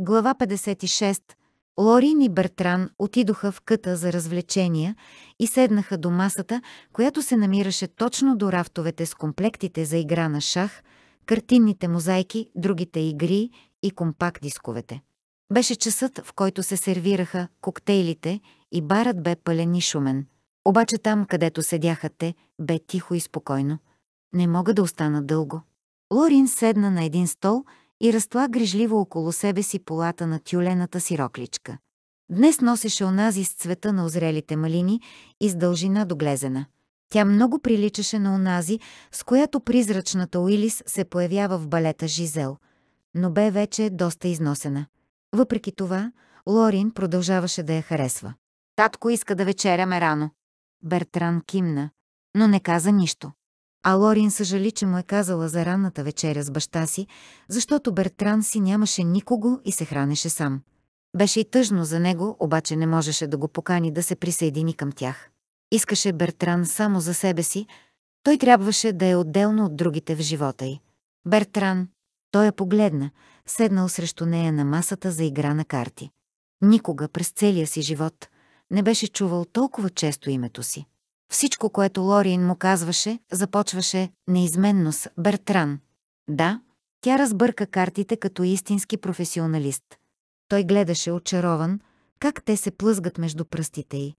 Глава 56 Лорин и Бертран отидоха в къта за развлечения и седнаха до масата, която се намираше точно до рафтовете с комплектите за игра на шах, картинните мозайки, другите игри и компакт-дисковете. Беше часът, в който се сервираха коктейлите и барът бе пълен и шумен. Обаче там, където седяха те, бе тихо и спокойно. Не мога да остана дълго. Лорин седна на един стол – и разтла грижливо около себе си полата на тюлената си рокличка. Днес носеше онази с цвета на озрелите малини и с дължина до глезена. Тя много приличаше на онази, с която призрачната Уилис се появява в балета Жизел, но бе вече доста износена. Въпреки това, Лорин продължаваше да я харесва. Татко иска да вечеряме рано. Бертран кимна, но не каза нищо а Лорин съжали, че му е казала за ранната вечеря с баща си, защото Бертран си нямаше никого и се хранеше сам. Беше и тъжно за него, обаче не можеше да го покани да се присъедини към тях. Искаше Бертран само за себе си, той трябваше да е отделно от другите в живота й. Бертран, той я е погледна, седнал срещу нея на масата за игра на карти. Никога през целия си живот не беше чувал толкова често името си. Всичко, което Лориен му казваше, започваше неизменно с Бертран. Да, тя разбърка картите като истински професионалист. Той гледаше очарован, как те се плъзгат между пръстите й.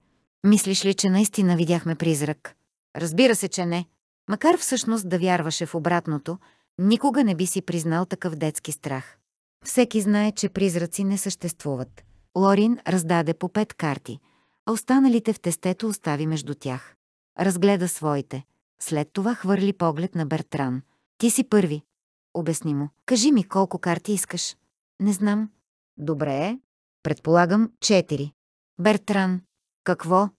Мислиш ли, че наистина видяхме призрак? Разбира се, че не. Макар всъщност да вярваше в обратното, никога не би си признал такъв детски страх. Всеки знае, че призраци не съществуват. Лорин раздаде по пет карти, а останалите в тестето остави между тях разгледа своите. След това хвърли поглед на Бертран. Ти си първи. Обясни му. Кажи ми колко карти искаш. Не знам. Добре. Предполагам, четири. Бертран. Какво?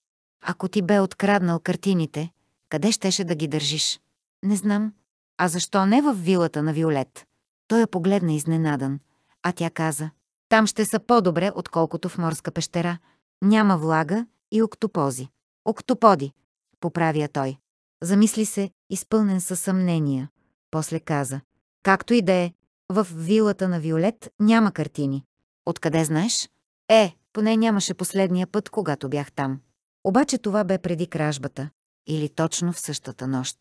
Ако ти бе откраднал картините, къде щеше да ги държиш? Не знам. А защо не в вилата на Виолет? Той я погледна изненадан, а тя каза. Там ще са по-добре, отколкото в морска пещера. Няма влага и октопози. Октоподи, поправя той. Замисли се, изпълнен със съмнения. После каза. Както и да е, в вилата на Виолет няма картини. Откъде знаеш? Е, поне нямаше последния път, когато бях там. Обаче това бе преди кражбата. Или точно в същата нощ.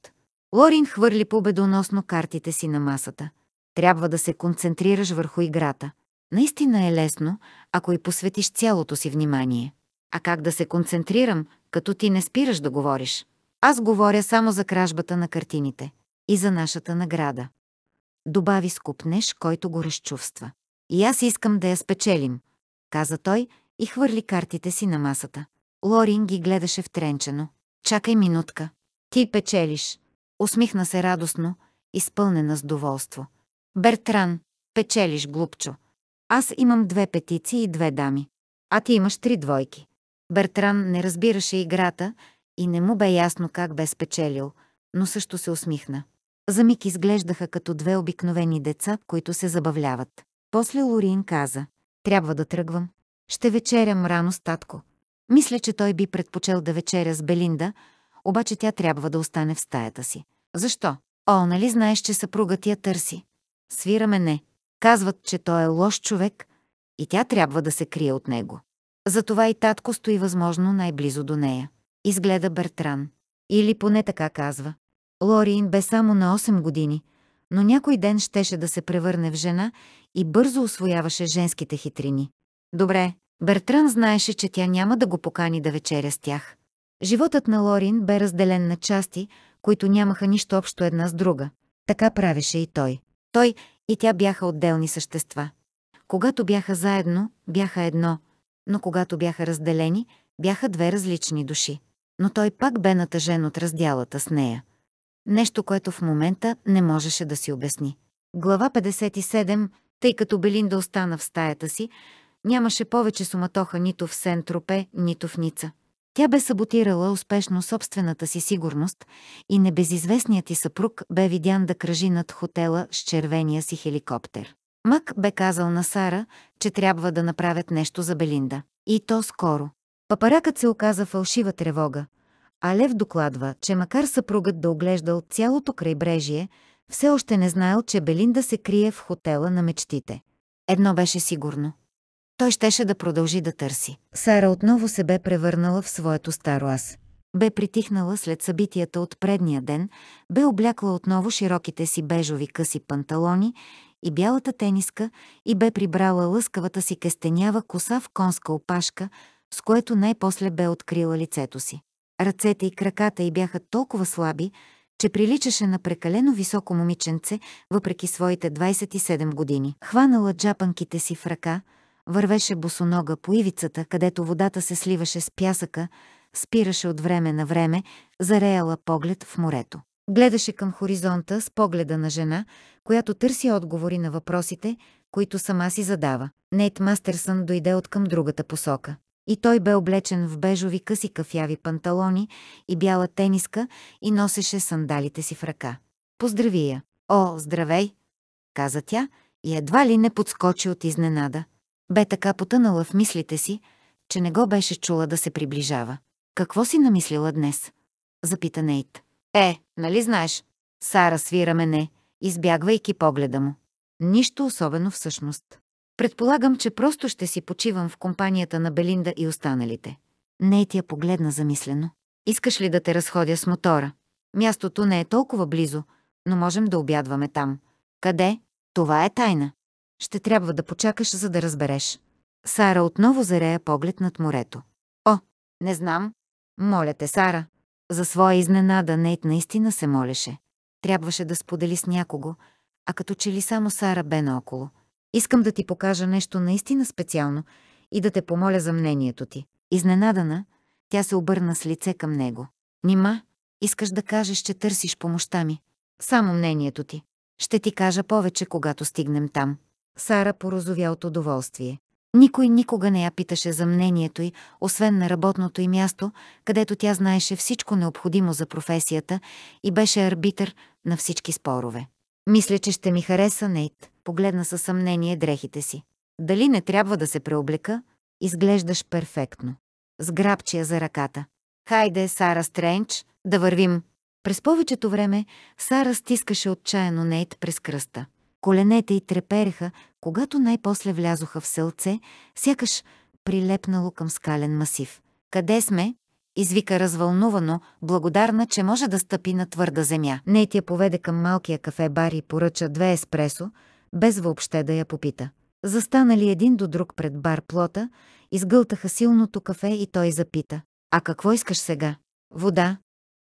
Лорин хвърли победоносно картите си на масата. Трябва да се концентрираш върху играта. Наистина е лесно, ако и посветиш цялото си внимание. А как да се концентрирам, като ти не спираш да говориш. Аз говоря само за кражбата на картините и за нашата награда. Добави скупнеш, който го разчувства. И аз искам да я спечелим, каза той и хвърли картите си на масата. Лорин ги гледаше втренчено. Чакай минутка. Ти печелиш. Усмихна се радостно, изпълнена с доволство. Бертран, печелиш, глупчо. Аз имам две петици и две дами. А ти имаш три двойки. Бертран не разбираше играта и не му бе ясно как бе спечелил, но също се усмихна. За миг изглеждаха като две обикновени деца, които се забавляват. После Лорин каза, трябва да тръгвам. Ще вечерям рано с татко. Мисля, че той би предпочел да вечеря с Белинда, обаче тя трябва да остане в стаята си. Защо? О, нали знаеш, че съпруга ти я търси? Свираме не. Казват, че той е лош човек и тя трябва да се крие от него. Затова и татко стои възможно най-близо до нея. Изгледа Бертран. Или поне така казва. Лорин бе само на 8 години, но някой ден щеше да се превърне в жена и бързо освояваше женските хитрини. Добре, Бертран знаеше, че тя няма да го покани да вечеря с тях. Животът на Лорин бе разделен на части, които нямаха нищо общо една с друга. Така правеше и той. Той и тя бяха отделни същества. Когато бяха заедно, бяха едно – но когато бяха разделени, бяха две различни души. Но той пак бе натъжен от раздялата с нея. Нещо, което в момента не можеше да си обясни. Глава 57, тъй като Белинда остана в стаята си, нямаше повече суматоха нито в Сен-Тропе, нито в Ница. Тя бе саботирала успешно собствената си сигурност и небезизвестният и съпруг бе видян да кръжи над хотела с червения си хеликоптер. Мак бе казал на Сара, че трябва да направят нещо за Белинда. И то скоро. Папаракът се оказа фалшива тревога, а Лев докладва, че макар съпругът да оглеждал цялото крайбрежие, все още не знаел, че Белинда се крие в хотела на мечтите. Едно беше сигурно. Той щеше да продължи да търси. Сара отново се бе превърнала в своето старо аз. Бе притихнала след събитията от предния ден, бе облякла отново широките си бежови къси панталони и бялата тениска и бе прибрала лъскавата си кестенява коса в конска опашка, с което най-после бе открила лицето си. Ръцете и краката й бяха толкова слаби, че приличаше на прекалено високо момиченце, въпреки своите 27 години. Хванала джапанките си в ръка, вървеше босонога по ивицата, където водата се сливаше с пясъка, спираше от време на време, зареяла поглед в морето. Гледаше към хоризонта с погледа на жена, която търси отговори на въпросите, които сама си задава. Нейт Мастерсън дойде от към другата посока. И той бе облечен в бежови къси кафяви панталони и бяла тениска и носеше сандалите си в ръка. Поздрави я. О, здравей! каза тя и едва ли не подскочи от изненада. Бе така потънала в мислите си, че не го беше чула да се приближава. Какво си намислила днес? Запита Нейт. Е, нали знаеш? Сара свира мене избягвайки погледа му. Нищо особено всъщност. Предполагам, че просто ще си почивам в компанията на Белинда и останалите. Нейтия е погледна замислено. Искаш ли да те разходя с мотора? Мястото не е толкова близо, но можем да обядваме там. Къде? Това е тайна. Ще трябва да почакаш, за да разбереш. Сара отново зарея поглед над морето. О, не знам. Моля те, Сара. За своя изненада Нейт наистина се молеше трябваше да сподели с някого, а като че ли само Сара бе наоколо. Искам да ти покажа нещо наистина специално и да те помоля за мнението ти. Изненадана, тя се обърна с лице към него. Нима, искаш да кажеш, че търсиш помощта ми. Само мнението ти. Ще ти кажа повече, когато стигнем там. Сара порозовя от удоволствие. Никой никога не я питаше за мнението й, освен на работното й място, където тя знаеше всичко необходимо за професията и беше арбитър на всички спорове. Мисля, че ще ми хареса Нейт, погледна със съмнение дрехите си. Дали не трябва да се преоблека? Изглеждаш перфектно. Сграбчия за ръката. Хайде, Сара Стренч, да вървим. През повечето време Сара стискаше отчаяно Нейт през кръста. Коленете й трепереха, когато най-после влязоха в селце, сякаш прилепнало към скален масив. Къде сме? Извика развълнувано, благодарна, че може да стъпи на твърда земя. Нейтия поведе към малкия кафе-бар и поръча две еспресо, без въобще да я попита. Застанали един до друг пред бар плота, изгълтаха силното кафе и той запита. А какво искаш сега? Вода,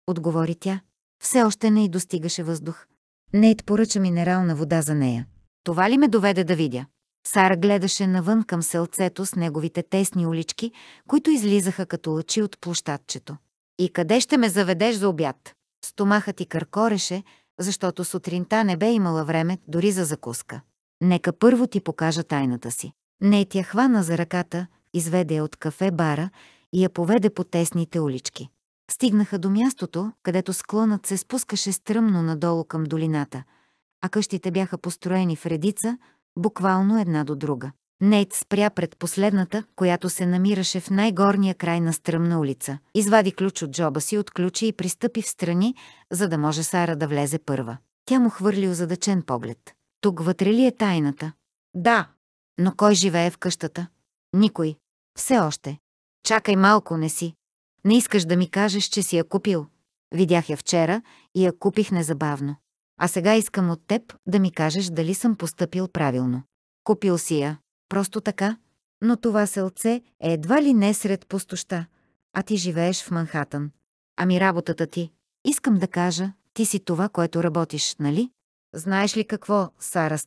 отговори тя. Все още не й достигаше въздух. Нейт поръча минерална вода за нея. Това ли ме доведе да видя? Сара гледаше навън към селцето с неговите тесни улички, които излизаха като лъчи от площадчето. И къде ще ме заведеш за обяд? Стомахът ти къркореше, защото сутринта не бе имала време дори за закуска. Нека първо ти покажа тайната си. Не тя хвана за ръката, изведе я от кафе-бара и я поведе по тесните улички. Стигнаха до мястото, където склонът се спускаше стръмно надолу към долината, а къщите бяха построени в редица, буквално една до друга. Нейт спря пред последната, която се намираше в най-горния край на стръмна улица. Извади ключ от джоба си, отключи и пристъпи в страни, за да може Сара да влезе първа. Тя му хвърли озадачен поглед. Тук вътре ли е тайната? Да. Но кой живее в къщата? Никой. Все още. Чакай малко, не си. Не искаш да ми кажеш, че си я купил. Видях я вчера и я купих незабавно. А сега искам от теб да ми кажеш дали съм постъпил правилно. Купил си я. Просто така. Но това селце е едва ли не сред пустоща, а ти живееш в Манхатън. Ами работата ти. Искам да кажа, ти си това, което работиш, нали? Знаеш ли какво, Сара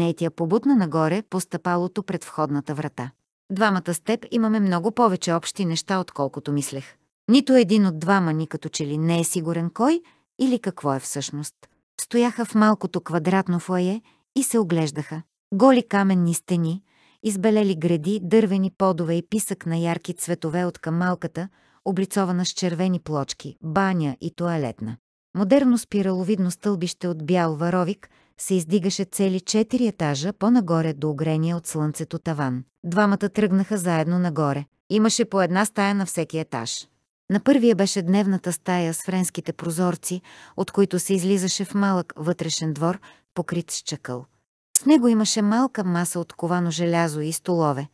е тя побутна нагоре по стъпалото пред входната врата. Двамата с теб имаме много повече общи неща, отколкото мислех. Нито един от двама ни като че ли не е сигурен кой или какво е всъщност. Стояха в малкото квадратно фойе и се оглеждаха. Голи каменни стени, избелели гради, дървени подове и писък на ярки цветове от към малката, облицована с червени плочки, баня и туалетна. Модерно спираловидно стълбище от бял варовик се издигаше цели четири етажа по-нагоре до огрения от слънцето таван. Двамата тръгнаха заедно нагоре. Имаше по една стая на всеки етаж. На първия беше дневната стая с френските прозорци, от които се излизаше в малък вътрешен двор, покрит с чакъл. С него имаше малка маса от ковано желязо и столове.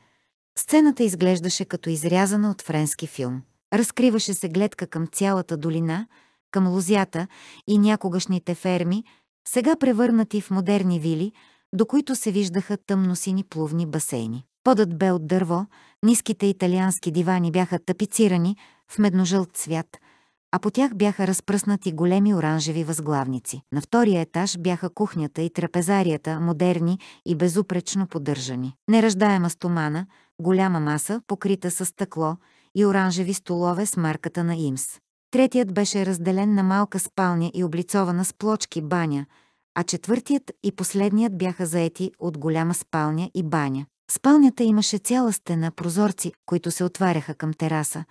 Сцената изглеждаше като изрязана от френски филм. Разкриваше се гледка към цялата долина, към лозята и някогашните ферми, сега превърнати в модерни вили, до които се виждаха тъмносини плувни басейни. Подът бе от дърво, ниските италиански дивани бяха тапицирани в медножълт цвят, а по тях бяха разпръснати големи оранжеви възглавници. На втория етаж бяха кухнята и трапезарията, модерни и безупречно поддържани. Неръждаема стомана, голяма маса, покрита с стъкло и оранжеви столове с марката на Имс. Третият беше разделен на малка спалня и облицована с плочки баня, а четвъртият и последният бяха заети от голяма спалня и баня. Спалнята имаше цяла стена прозорци, които се отваряха към тераса,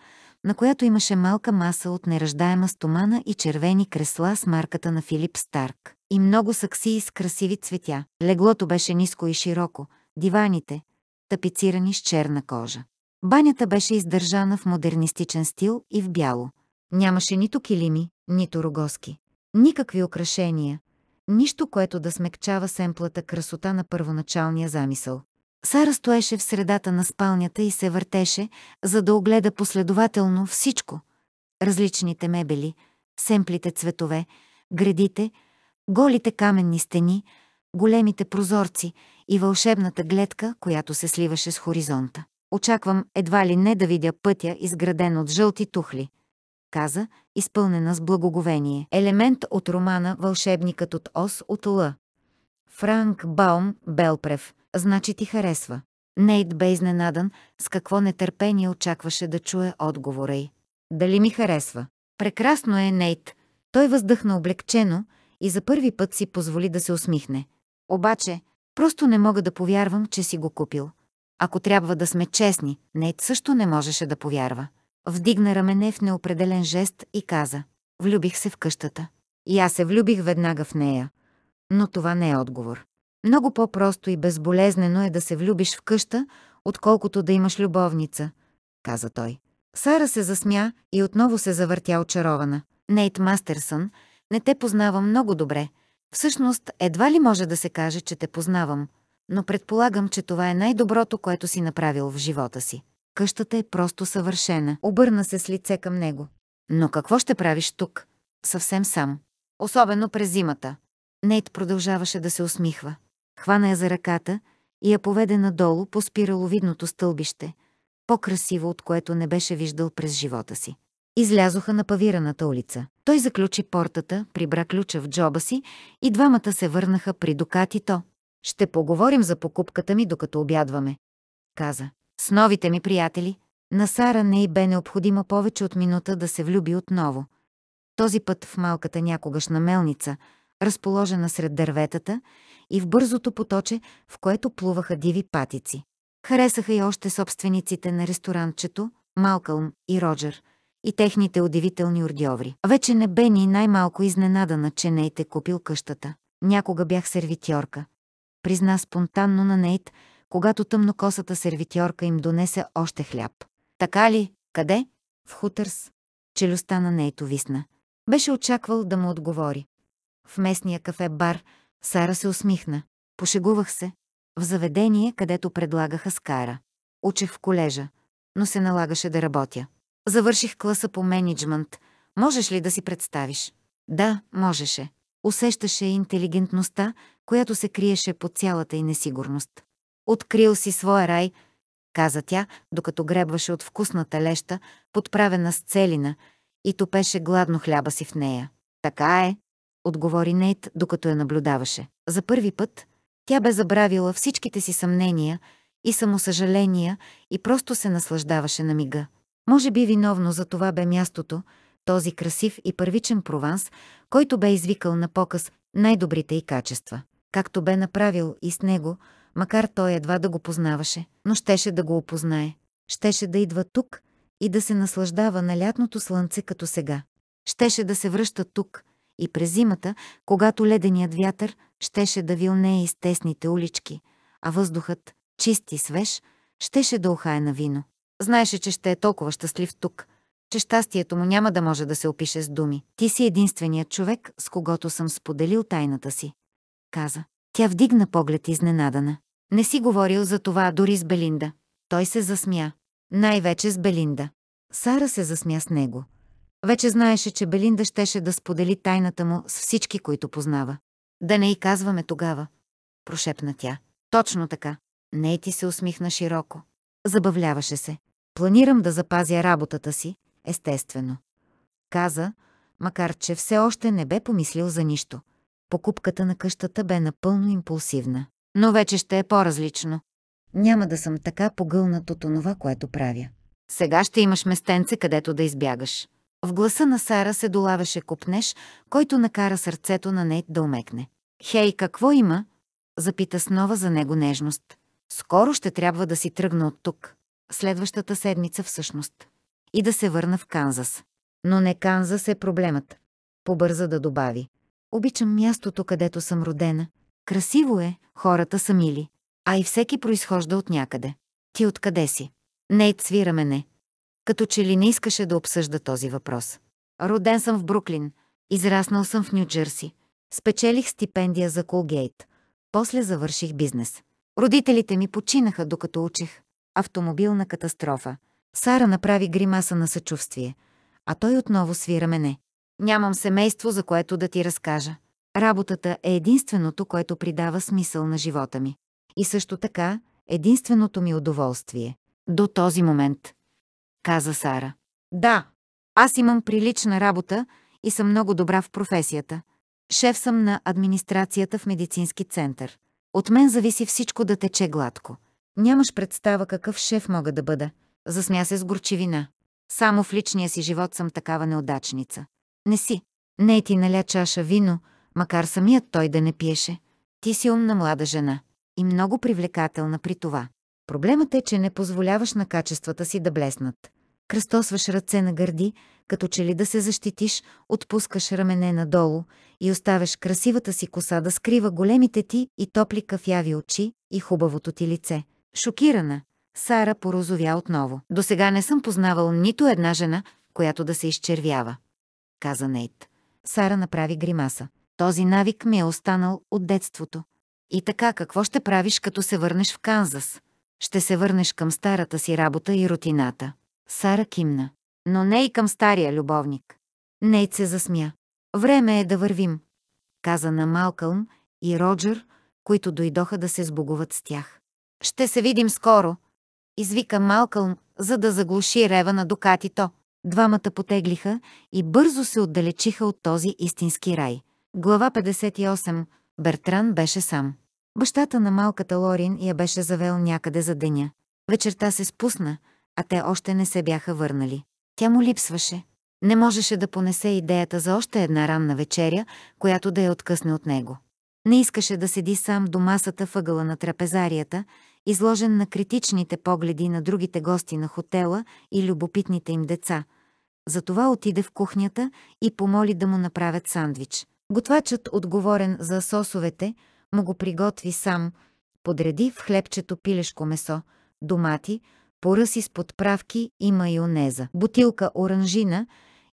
на която имаше малка маса от неръждаема стомана и червени кресла с марката на Филип Старк. И много саксии с красиви цветя. Леглото беше ниско и широко, диваните – тапицирани с черна кожа. Банята беше издържана в модернистичен стил и в бяло. Нямаше нито килими, нито рогоски. Никакви украшения. Нищо, което да смекчава семплата красота на първоначалния замисъл. Сара стоеше в средата на спалнята и се въртеше, за да огледа последователно всичко. Различните мебели, семплите цветове, градите, голите каменни стени, големите прозорци и вълшебната гледка, която се сливаше с хоризонта. Очаквам едва ли не да видя пътя, изграден от жълти тухли, каза, изпълнена с благоговение. Елемент от романа Вълшебникът от Ос от Л. Франк Баум Белпрев – значи ти харесва. Нейт бе изненадан с какво нетърпение очакваше да чуе отговора й. Дали ми харесва? Прекрасно е, Нейт. Той въздъхна облегчено и за първи път си позволи да се усмихне. Обаче, просто не мога да повярвам, че си го купил. Ако трябва да сме честни, Нейт също не можеше да повярва. Вдигна рамене в неопределен жест и каза «Влюбих се в къщата». И аз се влюбих веднага в нея. Но това не е отговор. Много по-просто и безболезнено е да се влюбиш в къща, отколкото да имаш любовница, каза той. Сара се засмя и отново се завъртя очарована. Нейт Мастерсън, не те познавам много добре. Всъщност, едва ли може да се каже, че те познавам, но предполагам, че това е най-доброто, което си направил в живота си. Къщата е просто съвършена. Обърна се с лице към него. Но какво ще правиш тук? Съвсем сам. Особено през зимата. Нейт продължаваше да се усмихва. Хвана я за ръката и я поведе надолу по спираловидното стълбище, по-красиво от което не беше виждал през живота си. Излязоха на павираната улица. Той заключи портата, прибра ключа в джоба си и двамата се върнаха при то. «Ще поговорим за покупката ми, докато обядваме», каза. «С новите ми приятели». На Сара не и бе необходима повече от минута да се влюби отново. Този път в малката някогашна мелница, разположена сред дърветата, и в бързото поточе, в което плуваха диви патици. Харесаха и още собствениците на ресторанчето, Малкълм и Роджер, и техните удивителни ордьоври. Вече не бе ни най-малко изненадана, че Нейт е купил къщата. Някога бях сервитьорка. Призна спонтанно на Нейт, когато тъмнокосата сервитьорка им донесе още хляб. Така ли? Къде? В Хутърс. Челюста на Нейто висна. Беше очаквал да му отговори. В местния кафе-бар – Сара се усмихна. Пошегувах се. В заведение, където предлагаха скара. Учех в колежа, но се налагаше да работя. Завърших класа по менеджмент. Можеш ли да си представиш? Да, можеше. Усещаше интелигентността, която се криеше под цялата и несигурност. Открил си своя рай, каза тя, докато гребваше от вкусната леща, подправена с целина, и топеше гладно хляба си в нея. Така е, отговори Нейт, докато я наблюдаваше. За първи път тя бе забравила всичките си съмнения и самосъжаления и просто се наслаждаваше на мига. Може би виновно за това бе мястото, този красив и първичен Прованс, който бе извикал на показ най-добрите й качества. Както бе направил и с него, макар той едва да го познаваше, но щеше да го опознае. Щеше да идва тук и да се наслаждава на лятното слънце като сега. Щеше да се връща тук, и през зимата, когато леденият вятър щеше да вилнее из тесните улички, а въздухът, чист и свеж, щеше да ухае на вино. Знаеше, че ще е толкова щастлив тук, че щастието му няма да може да се опише с думи. Ти си единственият човек, с когото съм споделил тайната си, каза. Тя вдигна поглед изненадана. Не си говорил за това дори с Белинда. Той се засмя. Най-вече с Белинда. Сара се засмя с него. Вече знаеше, че Белинда щеше да сподели тайната му с всички, които познава. Да не й казваме тогава, прошепна тя. Точно така. Нейти се усмихна широко. Забавляваше се. Планирам да запазя работата си, естествено. Каза, макар че все още не бе помислил за нищо. Покупката на къщата бе напълно импулсивна. Но вече ще е по-различно. Няма да съм така погълнат от онова, което правя. Сега ще имаш местенце, където да избягаш. В гласа на Сара се долавеше купнеш, който накара сърцето на Нейт да умекне. «Хей, какво има?» запита снова за него нежност. «Скоро ще трябва да си тръгна от тук. Следващата седмица всъщност. И да се върна в Канзас. Но не Канзас е проблемът». Побърза да добави. «Обичам мястото, където съм родена. Красиво е, хората са мили. А и всеки произхожда от някъде. Ти откъде си?» Нейт свира мене като че ли не искаше да обсъжда този въпрос. Роден съм в Бруклин, израснал съм в Нью-Джерси, спечелих стипендия за Колгейт, после завърших бизнес. Родителите ми починаха, докато учих. Автомобилна катастрофа. Сара направи гримаса на съчувствие, а той отново свира мене. Нямам семейство, за което да ти разкажа. Работата е единственото, което придава смисъл на живота ми. И също така, единственото ми удоволствие. До този момент каза Сара. Да, аз имам прилична работа и съм много добра в професията. Шеф съм на администрацията в медицински център. От мен зависи всичко да тече гладко. Нямаш представа какъв шеф мога да бъда. Засмя се с горчивина. Само в личния си живот съм такава неудачница. Не си. Не ти наля чаша вино, макар самият той да не пиеше. Ти си умна млада жена и много привлекателна при това. Проблемът е, че не позволяваш на качествата си да блеснат кръстосваш ръце на гърди, като че ли да се защитиш, отпускаш рамене надолу и оставяш красивата си коса да скрива големите ти и топли кафяви очи и хубавото ти лице. Шокирана, Сара порозовя отново. До сега не съм познавал нито една жена, която да се изчервява, каза Нейт. Сара направи гримаса. Този навик ми е останал от детството. И така, какво ще правиш, като се върнеш в Канзас? Ще се върнеш към старата си работа и рутината. Сара кимна. Но не и към стария любовник. Нейт се засмя. Време е да вървим, каза на Малкълм и Роджер, които дойдоха да се сбогуват с тях. Ще се видим скоро, извика Малкълм, за да заглуши рева на докатито. Двамата потеглиха и бързо се отдалечиха от този истински рай. Глава 58. Бертран беше сам. Бащата на малката Лорин я беше завел някъде за деня. Вечерта се спусна, а те още не се бяха върнали. Тя му липсваше. Не можеше да понесе идеята за още една ранна вечеря, която да я откъсне от него. Не искаше да седи сам до масата въгъла на трапезарията, изложен на критичните погледи на другите гости на хотела и любопитните им деца. Затова отиде в кухнята и помоли да му направят сандвич. Готвачът, отговорен за сосовете, му го приготви сам, подреди в хлебчето пилешко месо, домати, поръси с подправки и майонеза, бутилка оранжина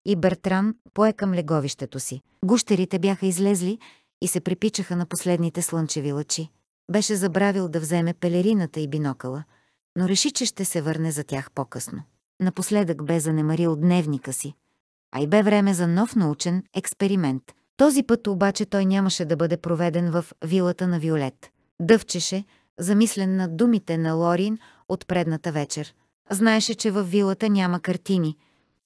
и Бертран пое към леговището си. Гущерите бяха излезли и се припичаха на последните слънчеви лъчи. Беше забравил да вземе пелерината и бинокъла, но реши, че ще се върне за тях по-късно. Напоследък бе занемарил дневника си, а и бе време за нов научен експеримент. Този път обаче той нямаше да бъде проведен в вилата на Виолет. Дъвчеше, замислен над думите на Лорин от предната вечер. Знаеше, че във вилата няма картини,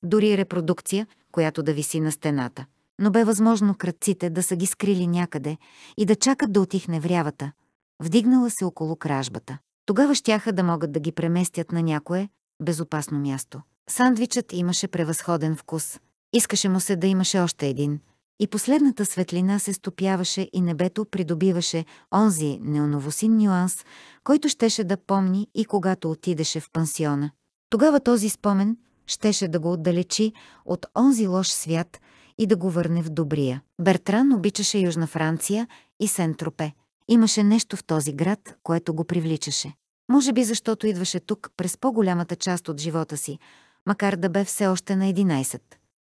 дори репродукция, която да виси на стената. Но бе възможно кръците да са ги скрили някъде и да чакат да отихне врявата. Вдигнала се около кражбата. Тогава щяха да могат да ги преместят на някое безопасно място. Сандвичът имаше превъзходен вкус. Искаше му се да имаше още един – и последната светлина се стопяваше и небето придобиваше онзи неоновосин нюанс, който щеше да помни и когато отидеше в пансиона. Тогава този спомен щеше да го отдалечи от онзи лош свят и да го върне в добрия. Бертран обичаше Южна Франция и Сентропе. Имаше нещо в този град, което го привличаше. Може би защото идваше тук през по-голямата част от живота си, макар да бе все още на 11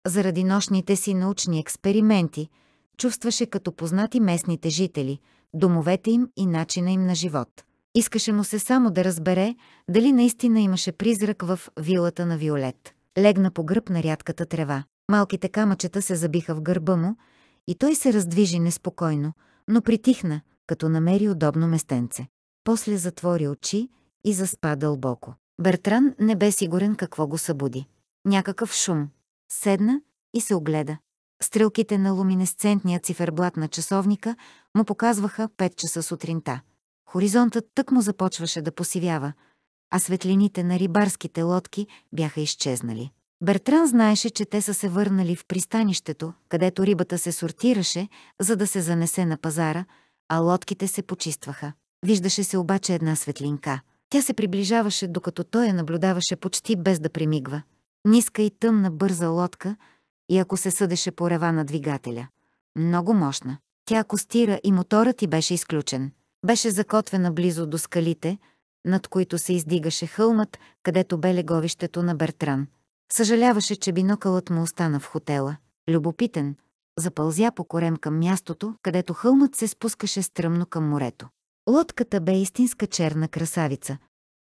заради нощните си научни експерименти, чувстваше като познати местните жители, домовете им и начина им на живот. Искаше му се само да разбере дали наистина имаше призрак в вилата на Виолет. Легна по гръб на рядката трева. Малките камъчета се забиха в гърба му и той се раздвижи неспокойно, но притихна, като намери удобно местенце. После затвори очи и заспа дълбоко. Бертран не бе сигурен какво го събуди. Някакъв шум, седна и се огледа. Стрелките на луминесцентния циферблат на часовника му показваха 5 часа сутринта. Хоризонтът тък му започваше да посивява, а светлините на рибарските лодки бяха изчезнали. Бертран знаеше, че те са се върнали в пристанището, където рибата се сортираше, за да се занесе на пазара, а лодките се почистваха. Виждаше се обаче една светлинка. Тя се приближаваше, докато той я наблюдаваше почти без да примигва. Ниска и тъмна бърза лодка и ако се съдеше по рева на двигателя. Много мощна. Тя костира и моторът ти беше изключен. Беше закотвена близо до скалите, над които се издигаше хълмът, където бе леговището на Бертран. Съжаляваше, че бинокълът му остана в хотела. Любопитен, запълзя по корем към мястото, където хълмът се спускаше стръмно към морето. Лодката бе истинска черна красавица,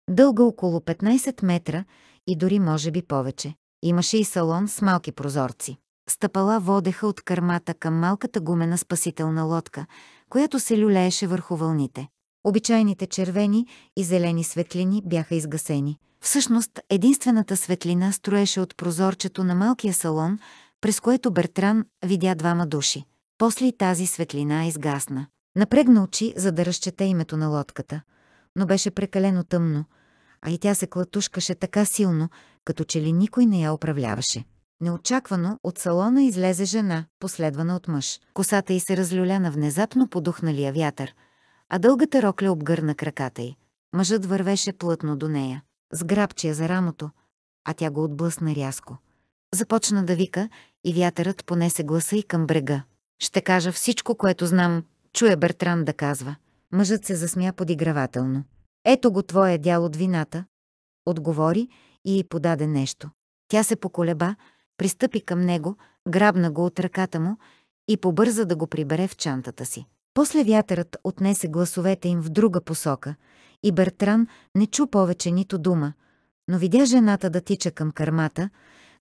дълга около 15 метра и дори може би повече. Имаше и салон с малки прозорци. Стъпала водеха от кърмата към малката гумена спасителна лодка, която се люлееше върху вълните. Обичайните червени и зелени светлини бяха изгасени. Всъщност, единствената светлина строеше от прозорчето на малкия салон, през което Бертран видя двама души. После и тази светлина изгасна. Напрегна очи, за да разчете името на лодката, но беше прекалено тъмно – а и тя се клатушкаше така силно, като че ли никой не я управляваше. Неочаквано от салона излезе жена, последвана от мъж. Косата й се разлюля на внезапно подухналия вятър, а дългата рокля обгърна краката й. Мъжът вървеше плътно до нея. Сграбчи я за рамото, а тя го отблъсна рязко. Започна да вика и вятърът понесе гласа й към брега. «Ще кажа всичко, което знам», чуя Бертран да казва. Мъжът се засмя подигравателно. Ето го твоя дял от вината. Отговори и й подаде нещо. Тя се поколеба, пристъпи към него, грабна го от ръката му и побърза да го прибере в чантата си. После вятърът отнесе гласовете им в друга посока и Бертран не чу повече нито дума, но видя жената да тича към кармата,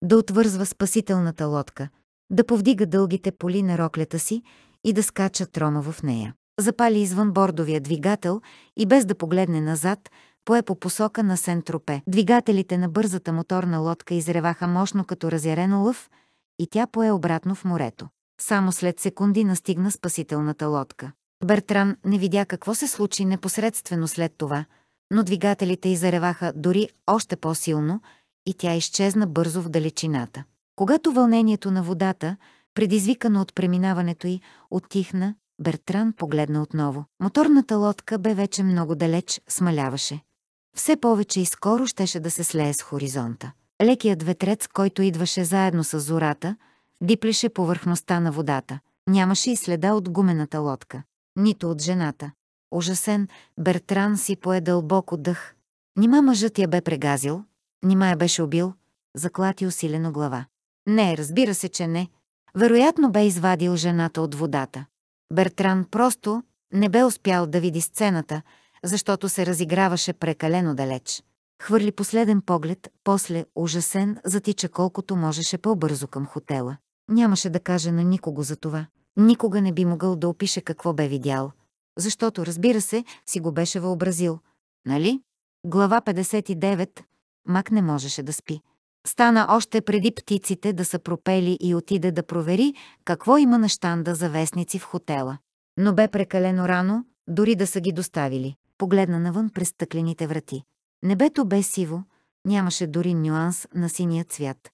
да отвързва спасителната лодка, да повдига дългите поли на роклята си и да скача тромаво в нея. Запали извън бордовия двигател и без да погледне назад, пое по посока на Сентропе. Двигателите на бързата моторна лодка изреваха мощно като разярен лъв и тя пое обратно в морето. Само след секунди настигна спасителната лодка. Бертран не видя какво се случи непосредствено след това, но двигателите й зареваха дори още по-силно и тя изчезна бързо в далечината. Когато вълнението на водата, предизвикано от преминаването й, оттихна, Бертран погледна отново. Моторната лодка бе вече много далеч, смаляваше. Все повече и скоро щеше да се слее с хоризонта. Лекият ветрец, който идваше заедно с зората, диплеше повърхността на водата. Нямаше и следа от гумената лодка. Нито от жената. Ужасен, Бертран си пое дълбоко дъх. Нима мъжът я бе прегазил, нима я беше убил, заклати усилено глава. Не, разбира се, че не. Вероятно бе извадил жената от водата. Бертран просто не бе успял да види сцената, защото се разиграваше прекалено далеч. Хвърли последен поглед, после, ужасен, затича колкото можеше по-бързо към хотела. Нямаше да каже на никого за това. Никога не би могъл да опише какво бе видял. Защото, разбира се, си го беше въобразил. Нали? Глава 59. Мак не можеше да спи. Стана още преди птиците да са пропели и отиде да провери какво има на щанда за вестници в хотела. Но бе прекалено рано, дори да са ги доставили. Погледна навън през стъклените врати. Небето бе сиво, нямаше дори нюанс на синия цвят.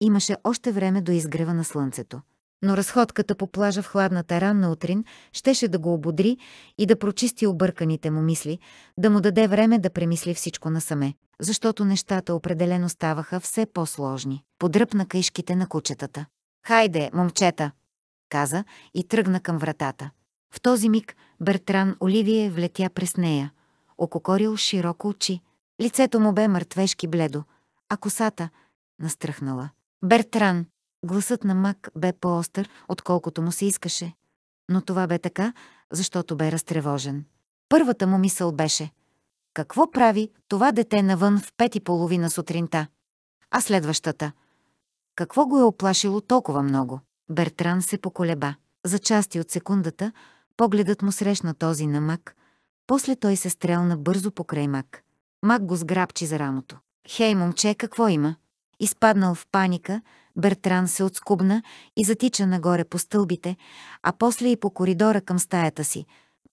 Имаше още време до изгрева на слънцето но разходката по плажа в хладната ранна утрин щеше да го ободри и да прочисти обърканите му мисли, да му даде време да премисли всичко насаме, защото нещата определено ставаха все по-сложни. Подръпна каишките на кучетата. «Хайде, момчета!» каза и тръгна към вратата. В този миг Бертран Оливие влетя през нея, ококорил широко очи. Лицето му бе мъртвешки бледо, а косата настръхнала. «Бертран!» Гласът на Мак бе по-остър, отколкото му се искаше. Но това бе така, защото бе разтревожен. Първата му мисъл беше «Какво прави това дете навън в пет и половина сутринта?» А следващата «Какво го е оплашило толкова много?» Бертран се поколеба. За части от секундата погледът му срещна този на Мак. После той се стрелна бързо покрай Мак. Мак го сграбчи за рамото. «Хей, момче, какво има?» Изпаднал в паника, Бертран се отскубна и затича нагоре по стълбите, а после и по коридора към стаята си.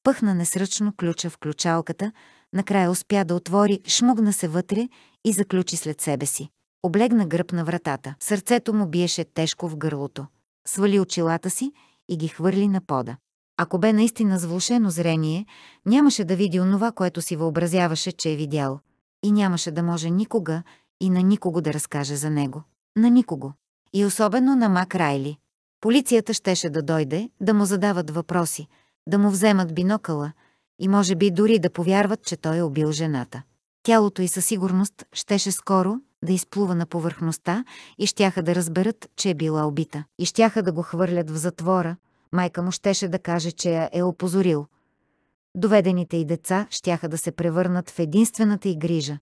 Пъхна несръчно ключа в ключалката, накрая успя да отвори, шмугна се вътре и заключи след себе си. Облегна гръб на вратата. Сърцето му биеше тежко в гърлото. Свали очилата си и ги хвърли на пода. Ако бе наистина звушено зрение, нямаше да види онова, което си въобразяваше, че е видял. И нямаше да може никога и на никого да разкаже за него. На никого и особено на Мак Райли. Полицията щеше да дойде, да му задават въпроси, да му вземат бинокъла и може би дори да повярват, че той е убил жената. Тялото й със сигурност щеше скоро да изплува на повърхността и щяха да разберат, че е била убита. И щяха да го хвърлят в затвора. Майка му щеше да каже, че я е опозорил. Доведените и деца щяха да се превърнат в единствената и грижа.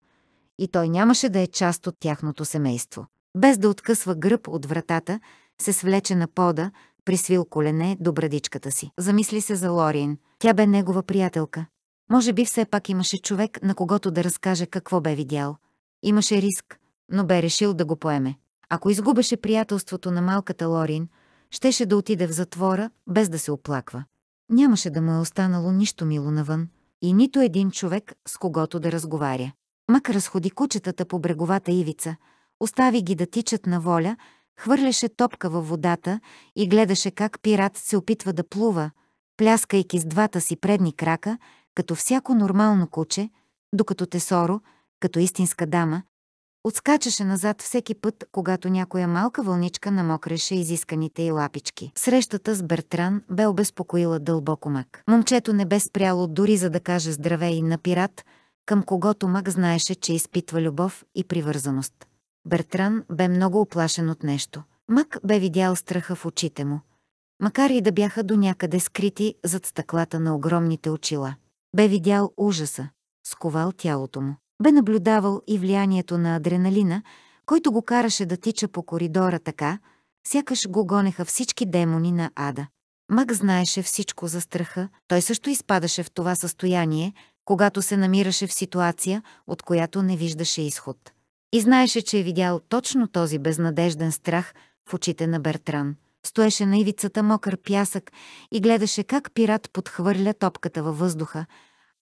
И той нямаше да е част от тяхното семейство. Без да откъсва гръб от вратата, се свлече на пода, присвил колене до брадичката си. Замисли се за Лориен. Тя бе негова приятелка. Може би все пак имаше човек, на когото да разкаже какво бе видял. Имаше риск, но бе решил да го поеме. Ако изгубеше приятелството на малката Лорин, щеше да отиде в затвора, без да се оплаква. Нямаше да му е останало нищо мило навън и нито един човек, с когото да разговаря. Мак разходи кучетата по бреговата ивица – остави ги да тичат на воля, хвърляше топка във водата и гледаше как пират се опитва да плува, пляскайки с двата си предни крака, като всяко нормално куче, докато Тесоро, като истинска дама, отскачаше назад всеки път, когато някоя малка вълничка намокреше изисканите й лапички. Срещата с Бертран бе обезпокоила дълбоко Мак. Момчето не бе спряло дори за да каже здравей на пират, към когото Мак знаеше, че изпитва любов и привързаност. Бертран бе много оплашен от нещо. Мак бе видял страха в очите му. Макар и да бяха до някъде скрити зад стъклата на огромните очила. Бе видял ужаса, сковал тялото му. Бе наблюдавал и влиянието на адреналина, който го караше да тича по коридора така, сякаш го гонеха всички демони на ада. Мак знаеше всичко за страха, той също изпадаше в това състояние, когато се намираше в ситуация, от която не виждаше изход. И знаеше, че е видял точно този безнадежден страх в очите на Бертран. Стоеше на ивицата мокър пясък и гледаше как пират подхвърля топката във въздуха,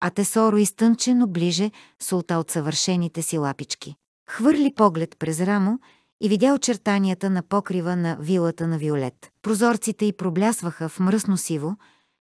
а Тесоро изтънчено ближе султа от съвършените си лапички. Хвърли поглед през рамо и видя очертанията на покрива на вилата на Виолет. Прозорците й проблясваха в мръсно сиво,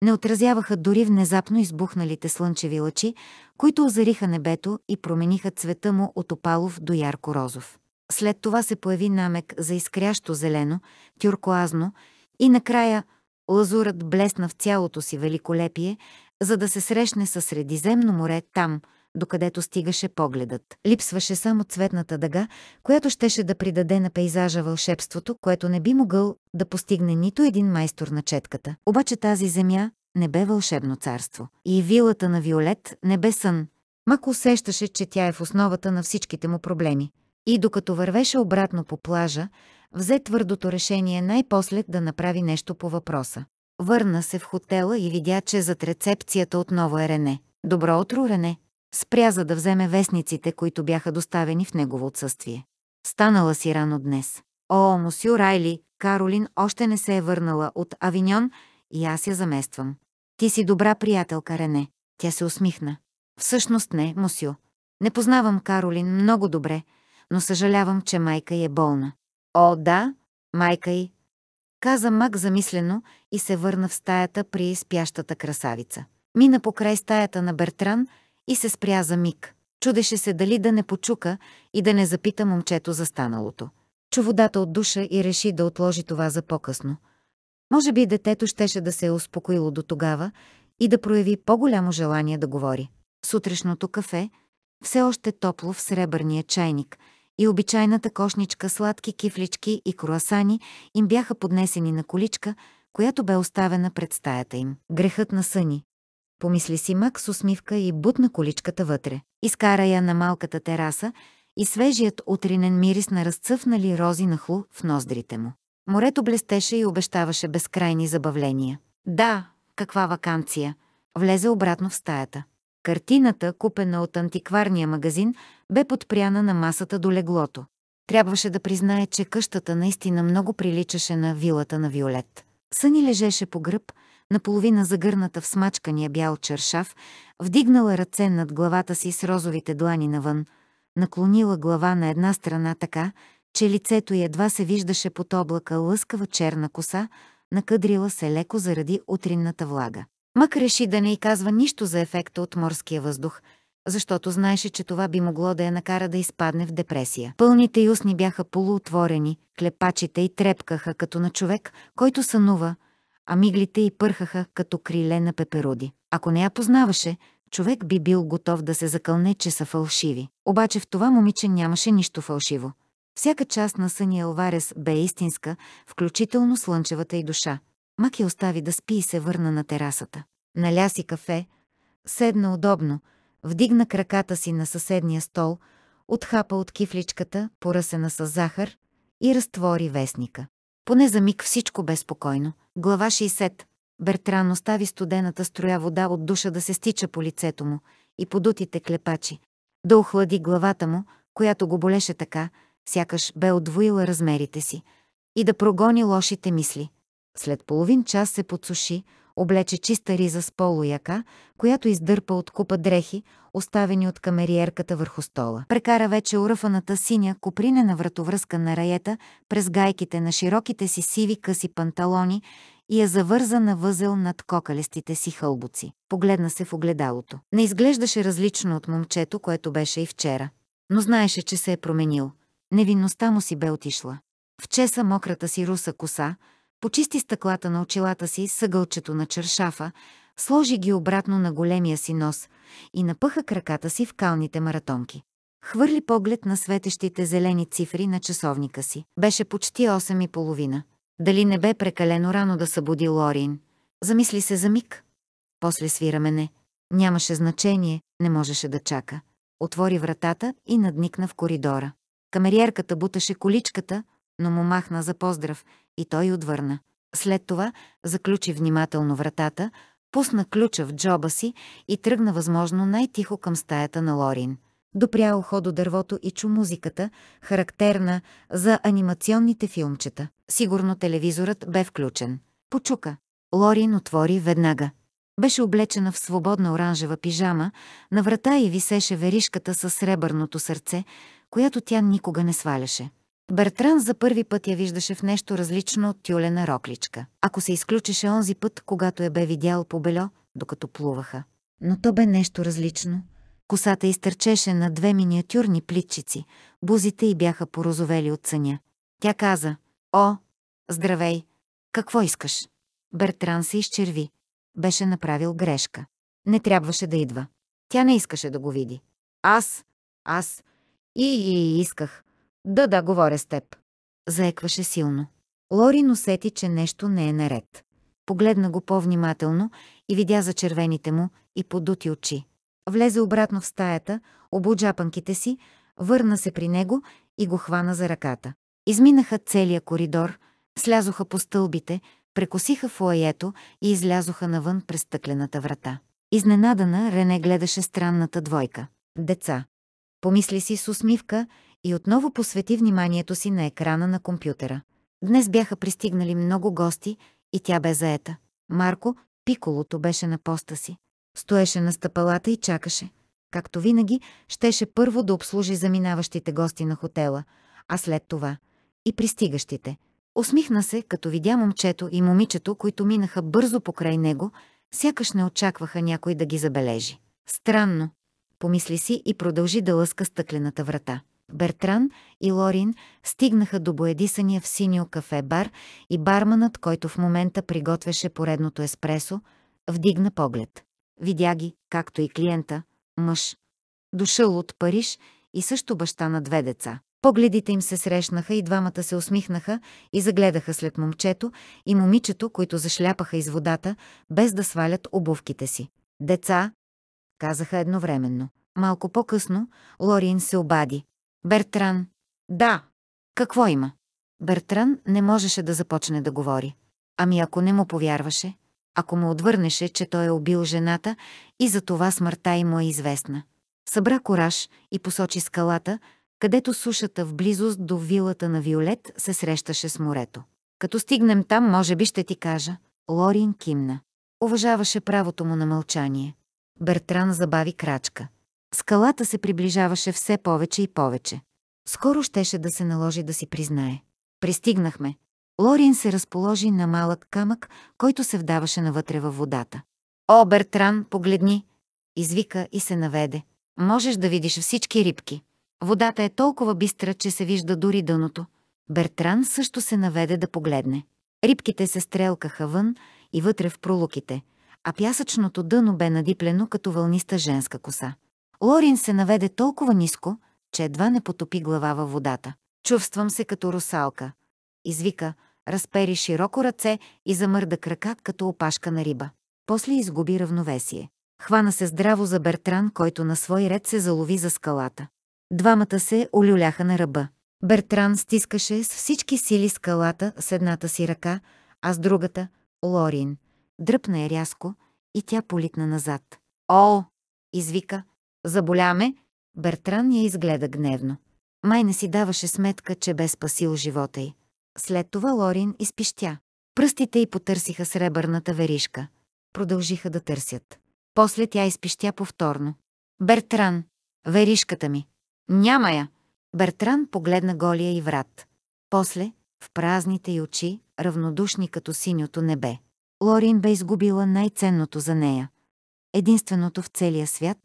не отразяваха дори внезапно избухналите слънчеви лъчи, които озариха небето и промениха цвета му от опалов до ярко-розов. След това се появи намек за изкрящо зелено, тюркоазно и накрая лазурът блесна в цялото си великолепие, за да се срещне със Средиземно море там – докъдето стигаше погледът. Липсваше само цветната дъга, която щеше да придаде на пейзажа вълшебството, което не би могъл да постигне нито един майстор на четката. Обаче тази земя не бе вълшебно царство. И вилата на Виолет не бе сън. Мак усещаше, че тя е в основата на всичките му проблеми. И докато вървеше обратно по плажа, взе твърдото решение най-после да направи нещо по въпроса. Върна се в хотела и видя, че зад рецепцията отново е Рене. Добро утро, Рене! Спря за да вземе вестниците, които бяха доставени в негово отсъствие. Станала си рано днес. О, мусю Райли, Каролин още не се е върнала от Авиньон и аз я замествам. Ти си добра приятелка, Рене. Тя се усмихна. Всъщност не, мусю. Не познавам Каролин много добре, но съжалявам, че майка й е болна. О, да, майка й. Каза Мак замислено и се върна в стаята при спящата красавица. Мина покрай стаята на Бертран – и се спря за миг. Чудеше се дали да не почука и да не запита момчето за станалото. Чу водата от душа и реши да отложи това за по-късно. Може би детето щеше да се е успокоило до тогава и да прояви по-голямо желание да говори. Сутрешното кафе, все още топло в сребърния чайник и обичайната кошничка сладки кифлички и круасани им бяха поднесени на количка, която бе оставена пред стаята им. Грехът на съни помисли си Мак с усмивка и бутна количката вътре. Изкара я на малката тераса и свежият утринен мирис на разцъфнали рози на хлу в ноздрите му. Морето блестеше и обещаваше безкрайни забавления. Да, каква вакансия! Влезе обратно в стаята. Картината, купена от антикварния магазин, бе подпряна на масата до леглото. Трябваше да признае, че къщата наистина много приличаше на вилата на Виолет. Съни лежеше по гръб, наполовина загърната в смачкания бял чершав, вдигнала ръце над главата си с розовите длани навън, наклонила глава на една страна така, че лицето й едва се виждаше под облака лъскава черна коса, накъдрила се леко заради утринната влага. Мък реши да не й казва нищо за ефекта от морския въздух, защото знаеше, че това би могло да я накара да изпадне в депресия. Пълните юсни бяха полуотворени, клепачите й трепкаха като на човек, който сънува – а миглите й пърхаха като криле на пепероди. Ако не я познаваше, човек би бил готов да се закълне, че са фалшиви. Обаче в това момиче нямаше нищо фалшиво. Всяка част на Съни Алварес бе истинска, включително слънчевата й душа. Мак я остави да спи и се върна на терасата. Наля си кафе, седна удобно, вдигна краката си на съседния стол, отхапа от кифличката, поръсена с захар, и разтвори вестника. Поне за миг всичко бе спокойно. Глава 60. Бертран остави студената строя вода от душа да се стича по лицето му и подутите клепачи, да охлади главата му, която го болеше така, сякаш бе отвоила размерите си, и да прогони лошите мисли. След половин час се подсуши, облече чиста риза с полуяка, която издърпа от купа дрехи, оставени от камериерката върху стола. Прекара вече уръфаната синя копринена вратовръзка на раета през гайките на широките си сиви къси панталони и я завърза на възел над кокалестите си хълбуци. Погледна се в огледалото. Не изглеждаше различно от момчето, което беше и вчера. Но знаеше, че се е променил. Невинността му си бе отишла. В чеса мократа си руса коса, почисти стъклата на очилата си с на чершафа, сложи ги обратно на големия си нос и напъха краката си в калните маратонки. Хвърли поглед на светещите зелени цифри на часовника си. Беше почти 8 и половина. Дали не бе прекалено рано да събуди Лорин? Замисли се за миг. После свира мене. Нямаше значение, не можеше да чака. Отвори вратата и надникна в коридора. Камериерката буташе количката, но му махна за поздрав и той отвърна. След това заключи внимателно вратата, пусна ключа в джоба си и тръгна възможно най-тихо към стаята на Лорин. Допря ухо до дървото и чу музиката, характерна за анимационните филмчета. Сигурно телевизорът бе включен. Почука. Лорин отвори веднага. Беше облечена в свободна оранжева пижама, на врата и висеше веришката с сребърното сърце, която тя никога не сваляше. Бертран за първи път я виждаше в нещо различно от тюлена рокличка. Ако се изключеше онзи път, когато я бе видял по бельо, докато плуваха. Но то бе нещо различно. Косата изтърчеше на две миниатюрни плитчици, бузите й бяха порозовели от съня. Тя каза «О, здравей, какво искаш?» Бертран се изчерви. Беше направил грешка. Не трябваше да идва. Тя не искаше да го види. Аз, аз и, и исках. Да, да, говоря с теб. Заекваше силно. Лорин усети, че нещо не е наред. Погледна го по-внимателно и видя зачервените му и подути очи. Влезе обратно в стаята, обу джапанките си, върна се при него и го хвана за ръката. Изминаха целия коридор, слязоха по стълбите, прекосиха фуаето и излязоха навън през стъклената врата. Изненадана Рене гледаше странната двойка. Деца. Помисли си с усмивка и отново посвети вниманието си на екрана на компютъра. Днес бяха пристигнали много гости и тя бе заета. Марко, пиколото беше на поста си. Стоеше на стъпалата и чакаше. Както винаги, щеше първо да обслужи заминаващите гости на хотела, а след това и пристигащите. Усмихна се, като видя момчето и момичето, които минаха бързо покрай него, сякаш не очакваха някой да ги забележи. Странно, помисли си и продължи да лъска стъклената врата. Бертран и Лорин стигнаха до боядисания в синьо кафе-бар и барманът, който в момента приготвяше поредното еспресо, вдигна поглед. Видя ги, както и клиента, мъж, дошъл от Париж и също баща на две деца. Погледите им се срещнаха и двамата се усмихнаха и загледаха след момчето и момичето, които зашляпаха из водата, без да свалят обувките си. Деца, казаха едновременно. Малко по-късно Лорин се обади. Бертран. Да. Какво има? Бертран не можеше да започне да говори. Ами ако не му повярваше, ако му отвърнеше, че той е убил жената и за това смъртта й му е известна. Събра кораж и посочи скалата, където сушата в близост до вилата на Виолет се срещаше с морето. Като стигнем там, може би ще ти кажа. Лорин кимна. Уважаваше правото му на мълчание. Бертран забави крачка. Скалата се приближаваше все повече и повече. Скоро щеше да се наложи да си признае. Пристигнахме. Лориен се разположи на малък камък, който се вдаваше навътре във водата. О, Бертран, погледни! Извика и се наведе. Можеш да видиш всички рибки. Водата е толкова бистра, че се вижда дори дъното. Бертран също се наведе да погледне. Рибките се стрелкаха вън и вътре в пролуките, а пясъчното дъно бе надиплено като вълниста женска коса. Лорин се наведе толкова ниско, че едва не потопи глава във водата. Чувствам се като русалка. Извика, разпери широко ръце и замърда крака, като опашка на риба. После изгуби равновесие. Хвана се здраво за Бертран, който на свой ред се залови за скалата. Двамата се олюляха на ръба. Бертран стискаше с всички сили скалата с едната си ръка, а с другата — Лорин. Дръпна е рязко и тя политна назад. «О!» — извика, Заболяме? Бертран я изгледа гневно. Май не си даваше сметка, че бе спасил живота й. След това Лорин изпищя. Пръстите й потърсиха сребърната веришка. Продължиха да търсят. После тя изпищя повторно. Бертран, веришката ми. Няма я. Бертран погледна голия и врат. После, в празните й очи, равнодушни като синьото небе. Лорин бе изгубила най-ценното за нея. Единственото в целия свят,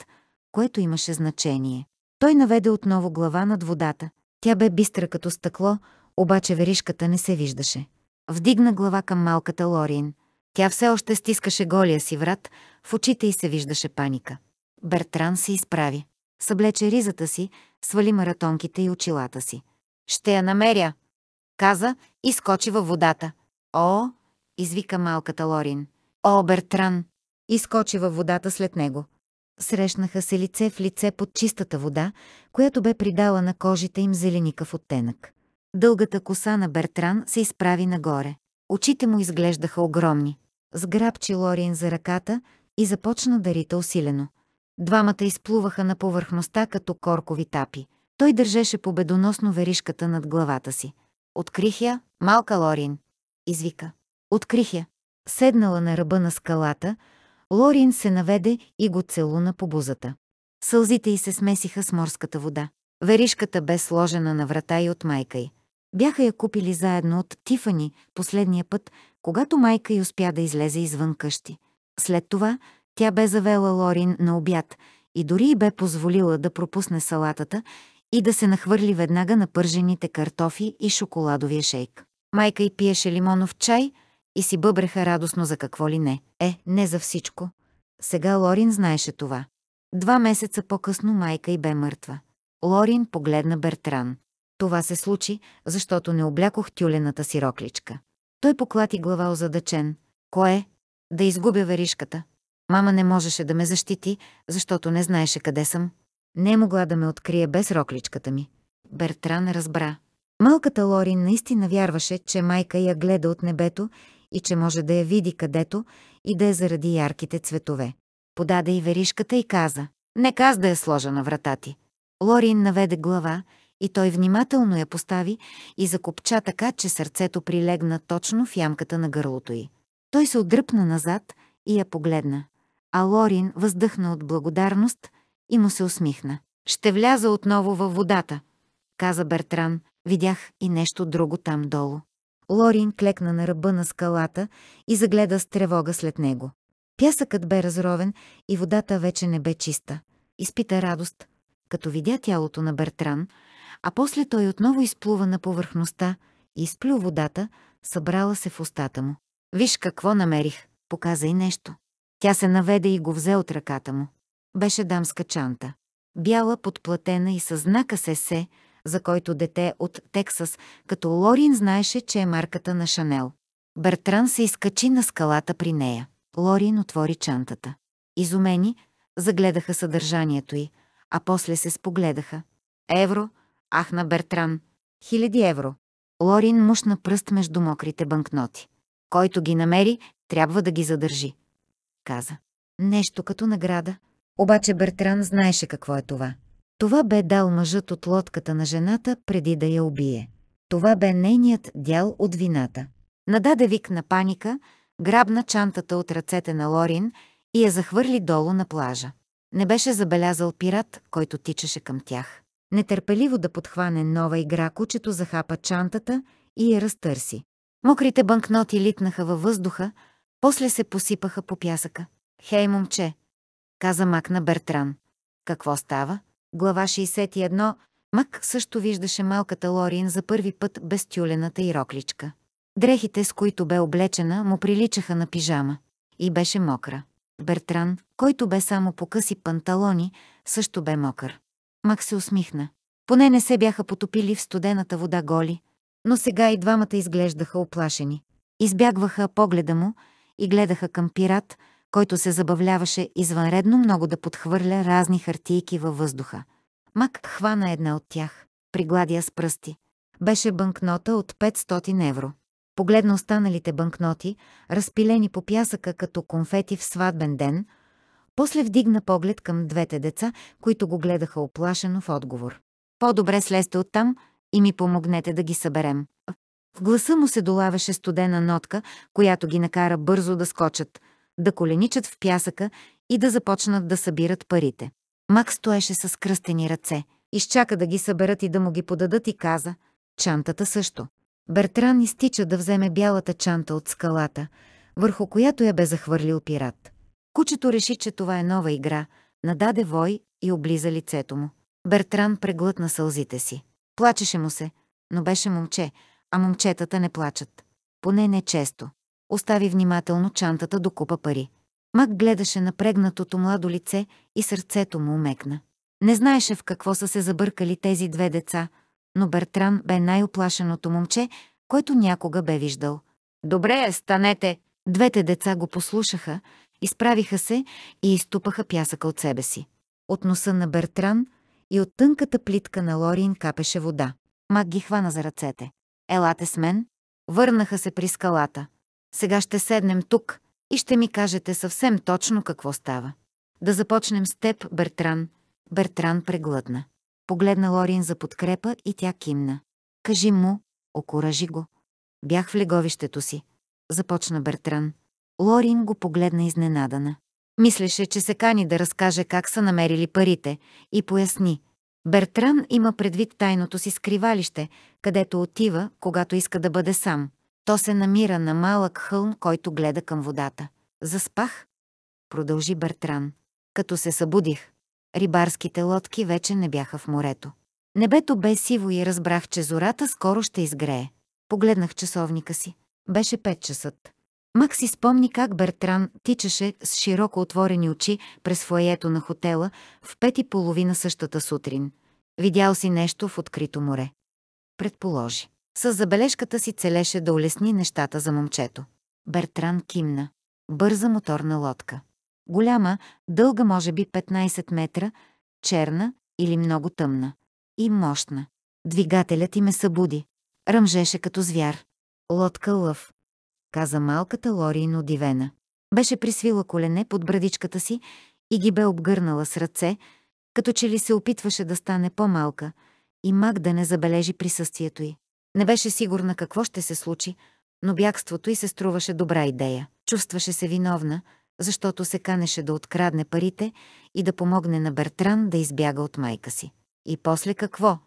което имаше значение. Той наведе отново глава над водата. Тя бе бистра като стъкло, обаче веришката не се виждаше. Вдигна глава към малката Лорин. Тя все още стискаше голия си врат, в очите й се виждаше паника. Бертран се изправи. Съблече ризата си, свали маратонките и очилата си. «Ще я намеря!» каза и скочи във водата. «О!» извика малката Лорин. «О, Бертран!» Изкочи във водата след него. Срещнаха се лице в лице под чистата вода, която бе придала на кожите им зеленикав оттенък. Дългата коса на Бертран се изправи нагоре. Очите му изглеждаха огромни. Сграбчи Лориен за ръката и започна да рита усилено. Двамата изплуваха на повърхността като коркови тапи. Той държеше победоносно веришката над главата си. Открих я, малка Лорин, извика. Открих я. Седнала на ръба на скалата, Лорин се наведе и го целуна по бузата. Сълзите й се смесиха с морската вода. Веришката бе сложена на врата и от майка й. Бяха я купили заедно от Тифани последния път, когато майка й успя да излезе извън къщи. След това тя бе завела Лорин на обяд и дори й бе позволила да пропусне салатата и да се нахвърли веднага на пържените картофи и шоколадовия шейк. Майка й пиеше лимонов чай – и си бъбреха радостно за какво ли не. Е, не за всичко. Сега Лорин знаеше това. Два месеца по-късно майка й бе мъртва. Лорин погледна Бертран. Това се случи, защото не облякох тюлената си рокличка. Той поклати глава озадачен. Кое? Да изгубя веришката. Мама не можеше да ме защити, защото не знаеше къде съм. Не е могла да ме открие без рокличката ми. Бертран разбра. Малката Лорин наистина вярваше, че майка я гледа от небето и че може да я види където и да е заради ярките цветове. Подаде и веришката и каза, нека аз да я сложа на врата ти. Лорин наведе глава и той внимателно я постави и закопча така, че сърцето прилегна точно в ямката на гърлото й. Той се отдръпна назад и я погледна, а Лорин въздъхна от благодарност и му се усмихна. «Ще вляза отново във водата», каза Бертран. Видях и нещо друго там долу. Лорин клекна на ръба на скалата и загледа с тревога след него. Пясъкът бе разровен и водата вече не бе чиста. Изпита радост, като видя тялото на Бертран, а после той отново изплува на повърхността и изплю водата, събрала се в устата му. «Виж какво намерих!» Показа и нещо. Тя се наведе и го взе от ръката му. Беше дамска чанта. Бяла, подплатена и със знака се се, за който дете от Тексас, като Лорин знаеше, че е марката на Шанел. Бертран се изкачи на скалата при нея. Лорин отвори чантата. Изумени, загледаха съдържанието й, а после се спогледаха. Евро, ахна Бертран. Хиляди евро. Лорин мушна пръст между мокрите банкноти. Който ги намери, трябва да ги задържи. Каза. Нещо като награда. Обаче Бертран знаеше какво е това. Това бе дал мъжът от лодката на жената преди да я убие. Това бе нейният дял от вината. Нададе вик на паника, грабна чантата от ръцете на Лорин и я захвърли долу на плажа. Не беше забелязал пират, който тичаше към тях. Нетърпеливо да подхване нова игра, кучето захапа чантата и я разтърси. Мокрите банкноти литнаха във въздуха, после се посипаха по пясъка. «Хей, момче!» каза мак на Бертран. «Какво става?» Глава 61. Мак също виждаше малката Лорин за първи път без тюлената и рокличка. Дрехите, с които бе облечена, му приличаха на пижама. И беше мокра. Бертран, който бе само по къси панталони, също бе мокър. Мак се усмихна. Поне не се бяха потопили в студената вода голи, но сега и двамата изглеждаха оплашени. Избягваха погледа му и гледаха към пират – който се забавляваше извънредно много да подхвърля разни хартийки във въздуха. Мак хвана една от тях, пригладя с пръсти. Беше банкнота от 500 евро. Погледна останалите банкноти, разпилени по пясъка като конфети в сватбен ден, после вдигна поглед към двете деца, които го гледаха оплашено в отговор. «По-добре слезте оттам и ми помогнете да ги съберем». В гласа му се долаваше студена нотка, която ги накара бързо да скочат – да коленичат в пясъка и да започнат да събират парите. Мак стоеше с кръстени ръце, изчака да ги съберат и да му ги подадат и каза, чантата също. Бертран изтича да вземе бялата чанта от скалата, върху която я бе захвърлил пират. Кучето реши, че това е нова игра, нададе вой и облиза лицето му. Бертран преглътна сълзите си. Плачеше му се, но беше момче, а момчетата не плачат. Поне не често остави внимателно чантата до купа пари. Мак гледаше напрегнатото младо лице и сърцето му умекна. Не знаеше в какво са се забъркали тези две деца, но Бертран бе най-оплашеното момче, който някога бе виждал. «Добре, станете!» Двете деца го послушаха, изправиха се и изтупаха пясъка от себе си. От носа на Бертран и от тънката плитка на Лорин капеше вода. Мак ги хвана за ръцете. «Елате с мен!» Върнаха се при скалата. Сега ще седнем тук и ще ми кажете съвсем точно какво става. Да започнем с теб, Бертран. Бертран преглътна. Погледна Лорин за подкрепа и тя кимна. Кажи му, окоръжи го. Бях в леговището си. Започна Бертран. Лорин го погледна изненадана. Мислеше, че се кани да разкаже как са намерили парите и поясни. Бертран има предвид тайното си скривалище, където отива, когато иска да бъде сам. То се намира на малък хълм, който гледа към водата. Заспах, продължи Бертран. Като се събудих, рибарските лодки вече не бяха в морето. Небето бе сиво и разбрах, че зората скоро ще изгрее. Погледнах часовника си. Беше 5 часът. Мак си спомни как Бертран тичаше с широко отворени очи през фоето на хотела в пет и половина същата сутрин. Видял си нещо в открито море. Предположи. С забележката си целеше да улесни нещата за момчето. Бертран кимна. Бърза моторна лодка. Голяма, дълга може би 15 метра, черна или много тъмна. И мощна. Двигателят им ме събуди. Ръмжеше като звяр. Лодка лъв. Каза малката Лорин удивена. Беше присвила колене под брадичката си и ги бе обгърнала с ръце, като че ли се опитваше да стане по-малка и мак да не забележи присъствието й. Не беше сигурна какво ще се случи, но бягството й се струваше добра идея. Чувстваше се виновна, защото се канеше да открадне парите и да помогне на Бертран да избяга от майка си. И после какво?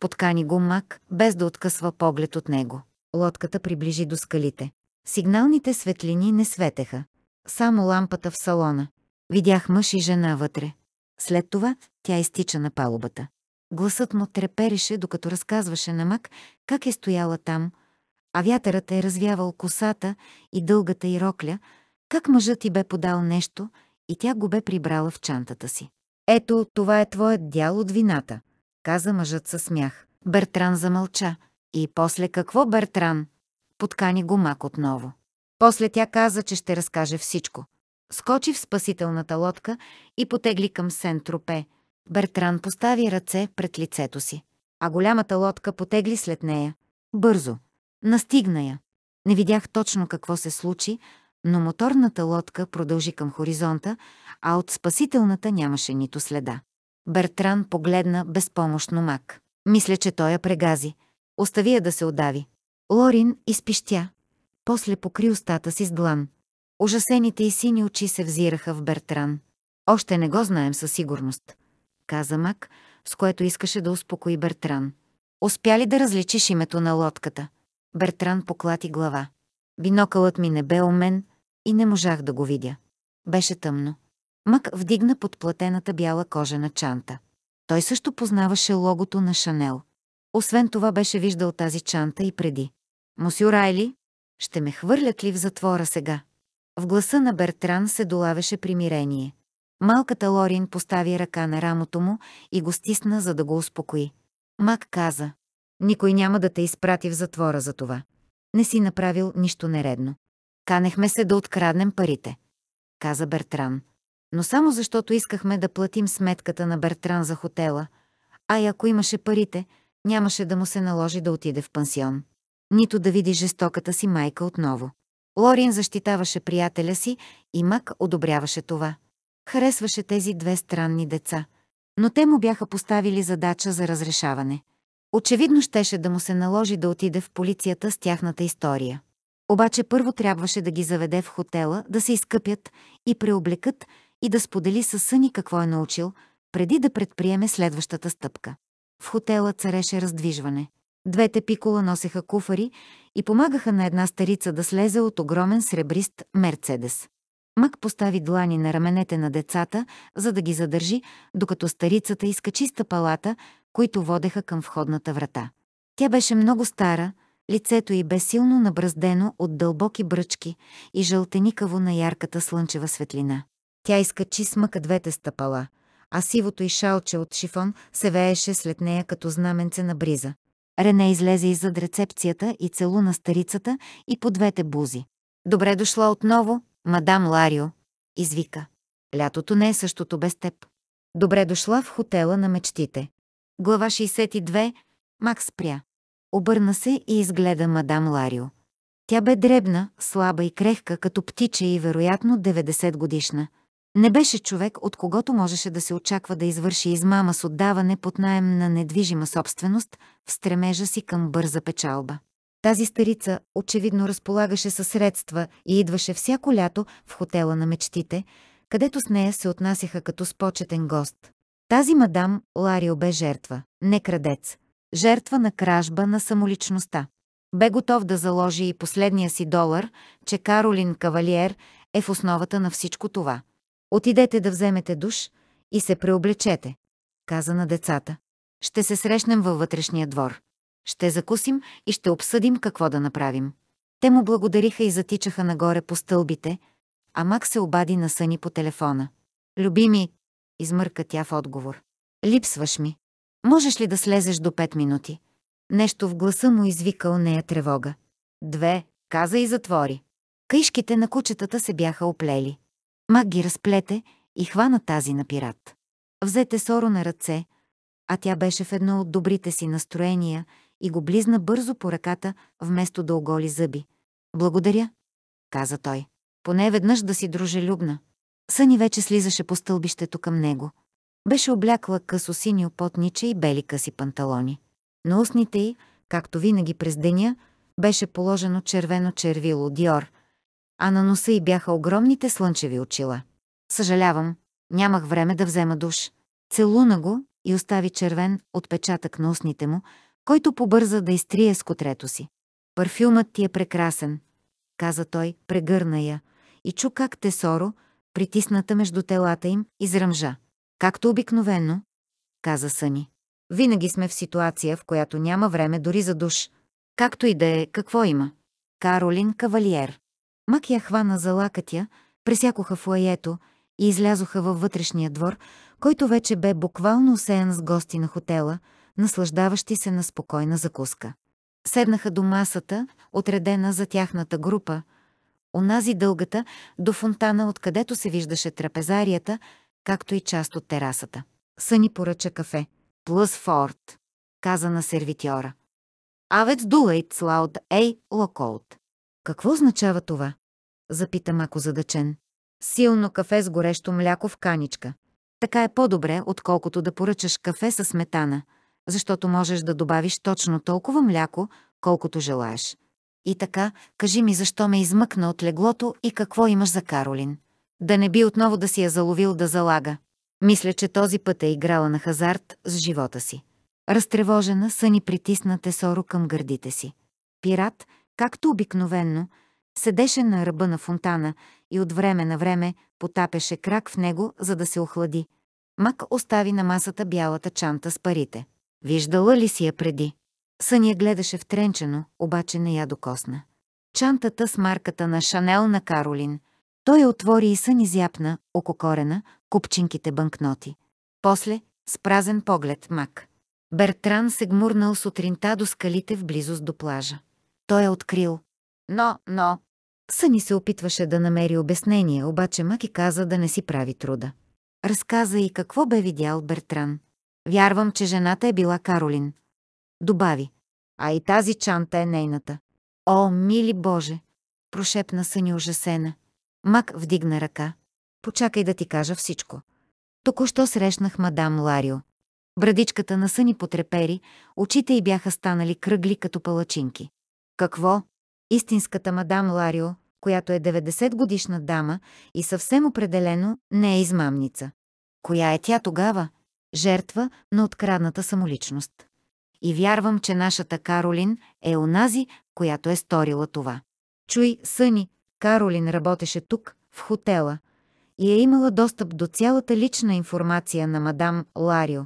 Подкани го мак, без да откъсва поглед от него. Лодката приближи до скалите. Сигналните светлини не светеха. Само лампата в салона. Видях мъж и жена вътре. След това тя изтича на палубата. Гласът му трепереше, докато разказваше на Мак как е стояла там, а вятърът е развявал косата и дългата и рокля, как мъжът ти бе подал нещо и тя го бе прибрала в чантата си. «Ето, това е твоят дял от вината», каза мъжът със смях. Бертран замълча. И после какво, Бертран? Подкани го мак отново. После тя каза, че ще разкаже всичко. Скочи в спасителната лодка и потегли към Сен-Тропе, Бертран постави ръце пред лицето си, а голямата лодка потегли след нея. Бързо. Настигна я. Не видях точно какво се случи, но моторната лодка продължи към хоризонта, а от спасителната нямаше нито следа. Бертран погледна безпомощно мак. Мисля, че той я прегази. Остави я да се отдави. Лорин изпищя. После покри устата си с длан. Ужасените и сини очи се взираха в Бертран. Още не го знаем със сигурност каза Мак, с което искаше да успокои Бертран. Успя ли да различиш името на лодката? Бертран поклати глава. Бинокълът ми не бе у мен и не можах да го видя. Беше тъмно. Мък вдигна подплатената бяла кожена чанта. Той също познаваше логото на Шанел. Освен това беше виждал тази чанта и преди. Мосю Райли, ще ме хвърлят ли в затвора сега? В гласа на Бертран се долавеше примирение. Малката Лорин постави ръка на рамото му и го стисна, за да го успокои. Мак каза, «Никой няма да те изпрати в затвора за това. Не си направил нищо нередно. Канехме се да откраднем парите», каза Бертран. «Но само защото искахме да платим сметката на Бертран за хотела, а и ако имаше парите, нямаше да му се наложи да отиде в пансион. Нито да види жестоката си майка отново». Лорин защитаваше приятеля си и Мак одобряваше това. Харесваше тези две странни деца, но те му бяха поставили задача за разрешаване. Очевидно щеше да му се наложи да отиде в полицията с тяхната история. Обаче първо трябваше да ги заведе в хотела, да се изкъпят и преоблекат и да сподели със съни какво е научил, преди да предприеме следващата стъпка. В хотела цареше раздвижване. Двете пикола носеха куфари и помагаха на една старица да слезе от огромен сребрист Мерцедес. Мък постави длани на раменете на децата, за да ги задържи, докато старицата изкачи стъпалата, които водеха към входната врата. Тя беше много стара, лицето й бе силно набраздено от дълбоки бръчки и жълтеникаво на ярката слънчева светлина. Тя изкачи с мъка двете стъпала, а сивото и шалче от шифон се вееше след нея като знаменце на бриза. Рене излезе иззад рецепцията и целуна старицата и по двете бузи. «Добре дошла отново, Мадам Ларио, извика. Лятото не е същото без теб. Добре дошла в хотела на мечтите. Глава 62. Макс спря. Обърна се и изгледа мадам Ларио. Тя бе дребна, слаба и крехка, като птиче и вероятно 90 годишна. Не беше човек, от когото можеше да се очаква да извърши измама с отдаване под найем на недвижима собственост в стремежа си към бърза печалба. Тази старица очевидно разполагаше със средства и идваше всяко лято в хотела на мечтите, където с нея се отнасяха като с почетен гост. Тази мадам Ларио бе жертва, не крадец, жертва на кражба на самоличността. Бе готов да заложи и последния си долар, че Каролин Кавалиер е в основата на всичко това. Отидете да вземете душ и се преоблечете, каза на децата. Ще се срещнем във вътрешния двор. Ще закусим и ще обсъдим какво да направим. Те му благодариха и затичаха нагоре по стълбите, а Мак се обади на съни по телефона. «Любими!» – измърка тя в отговор. «Липсваш ми. Можеш ли да слезеш до пет минути?» Нещо в гласа му извика у нея тревога. «Две!» – каза и затвори. Каишките на кучетата се бяха оплели. Мак ги разплете и хвана тази на пират. Взете Соро на ръце, а тя беше в едно от добрите си настроения – и го близна бързо по ръката, вместо да оголи зъби. Благодаря, каза той. Поне веднъж да си дружелюбна. Съни вече слизаше по стълбището към него. Беше облякла късо синьо потниче и бели къси панталони. На устните й, както винаги през деня, беше положено червено червило Диор, а на носа й бяха огромните слънчеви очила. Съжалявам, нямах време да взема душ. Целуна го и остави червен отпечатък на устните му, който побърза да изтрие скотрето си. Парфюмът ти е прекрасен, каза той, прегърна я и чу как Тесоро, притисната между телата им, изръмжа. Както обикновено, каза Съни. Винаги сме в ситуация, в която няма време дори за душ. Както и да е, какво има? Каролин Кавалиер. Мак я хвана за лакътя, пресякоха фуаето и излязоха във вътрешния двор, който вече бе буквално усеян с гости на хотела – наслаждаващи се на спокойна закуска. Седнаха до масата, отредена за тяхната група, онази дългата до фонтана, откъдето се виждаше трапезарията, както и част от терасата. Съни поръча кафе. Плъс Форд, каза на сервитьора. Авец дулайт слауд ей локолт. Какво означава това? Запита Мако задъчен. Силно кафе с горещо мляко в каничка. Така е по-добре, отколкото да поръчаш кафе с сметана – защото можеш да добавиш точно толкова мляко, колкото желаеш. И така, кажи ми защо ме измъкна от леглото и какво имаш за Каролин. Да не би отново да си я заловил да залага. Мисля, че този път е играла на хазарт с живота си. Разтревожена, Съни притисна Тесоро към гърдите си. Пират, както обикновенно, седеше на ръба на фонтана и от време на време потапеше крак в него, за да се охлади. Мак остави на масата бялата чанта с парите. Виждала ли си я преди? Съня гледаше втренчено, обаче не я докосна. Чантата с марката на Шанел на Каролин. Той я отвори и сън изяпна, корена, купчинките банкноти. После, с празен поглед, мак. Бертран се гмурнал сутринта до скалите в близост до плажа. Той е открил. Но, но... Съни се опитваше да намери обяснение, обаче Маки каза да не си прави труда. Разказа и какво бе видял Бертран. Вярвам, че жената е била Каролин. Добави. А и тази чанта е нейната. О, мили Боже! Прошепна Съни ужасена. Мак вдигна ръка. Почакай да ти кажа всичко. Току-що срещнах мадам Ларио. Брадичката на Съни потрепери, очите й бяха станали кръгли като палачинки. Какво? Истинската мадам Ларио, която е 90 годишна дама и съвсем определено не е измамница. Коя е тя тогава? жертва на открадната самоличност. И вярвам, че нашата Каролин е онази, която е сторила това. Чуй, съни, Каролин работеше тук, в хотела, и е имала достъп до цялата лична информация на мадам Ларио,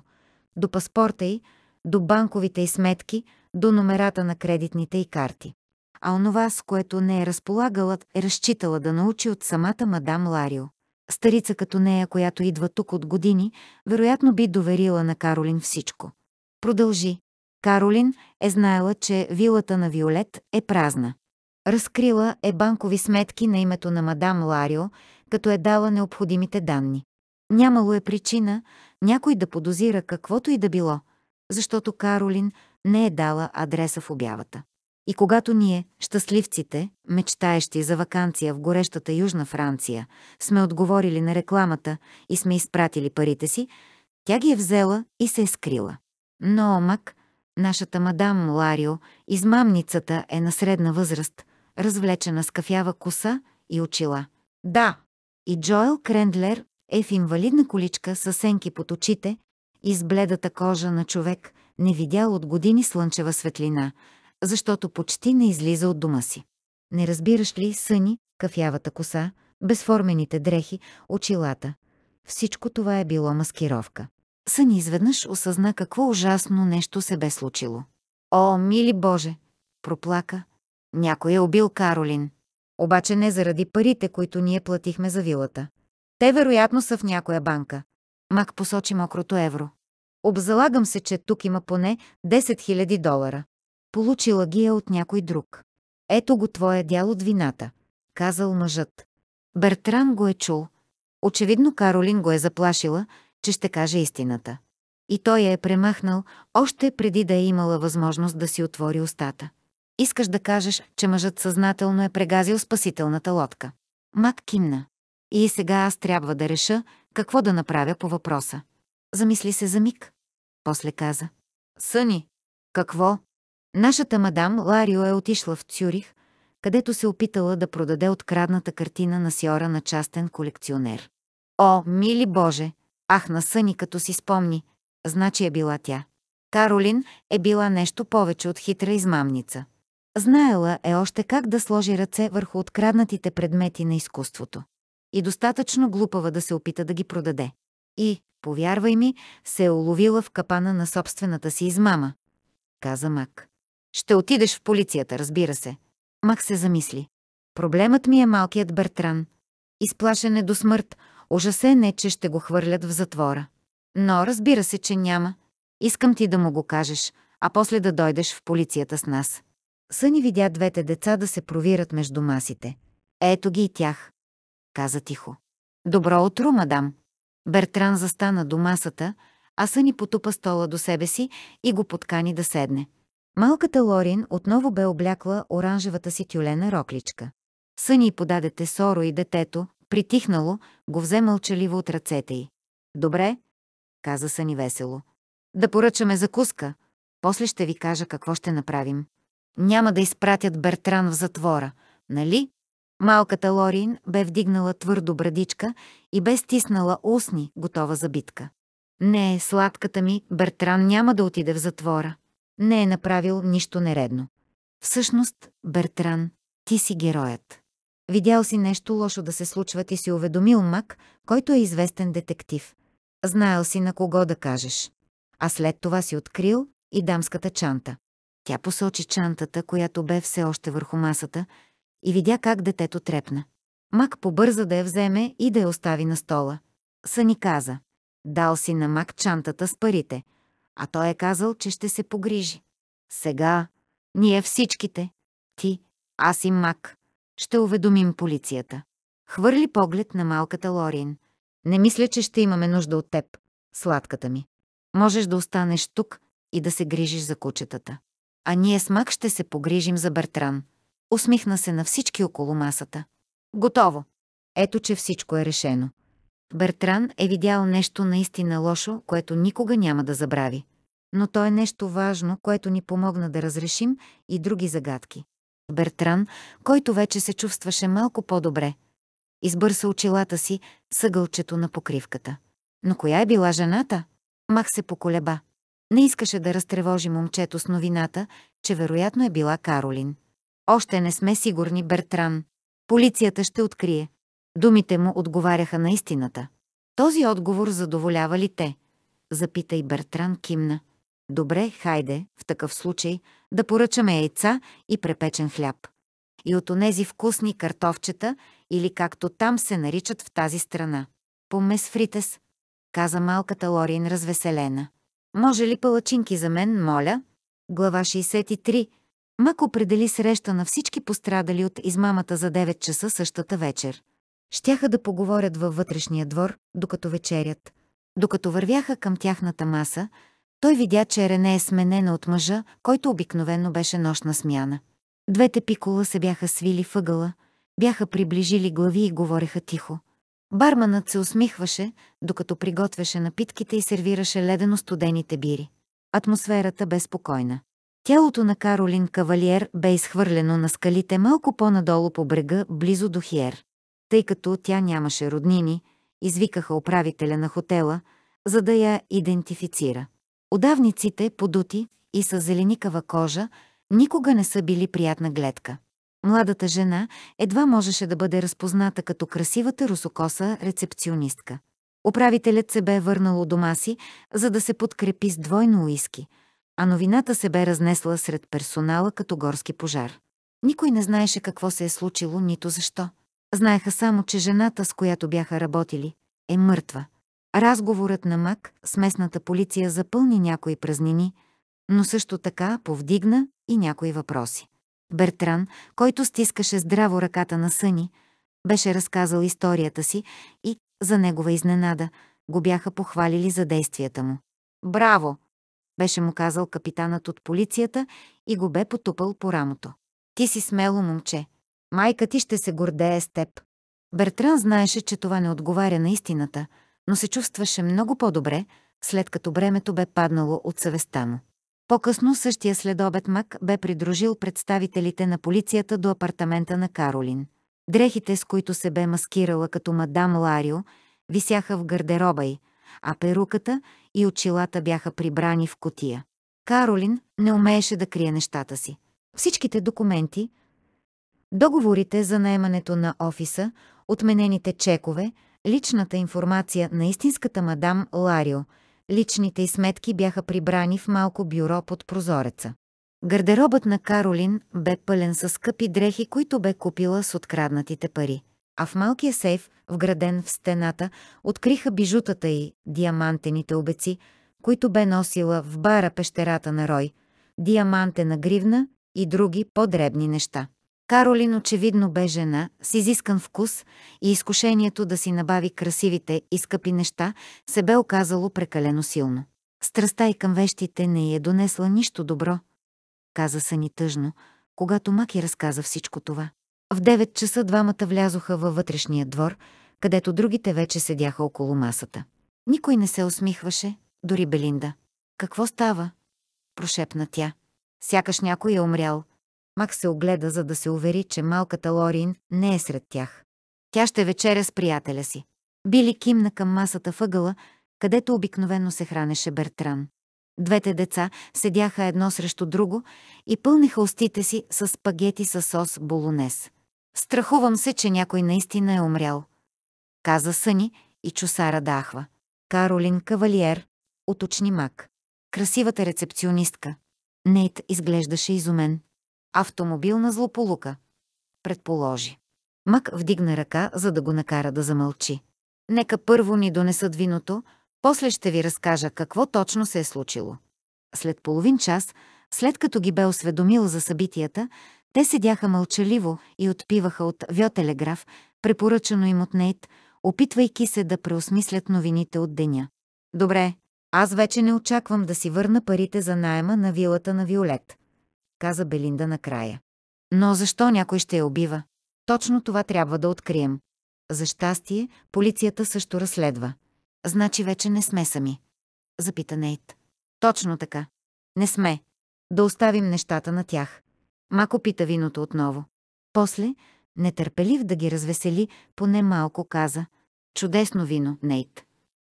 до паспорта й, до банковите й сметки, до номерата на кредитните й карти. А онова, с което не е разполагала, е разчитала да научи от самата мадам Ларио. Старица като нея, която идва тук от години, вероятно би доверила на Каролин всичко. Продължи. Каролин е знаела, че вилата на Виолет е празна. Разкрила е банкови сметки на името на мадам Ларио, като е дала необходимите данни. Нямало е причина някой да подозира каквото и да било, защото Каролин не е дала адреса в обявата. И когато ние, щастливците, мечтаещи за вакансия в горещата Южна Франция, сме отговорили на рекламата и сме изпратили парите си, тя ги е взела и се е скрила. Но омак, нашата мадам Ларио, измамницата е на средна възраст, развлечена с кафява коса и очила. Да. И Джоел Крендлер е в инвалидна количка с сенки под очите и с бледата кожа на човек, не видял от години слънчева светлина – защото почти не излиза от дома си. Не разбираш ли съни, кафявата коса, безформените дрехи, очилата? Всичко това е било маскировка. Съни изведнъж осъзна какво ужасно нещо се бе случило. О, мили Боже! Проплака. Някой е убил Каролин. Обаче не заради парите, които ние платихме за вилата. Те вероятно са в някоя банка. Мак посочи мокрото евро. Обзалагам се, че тук има поне 10 000 долара. Получила ги е от някой друг. Ето го твоя дял от вината, казал мъжът. Бертран го е чул. Очевидно Каролин го е заплашила, че ще каже истината. И той я е премахнал, още преди да е имала възможност да си отвори устата. Искаш да кажеш, че мъжът съзнателно е прегазил спасителната лодка. Мак кимна. И сега аз трябва да реша какво да направя по въпроса. Замисли се за миг. После каза. Съни. Какво? Нашата мадам Ларио е отишла в Цюрих, където се опитала да продаде открадната картина на Сиора на частен колекционер. О, мили Боже! Ах, насъни, като си спомни. Значи е била тя. Каролин е била нещо повече от хитра измамница. Знаела е още как да сложи ръце върху откраднатите предмети на изкуството. И достатъчно глупава да се опита да ги продаде. И, повярвай ми, се е уловила в капана на собствената си измама, каза Мак. Ще отидеш в полицията, разбира се. Мах се замисли. Проблемът ми е малкият Бертран. Изплашен е до смърт, ужасен е, че ще го хвърлят в затвора. Но разбира се, че няма. Искам ти да му го кажеш, а после да дойдеш в полицията с нас. Съни видя двете деца да се провират между масите. Ето ги и тях, каза тихо. Добро утро, мадам. Бертран застана до масата, а Съни потупа стола до себе си и го подкани да седне. Малката Лорин отново бе облякла оранжевата си тюлена рокличка. Съни й подаде тесоро и детето, притихнало, го взе мълчаливо от ръцете й. «Добре», каза Съни весело. «Да поръчаме закуска. После ще ви кажа какво ще направим. Няма да изпратят Бертран в затвора, нали?» Малката Лорин бе вдигнала твърдо брадичка и бе стиснала устни, готова за битка. «Не, сладката ми, Бертран няма да отиде в затвора не е направил нищо нередно. Всъщност, Бертран, ти си героят. Видял си нещо лошо да се случва и си уведомил мак, който е известен детектив. Знаел си на кого да кажеш. А след това си открил и дамската чанта. Тя посочи чантата, която бе все още върху масата, и видя как детето трепна. Мак побърза да я вземе и да я остави на стола. Съни каза. Дал си на Мак чантата с парите – а той е казал, че ще се погрижи. Сега, ние всичките, ти, аз и Мак, ще уведомим полицията. Хвърли поглед на малката Лорин. Не мисля, че ще имаме нужда от теб, сладката ми. Можеш да останеш тук и да се грижиш за кучетата. А ние с Мак ще се погрижим за Бертран. Усмихна се на всички около масата. Готово. Ето, че всичко е решено. Бертран е видял нещо наистина лошо, което никога няма да забрави. Но то е нещо важно, което ни помогна да разрешим и други загадки. Бертран, който вече се чувстваше малко по-добре, избърса очилата си съгълчето на покривката. Но коя е била жената? Мах се поколеба. Не искаше да разтревожи момчето с новината, че вероятно е била Каролин. Още не сме сигурни, Бертран. Полицията ще открие. Думите му отговаряха на истината. Този отговор задоволява ли те? Запита и Бертран кимна. Добре, хайде, в такъв случай, да поръчаме яйца и препечен хляб. И от онези вкусни картофчета, или както там се наричат в тази страна. Помес фритес, каза малката Лорин развеселена. Може ли палачинки за мен, моля? Глава 63. Мак определи среща на всички пострадали от измамата за 9 часа същата вечер щяха да поговорят във вътрешния двор, докато вечерят. Докато вървяха към тяхната маса, той видя, че Рене е сменена от мъжа, който обикновено беше нощна смяна. Двете пикола се бяха свили въгъла, бяха приближили глави и говореха тихо. Барманът се усмихваше, докато приготвяше напитките и сервираше ледено-студените бири. Атмосферата бе спокойна. Тялото на Каролин Кавалиер бе изхвърлено на скалите малко по-надолу по брега, близо до Хиер тъй като тя нямаше роднини, извикаха управителя на хотела, за да я идентифицира. Удавниците, подути и с зеленикава кожа, никога не са били приятна гледка. Младата жена едва можеше да бъде разпозната като красивата русокоса рецепционистка. Управителят се бе върнал у дома си, за да се подкрепи с двойно уиски, а новината се бе разнесла сред персонала като горски пожар. Никой не знаеше какво се е случило, нито защо. Знаеха само, че жената, с която бяха работили, е мъртва. Разговорът на Мак с местната полиция запълни някои празнини, но също така повдигна и някои въпроси. Бертран, който стискаше здраво ръката на Съни, беше разказал историята си и, за негова изненада, го бяха похвалили за действията му. «Браво!» беше му казал капитанът от полицията и го бе потупал по рамото. «Ти си смело момче!» Майка ти ще се гордее с теб. Бертран знаеше, че това не отговаря на истината, но се чувстваше много по-добре, след като бремето бе паднало от съвестта му. По-късно същия следобед Мак бе придружил представителите на полицията до апартамента на Каролин. Дрехите, с които се бе маскирала като мадам Ларио, висяха в гардероба й, а перуката и очилата бяха прибрани в котия. Каролин не умееше да крие нещата си. Всичките документи, Договорите за наемането на офиса, отменените чекове, личната информация на истинската мадам Ларио, личните й сметки бяха прибрани в малко бюро под прозореца. Гардеробът на Каролин бе пълен с скъпи дрехи, които бе купила с откраднатите пари. А в малкия сейф, вграден в стената, откриха бижутата й, диамантените обеци, които бе носила в бара пещерата на Рой, диамантена гривна и други по-дребни неща. Каролин очевидно бе жена с изискан вкус и изкушението да си набави красивите и скъпи неща се бе оказало прекалено силно. Страстта и към вещите не е донесла нищо добро, каза ни тъжно, когато Маки разказа всичко това. В 9 часа двамата влязоха във вътрешния двор, където другите вече седяха около масата. Никой не се усмихваше, дори Белинда. «Какво става?» – прошепна тя. «Сякаш някой е умрял», Мак се огледа, за да се увери, че малката Лорин не е сред тях. Тя ще вечеря с приятеля си. Били кимна към масата въгъла, където обикновено се хранеше Бертран. Двете деца седяха едно срещу друго и пълниха устите си с спагети с сос болонез. Страхувам се, че някой наистина е умрял. Каза Съни и Чусара Дахва. Каролин Кавалиер, уточни мак. Красивата рецепционистка. Нейт изглеждаше изумен. Автомобилна злополука. Предположи. Мък вдигна ръка, за да го накара да замълчи. Нека първо ни донесат виното, после ще ви разкажа какво точно се е случило. След половин час, след като ги бе осведомил за събитията, те седяха мълчаливо и отпиваха от Вьотелеграф, препоръчано им от Нейт, опитвайки се да преосмислят новините от деня. Добре, аз вече не очаквам да си върна парите за найема на вилата на Виолет каза Белинда накрая. Но защо някой ще я убива? Точно това трябва да открием. За щастие, полицията също разследва. Значи вече не сме сами. Запита Нейт. Точно така. Не сме. Да оставим нещата на тях. Мако пита виното отново. После, нетърпелив да ги развесели, поне малко каза. Чудесно вино, Нейт.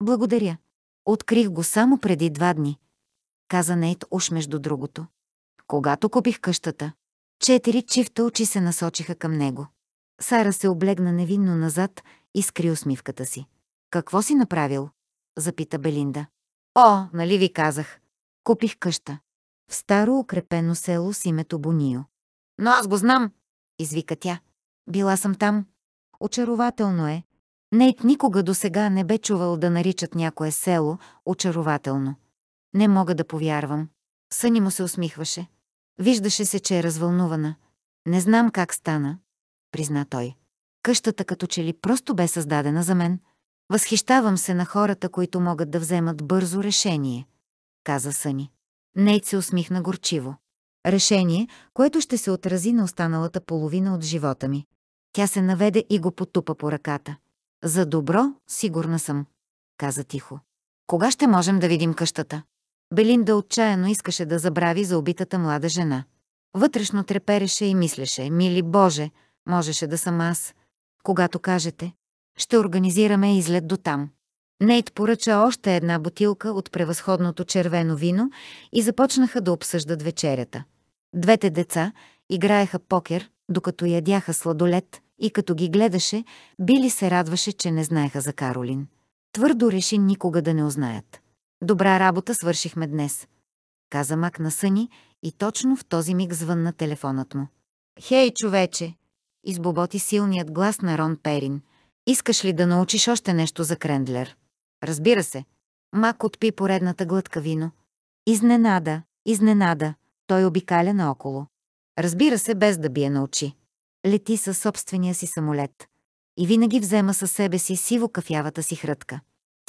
Благодаря. Открих го само преди два дни. Каза Нейт уж между другото когато купих къщата. Четири чифта очи се насочиха към него. Сара се облегна невинно назад и скри усмивката си. «Какво си направил?» запита Белинда. «О, нали ви казах? Купих къща. В старо укрепено село с името Бонио. Но аз го знам!» извика тя. «Била съм там. Очарователно е. Нейт никога до сега не бе чувал да наричат някое село очарователно. Не мога да повярвам. Съни му се усмихваше. Виждаше се, че е развълнувана. Не знам как стана, призна той. Къщата като че ли просто бе създадена за мен. Възхищавам се на хората, които могат да вземат бързо решение, каза Съни. Нейт се усмихна горчиво. Решение, което ще се отрази на останалата половина от живота ми. Тя се наведе и го потупа по ръката. За добро, сигурна съм, каза тихо. Кога ще можем да видим къщата? Белинда отчаяно искаше да забрави за убитата млада жена. Вътрешно трепереше и мислеше, мили Боже, можеше да съм аз. Когато кажете, ще организираме излет до там. Нейт поръча още една бутилка от превъзходното червено вино и започнаха да обсъждат вечерята. Двете деца играеха покер, докато ядяха сладолет и като ги гледаше, Били се радваше, че не знаеха за Каролин. Твърдо реши никога да не узнаят. Добра работа свършихме днес, каза Мак на Съни и точно в този миг звънна телефонът му. Хей, човече! Избоботи силният глас на Рон Перин. Искаш ли да научиш още нещо за Крендлер? Разбира се. Мак отпи поредната глътка вино. Изненада, изненада. Той обикаля наоколо. Разбира се, без да бие на очи. Лети със собствения си самолет. И винаги взема със себе си сиво кафявата си хрътка.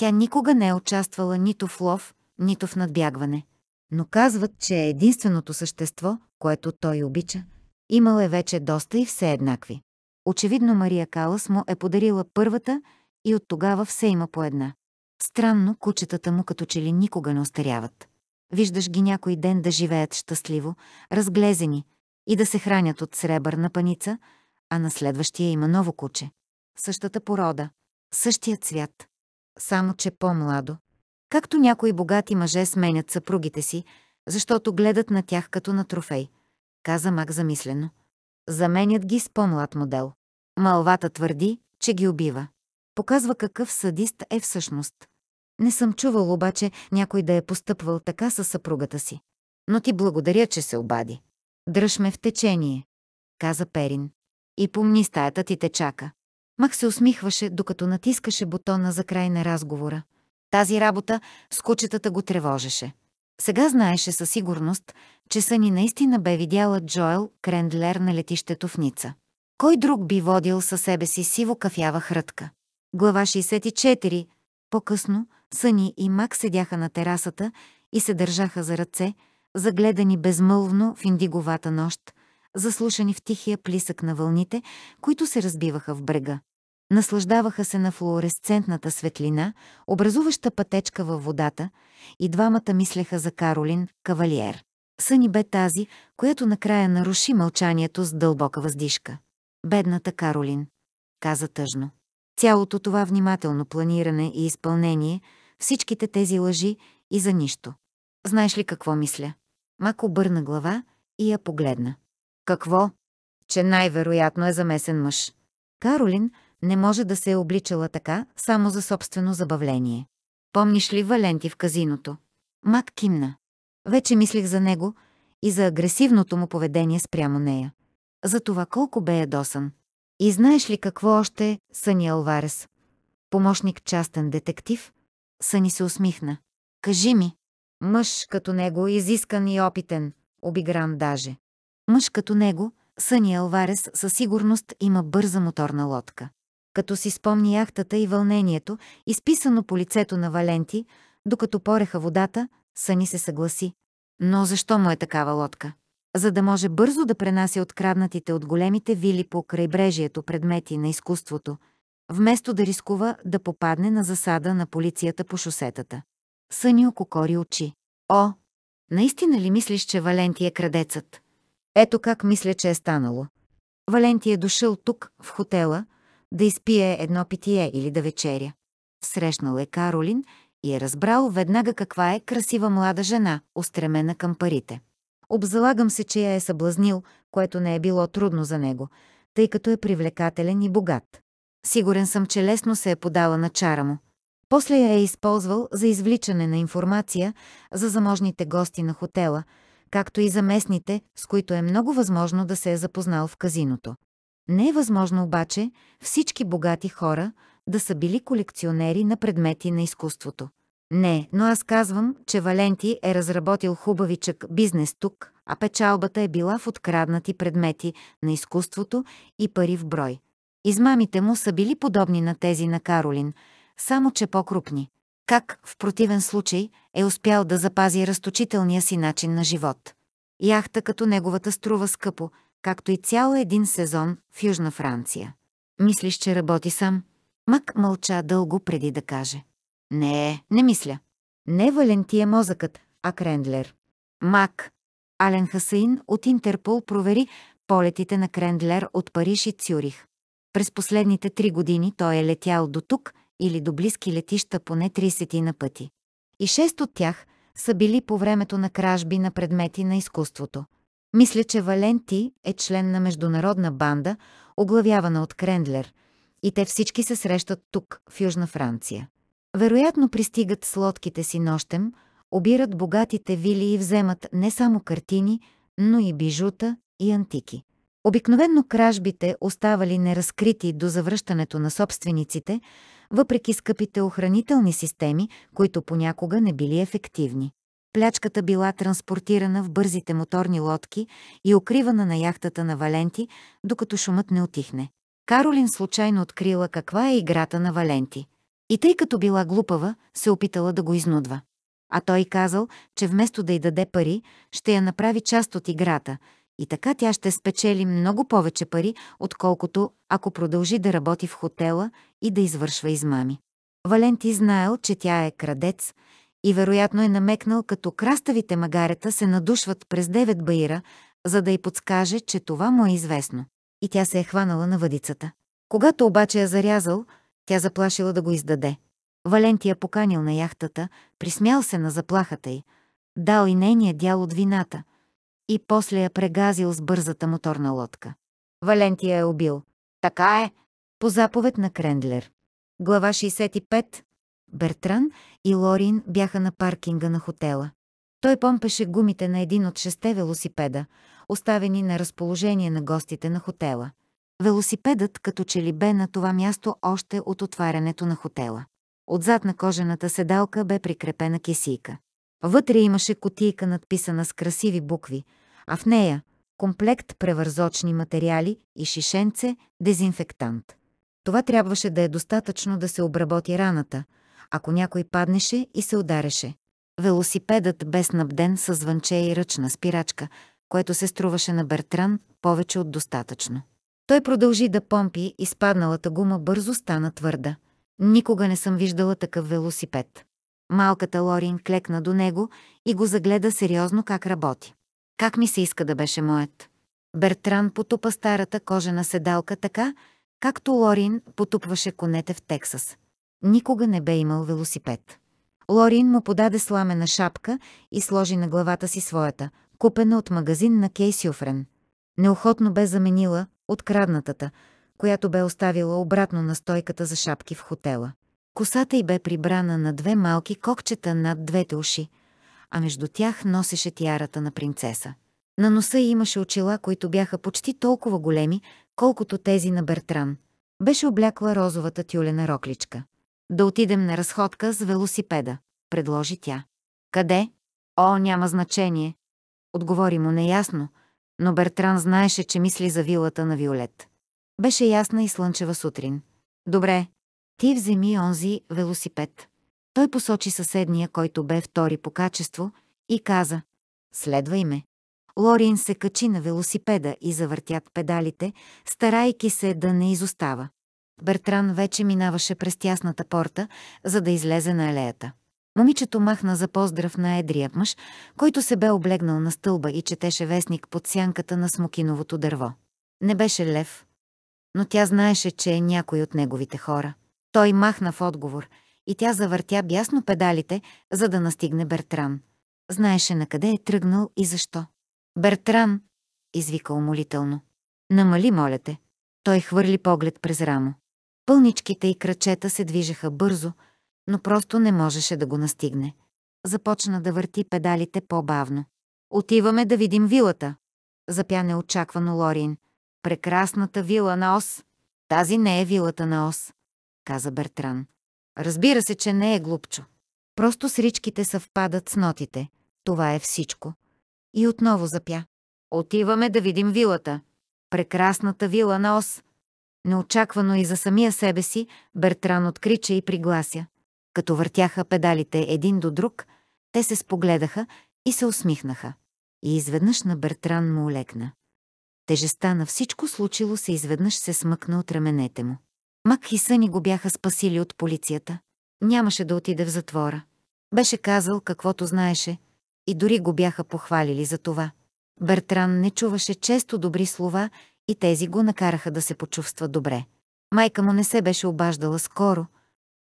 Тя никога не е участвала нито в лов, нито в надбягване. Но казват, че е единственото същество, което той обича. Имал е вече доста и все еднакви. Очевидно Мария Калас му е подарила първата и от тогава все има по една. Странно, кучетата му като че ли никога не остаряват. Виждаш ги някой ден да живеят щастливо, разглезени и да се хранят от сребърна паница, а на следващия има ново куче. Същата порода, същия цвят, само че по-младо. Както някои богати мъже сменят съпругите си, защото гледат на тях като на трофей, каза Мак замислено. Заменят ги с по-млад модел. Малвата твърди, че ги убива. Показва какъв съдист е всъщност. Не съм чувал обаче някой да е постъпвал така със съпругата си. Но ти благодаря, че се обади. Дръж ме в течение, каза Перин. И помни, стаята ти те чака. Мах се усмихваше, докато натискаше бутона за край на разговора. Тази работа с кучетата го тревожеше. Сега знаеше със сигурност, че Съни наистина бе видяла Джоел Крендлер на летището в Ница. Кой друг би водил със себе си сиво кафява хрътка? Глава 64. По-късно Съни и Мак седяха на терасата и се държаха за ръце, загледани безмълвно в индиговата нощ, заслушани в тихия плисък на вълните, които се разбиваха в брега. Наслаждаваха се на флуоресцентната светлина, образуваща пътечка във водата, и двамата мислеха за Каролин, кавалиер. Съни бе тази, която накрая наруши мълчанието с дълбока въздишка. Бедната Каролин, каза тъжно. Цялото това внимателно планиране и изпълнение, всичките тези лъжи и за нищо. Знаеш ли какво мисля? Мак обърна глава и я погледна. Какво? Че най-вероятно е замесен мъж. Каролин, не може да се е обличала така, само за собствено забавление. Помниш ли Валенти в казиното? Мак кимна. Вече мислих за него и за агресивното му поведение спрямо нея. За това колко бе ядосан. И знаеш ли какво още е Съни Алварес? Помощник частен детектив? Съни се усмихна. Кажи ми. Мъж като него, изискан и опитен, обигран даже. Мъж като него, Съни Алварес със сигурност има бърза моторна лодка като си спомни яхтата и вълнението, изписано по лицето на Валенти, докато пореха водата, Сани се съгласи. Но защо му е такава лодка? За да може бързо да пренася откраднатите от големите вили по крайбрежието предмети на изкуството, вместо да рискува да попадне на засада на полицията по шосетата. Съни ококори очи. О, наистина ли мислиш, че Валенти е крадецът? Ето как мисля, че е станало. Валенти е дошъл тук, в хотела, да изпие едно питие или да вечеря. Срещнал е Каролин и е разбрал веднага каква е красива млада жена, устремена към парите. Обзалагам се, че я е съблазнил, което не е било трудно за него, тъй като е привлекателен и богат. Сигурен съм, че лесно се е подала на чара му. После я е използвал за извличане на информация за заможните гости на хотела, както и за местните, с които е много възможно да се е запознал в казиното. Не е възможно обаче всички богати хора да са били колекционери на предмети на изкуството. Не, но аз казвам, че Валенти е разработил хубавичък бизнес тук, а печалбата е била в откраднати предмети на изкуството и пари в брой. Измамите му са били подобни на тези на Каролин, само че по-крупни. Как, в противен случай, е успял да запази разточителния си начин на живот? Яхта като неговата струва скъпо – както и цял един сезон в Южна Франция. Мислиш, че работи сам? Мак мълча дълго преди да каже. Не, не мисля. Не Валентия мозъкът, а Крендлер. Мак. Ален Хасаин от Интерпол провери полетите на Крендлер от Париж и Цюрих. През последните три години той е летял до тук или до близки летища поне 30 на пъти. И шест от тях са били по времето на кражби на предмети на изкуството. Мисля, че Валенти е член на международна банда, оглавявана от Крендлер, и те всички се срещат тук, в Южна Франция. Вероятно пристигат с лодките си нощем, обират богатите вили и вземат не само картини, но и бижута и антики. Обикновенно кражбите оставали неразкрити до завръщането на собствениците, въпреки скъпите охранителни системи, които понякога не били ефективни. Плячката била транспортирана в бързите моторни лодки и укривана на яхтата на Валенти, докато шумът не отихне. Каролин случайно открила каква е играта на Валенти. И тъй като била глупава, се опитала да го изнудва. А той казал, че вместо да й даде пари, ще я направи част от играта и така тя ще спечели много повече пари, отколкото ако продължи да работи в хотела и да извършва измами. Валенти знаел, че тя е крадец и вероятно е намекнал като краставите магарета се надушват през девет баира, за да й подскаже, че това му е известно. И тя се е хванала на въдицата. Когато обаче я е зарязал, тя заплашила да го издаде. Валентия поканил на яхтата, присмял се на заплахата й, дал и нейния дял от вината и после я прегазил с бързата моторна лодка. Валентия е убил. Така е. По заповед на Крендлер. Глава 65. Бертран и Лорин бяха на паркинга на хотела. Той помпеше гумите на един от шесте велосипеда, оставени на разположение на гостите на хотела. Велосипедът като че ли бе на това място още от отварянето на хотела. Отзад на кожената седалка бе прикрепена кисийка. Вътре имаше котийка надписана с красиви букви, а в нея – комплект превързочни материали и шишенце – дезинфектант. Това трябваше да е достатъчно да се обработи раната – ако някой паднеше и се удареше. Велосипедът бе снабден с звънче и ръчна спирачка, което се струваше на Бертран повече от достатъчно. Той продължи да помпи и спадналата гума бързо стана твърда. Никога не съм виждала такъв велосипед. Малката Лорин клекна до него и го загледа сериозно как работи. Как ми се иска да беше моят. Бертран потупа старата кожена седалка така, както Лорин потупваше конете в Тексас. Никога не бе имал велосипед. Лорин му подаде сламена шапка и сложи на главата си своята, купена от магазин на Кейси Офрен. Неохотно бе заменила откраднатата, която бе оставила обратно на стойката за шапки в хотела. Косата й бе прибрана на две малки кокчета над двете уши, а между тях носеше тиарата на принцеса. На носа й имаше очила, които бяха почти толкова големи, колкото тези на Бертран. Беше облякла розовата тюлена рокличка. Да отидем на разходка с велосипеда, предложи тя. Къде? О, няма значение. Отговори му неясно, но Бертран знаеше, че мисли за вилата на Виолет. Беше ясна и слънчева сутрин. Добре, ти вземи онзи велосипед. Той посочи съседния, който бе втори по качество, и каза «Следвай ме». Лорин се качи на велосипеда и завъртят педалите, старайки се да не изостава. Бертран вече минаваше през тясната порта, за да излезе на алеята. Момичето махна за поздрав на едрия мъж, който се бе облегнал на стълба и четеше вестник под сянката на смокиновото дърво. Не беше лев, но тя знаеше, че е някой от неговите хора. Той махна в отговор и тя завъртя бясно педалите, за да настигне Бертран. Знаеше на къде е тръгнал и защо. «Бертран!» извика умолително. «Намали, моля те!» Той хвърли поглед през рамо. Пълничките и крачета се движеха бързо, но просто не можеше да го настигне. Започна да върти педалите по-бавно. Отиваме да видим вилата. Запя неочаквано Лорин. Прекрасната вила на Ос. Тази не е вилата на Ос, каза Бертран. Разбира се, че не е глупчо. Просто сричките съвпадат с нотите. Това е всичко. И отново запя. Отиваме да видим вилата. Прекрасната вила на Ос. Неочаквано и за самия себе си, Бертран открича и приглася. Като въртяха педалите един до друг, те се спогледаха и се усмихнаха. И изведнъж на Бертран му олекна. Тежестта на всичко случило се изведнъж се смъкна от раменете му. Мак и съни го бяха спасили от полицията. Нямаше да отиде в затвора. Беше казал каквото знаеше и дори го бяха похвалили за това. Бертран не чуваше често добри слова и тези го накараха да се почувства добре. Майка му не се беше обаждала скоро,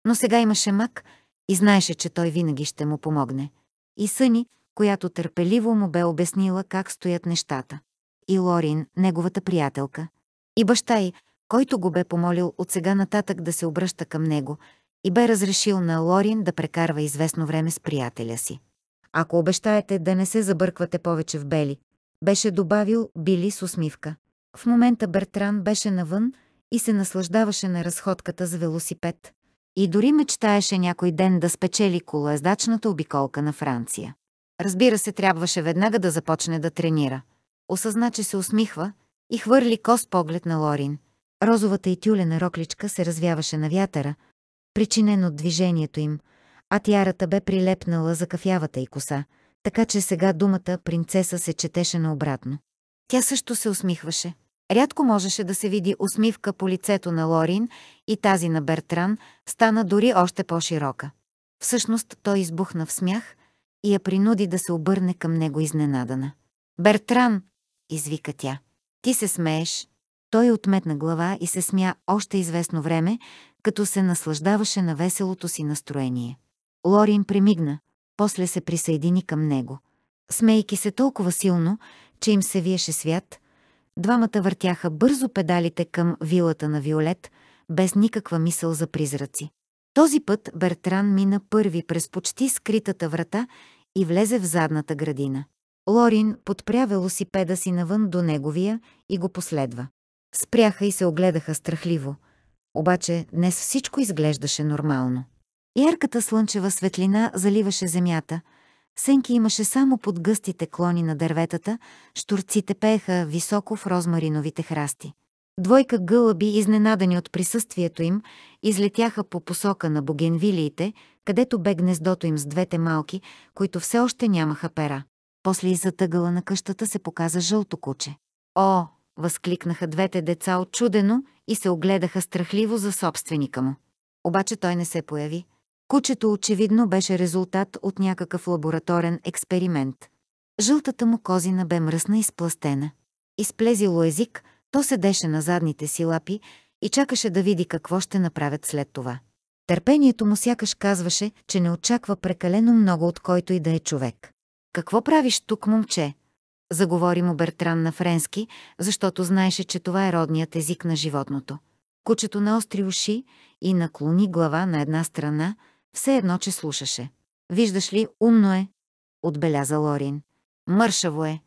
но сега имаше мак и знаеше, че той винаги ще му помогне. И Съни, която търпеливо му бе обяснила как стоят нещата. И Лорин, неговата приятелка. И баща й, който го бе помолил от сега нататък да се обръща към него и бе разрешил на Лорин да прекарва известно време с приятеля си. Ако обещаете да не се забърквате повече в Бели, беше добавил Били с усмивка. В момента Бертран беше навън и се наслаждаваше на разходката с велосипед. И дори мечтаеше някой ден да спечели колоездачната обиколка на Франция. Разбира се, трябваше веднага да започне да тренира. Осъзна, че се усмихва и хвърли кос поглед на Лорин. Розовата и тюлена рокличка се развяваше на вятъра, причинен от движението им, а тярата бе прилепнала за кафявата и коса, така че сега думата принцеса се четеше наобратно. Тя също се усмихваше. Рядко можеше да се види усмивка по лицето на Лорин и тази на Бертран стана дори още по-широка. Всъщност той избухна в смях и я принуди да се обърне към него изненадана. «Бертран!» – извика тя. «Ти се смееш!» Той отметна глава и се смя още известно време, като се наслаждаваше на веселото си настроение. Лорин примигна, после се присъедини към него. Смейки се толкова силно, че им се виеше свят, Двамата въртяха бързо педалите към вилата на Виолет, без никаква мисъл за призраци. Този път Бертран мина първи през почти скритата врата и влезе в задната градина. Лорин подпря велосипеда си навън до неговия и го последва. Спряха и се огледаха страхливо. Обаче днес всичко изглеждаше нормално. Ярката слънчева светлина заливаше земята, Сенки имаше само под гъстите клони на дърветата, штурците пееха високо в розмариновите храсти. Двойка гълъби, изненадани от присъствието им, излетяха по посока на богенвилиите, където бе гнездото им с двете малки, които все още нямаха пера. После и затъгъла на къщата се показа жълто куче. О! възкликнаха двете деца отчудено и се огледаха страхливо за собственика му. Обаче той не се появи – Кучето очевидно беше резултат от някакъв лабораторен експеримент. Жълтата му козина бе мръсна и спластена. Изплезило език, то седеше на задните си лапи и чакаше да види какво ще направят след това. Търпението му сякаш казваше, че не очаква прекалено много от който и да е човек. «Какво правиш тук, момче?» Заговори му Бертран на френски, защото знаеше, че това е родният език на животното. Кучето наостри уши и наклони глава на една страна – все едно, че слушаше. Виждаш ли, умно е, отбеляза Лорин. Мършаво е.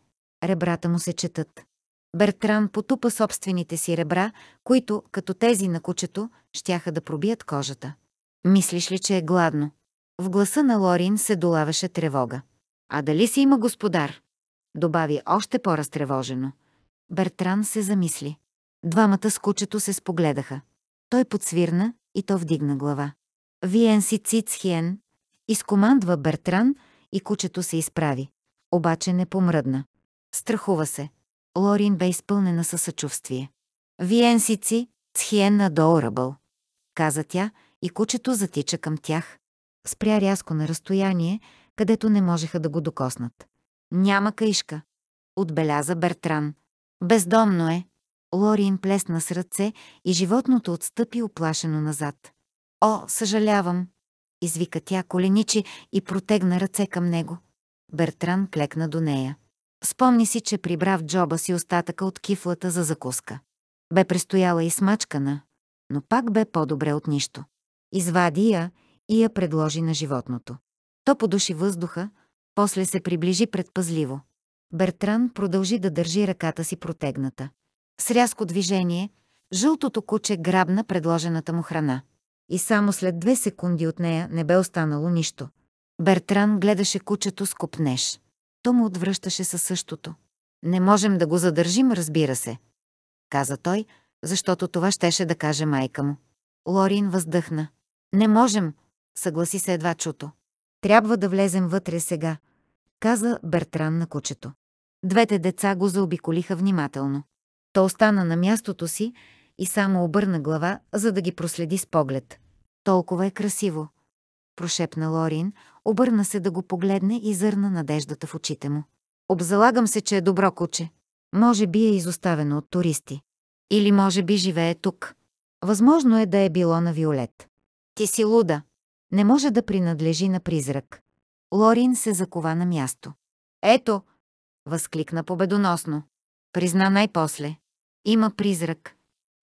Ребрата му се четат. Бертран потупа собствените си ребра, които, като тези на кучето, щяха да пробият кожата. Мислиш ли, че е гладно? В гласа на Лорин се долаваше тревога. А дали си има господар? Добави още по-разтревожено. Бертран се замисли. Двамата с кучето се спогледаха. Той подсвирна и то вдигна глава. Виен си Цицхиен, изкомандва Бертран и кучето се изправи. Обаче не помръдна. Страхува се. Лорин бе изпълнена със съчувствие. Виен си ци, Цхиен на Доорабъл, каза тя и кучето затича към тях. Спря рязко на разстояние, където не можеха да го докоснат. Няма каишка, отбеляза Бертран. Бездомно е. Лорин плесна с ръце и животното отстъпи оплашено назад. О, съжалявам! извика тя коленичи и протегна ръце към него. Бертран клекна до нея. Спомни си, че прибра в джоба си остатъка от кифлата за закуска. Бе престояла и смачкана, но пак бе по-добре от нищо. Извади я и я предложи на животното. То подуши въздуха, после се приближи предпазливо. Бертран продължи да държи ръката си протегната. С рязко движение, жълтото куче грабна предложената му храна и само след две секунди от нея не бе останало нищо. Бертран гледаше кучето с копнеж. То му отвръщаше със същото. Не можем да го задържим, разбира се, каза той, защото това щеше да каже майка му. Лорин въздъхна. Не можем, съгласи се едва чуто. Трябва да влезем вътре сега, каза Бертран на кучето. Двете деца го заобиколиха внимателно. То остана на мястото си и само обърна глава, за да ги проследи с поглед. Толкова е красиво, прошепна Лорин, обърна се да го погледне и зърна надеждата в очите му. Обзалагам се, че е добро куче. Може би е изоставено от туристи. Или може би живее тук. Възможно е да е било на Виолет. Ти си луда. Не може да принадлежи на призрак. Лорин се закова на място. Ето! Възкликна победоносно. Призна най-после. Има призрак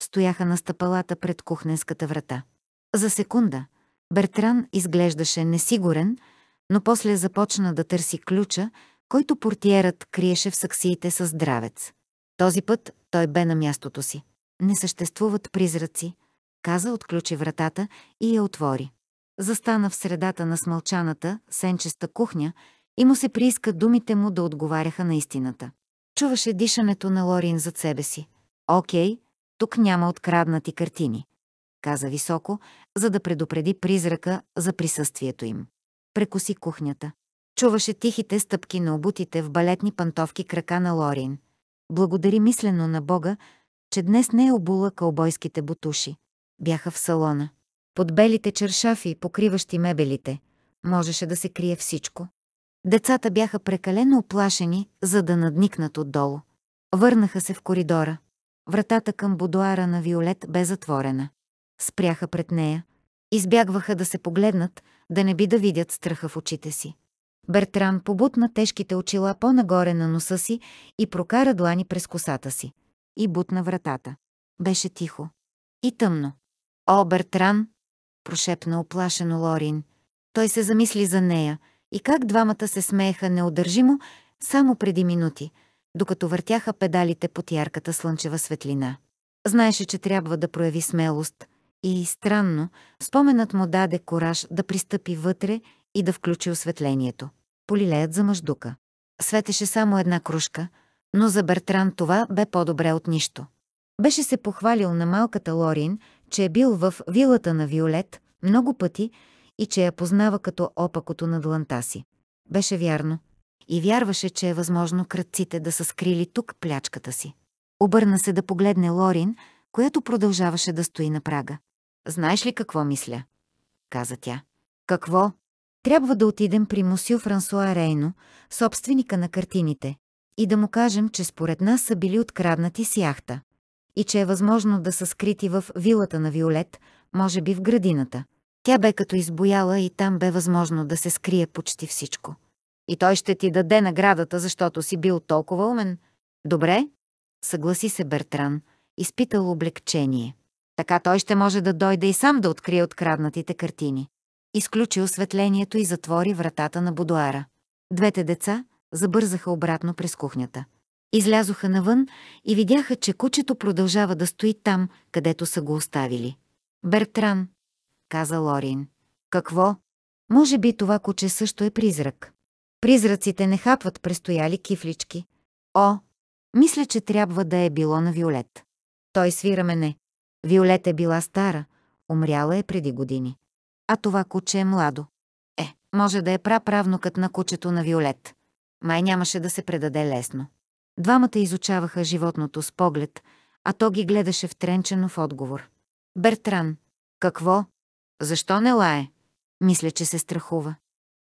стояха на стъпалата пред кухненската врата. За секунда Бертран изглеждаше несигурен, но после започна да търси ключа, който портиерът криеше в саксиите с здравец. Този път той бе на мястото си. Не съществуват призраци, каза, отключи вратата и я отвори. Застана в средата на смълчаната, сенчеста кухня и му се прииска думите му да отговаряха на истината. Чуваше дишането на Лорин зад себе си. Окей, тук няма откраднати картини, каза високо, за да предупреди призрака за присъствието им. Прекуси кухнята. Чуваше тихите стъпки на обутите в балетни пантовки крака на Лорин. Благодари мислено на Бога, че днес не е обула кълбойските бутуши. Бяха в салона. Под белите чершафи, покриващи мебелите, можеше да се крие всичко. Децата бяха прекалено оплашени, за да надникнат отдолу. Върнаха се в коридора. Вратата към будуара на Виолет бе затворена. Спряха пред нея. Избягваха да се погледнат, да не би да видят страха в очите си. Бертран побутна тежките очила по-нагоре на носа си и прокара длани през косата си. И бутна вратата. Беше тихо. И тъмно. «О, Бертран!» – прошепна оплашено Лорин. Той се замисли за нея и как двамата се смееха неудържимо само преди минути – докато въртяха педалите под ярката слънчева светлина. Знаеше, че трябва да прояви смелост и, странно, споменът му даде кораж да пристъпи вътре и да включи осветлението. Полилеят за мъждука. Светеше само една кружка, но за Бертран това бе по-добре от нищо. Беше се похвалил на малката Лорин, че е бил в вилата на Виолет много пъти и че я познава като опакото на дланта си. Беше вярно и вярваше, че е възможно кръците да са скрили тук плячката си. Обърна се да погледне Лорин, която продължаваше да стои на прага. «Знаеш ли какво мисля?» каза тя. «Какво?» Трябва да отидем при Мусю Франсуа Рейно, собственика на картините, и да му кажем, че според нас са били откраднати с яхта и че е възможно да са скрити в вилата на Виолет, може би в градината. Тя бе като избояла и там бе възможно да се скрие почти всичко. И той ще ти даде наградата, защото си бил толкова умен. Добре, съгласи се Бертран, изпитал облегчение. Така той ще може да дойде и сам да открие откраднатите картини. Изключи осветлението и затвори вратата на будуара. Двете деца забързаха обратно през кухнята. Излязоха навън и видяха, че кучето продължава да стои там, където са го оставили. «Бертран», каза Лорин. «Какво?» «Може би това куче също е призрак». Призраците не хапват престояли кифлички. О, мисля, че трябва да е било на Виолет. Той свира мене. Виолет е била стара, умряла е преди години. А това куче е младо. Е, може да е праправнукът на кучето на Виолет. Май нямаше да се предаде лесно. Двамата изучаваха животното с поглед, а то ги гледаше втренчено в отговор. Бертран, какво? Защо не лае? Мисля, че се страхува.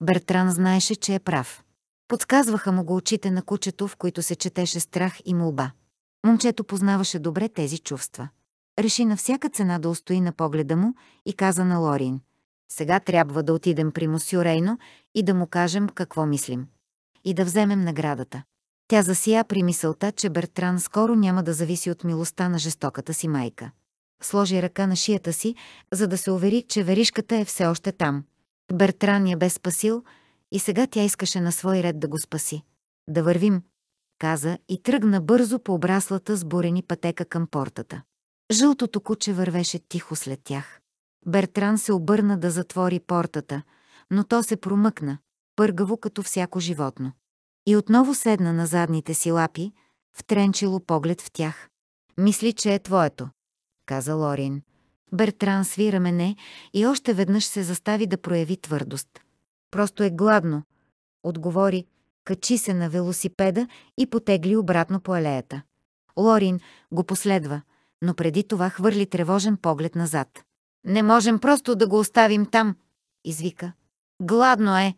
Бертран знаеше, че е прав. Подсказваха му го очите на кучето, в които се четеше страх и молба. Момчето познаваше добре тези чувства. Реши на всяка цена да устои на погледа му и каза на Лорин. Сега трябва да отидем при Мусю Рейно и да му кажем какво мислим. И да вземем наградата. Тя засия при мисълта, че Бертран скоро няма да зависи от милостта на жестоката си майка. Сложи ръка на шията си, за да се увери, че веришката е все още там. Бертран я бе спасил и сега тя искаше на свой ред да го спаси. Да вървим, каза и тръгна бързо по обраслата с бурени пътека към портата. Жълтото куче вървеше тихо след тях. Бертран се обърна да затвори портата, но то се промъкна, пъргаво като всяко животно. И отново седна на задните си лапи, втренчило поглед в тях. «Мисли, че е твоето», каза Лорин. Бертран свира мене и още веднъж се застави да прояви твърдост. Просто е гладно, отговори, качи се на велосипеда и потегли обратно по алеята. Лорин го последва, но преди това хвърли тревожен поглед назад. Не можем просто да го оставим там, извика. Гладно е.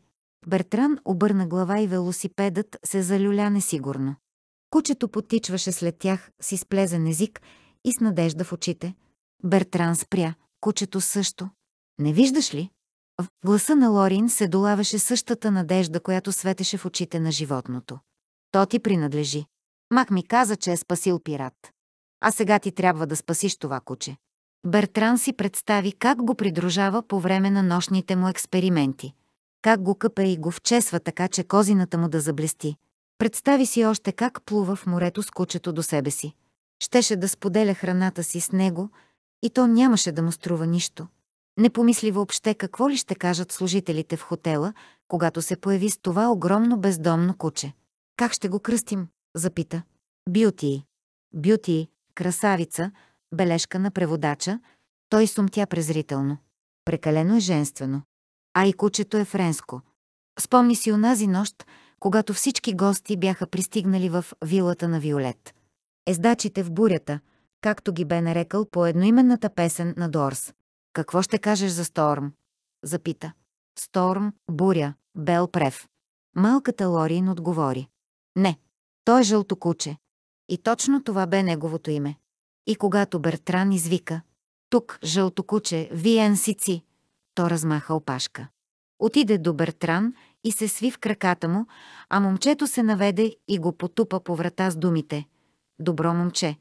Бертран обърна глава и велосипедът се залюля несигурно. Кучето потичваше след тях с изплезен език и с надежда в очите – Бертран спря, кучето също. Не виждаш ли? В гласа на Лорин се долаваше същата надежда, която светеше в очите на животното. То ти принадлежи. Мак ми каза, че е спасил пират. А сега ти трябва да спасиш това куче. Бертран си представи как го придружава по време на нощните му експерименти. Как го къпе и го вчесва така, че козината му да заблести. Представи си още как плува в морето с кучето до себе си. Щеше да споделя храната си с него – и то нямаше да му струва нищо. Не помисли въобще какво ли ще кажат служителите в хотела, когато се появи с това огромно бездомно куче. Как ще го кръстим? запита. Бюти. Бюти, красавица, бележка на преводача, той сумтя презрително. Прекалено е женствено. А и кучето е френско. Спомни си онази нощ, когато всички гости бяха пристигнали в вилата на Виолет. Ездачите в бурята – както ги бе нарекал по едноименната песен на Дорс. Какво ще кажеш за Сторм? Запита. Сторм, буря, бел прев. Малката Лорин отговори. Не, той е жълто куче. И точно това бе неговото име. И когато Бертран извика, тук, жълто куче, VNCC, е то размаха опашка. Отиде до Бертран и се сви в краката му, а момчето се наведе и го потупа по врата с думите. Добро момче,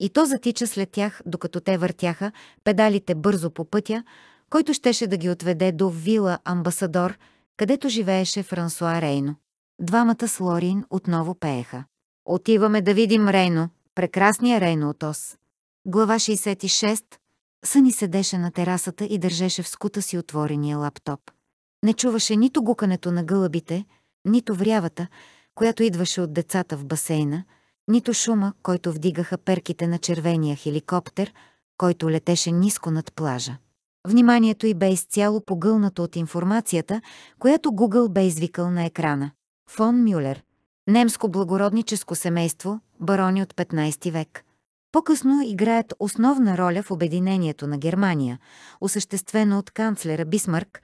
и то затича след тях, докато те въртяха педалите бързо по пътя, който щеше да ги отведе до вила Амбасадор, където живееше Франсуа Рейно. Двамата с Лорин отново пееха. Отиваме да видим Рейно, прекрасния Рейно от Ос. Глава 66. Съни седеше на терасата и държеше в скута си отворения лаптоп. Не чуваше нито гукането на гълъбите, нито врявата, която идваше от децата в басейна – нито шума, който вдигаха перките на червения хеликоптер, който летеше ниско над плажа. Вниманието й бе изцяло погълнато от информацията, която Google бе извикал на екрана. Фон Мюлер. Немско благородническо семейство, барони от 15 век. По-късно играят основна роля в обединението на Германия, осъществено от канцлера Бисмарк,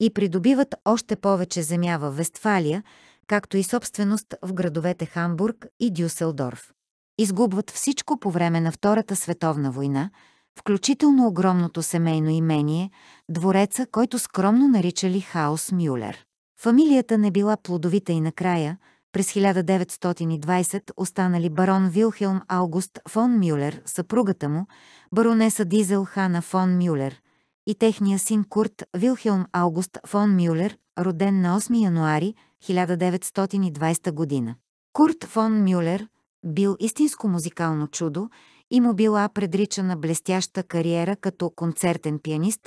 и придобиват още повече земя в Вестфалия, както и собственост в градовете Хамбург и Дюселдорф. Изгубват всичко по време на Втората световна война, включително огромното семейно имение, двореца, който скромно наричали Хаус Мюлер. Фамилията не била плодовита и накрая, през 1920 останали барон Вилхелм Аугуст фон Мюлер, съпругата му, баронеса Дизел Хана фон Мюлер и техния син Курт Вилхелм Аугуст фон Мюлер, роден на 8 януари 1920 година. Курт фон Мюлер бил истинско музикално чудо и му била предричана блестяща кариера като концертен пианист,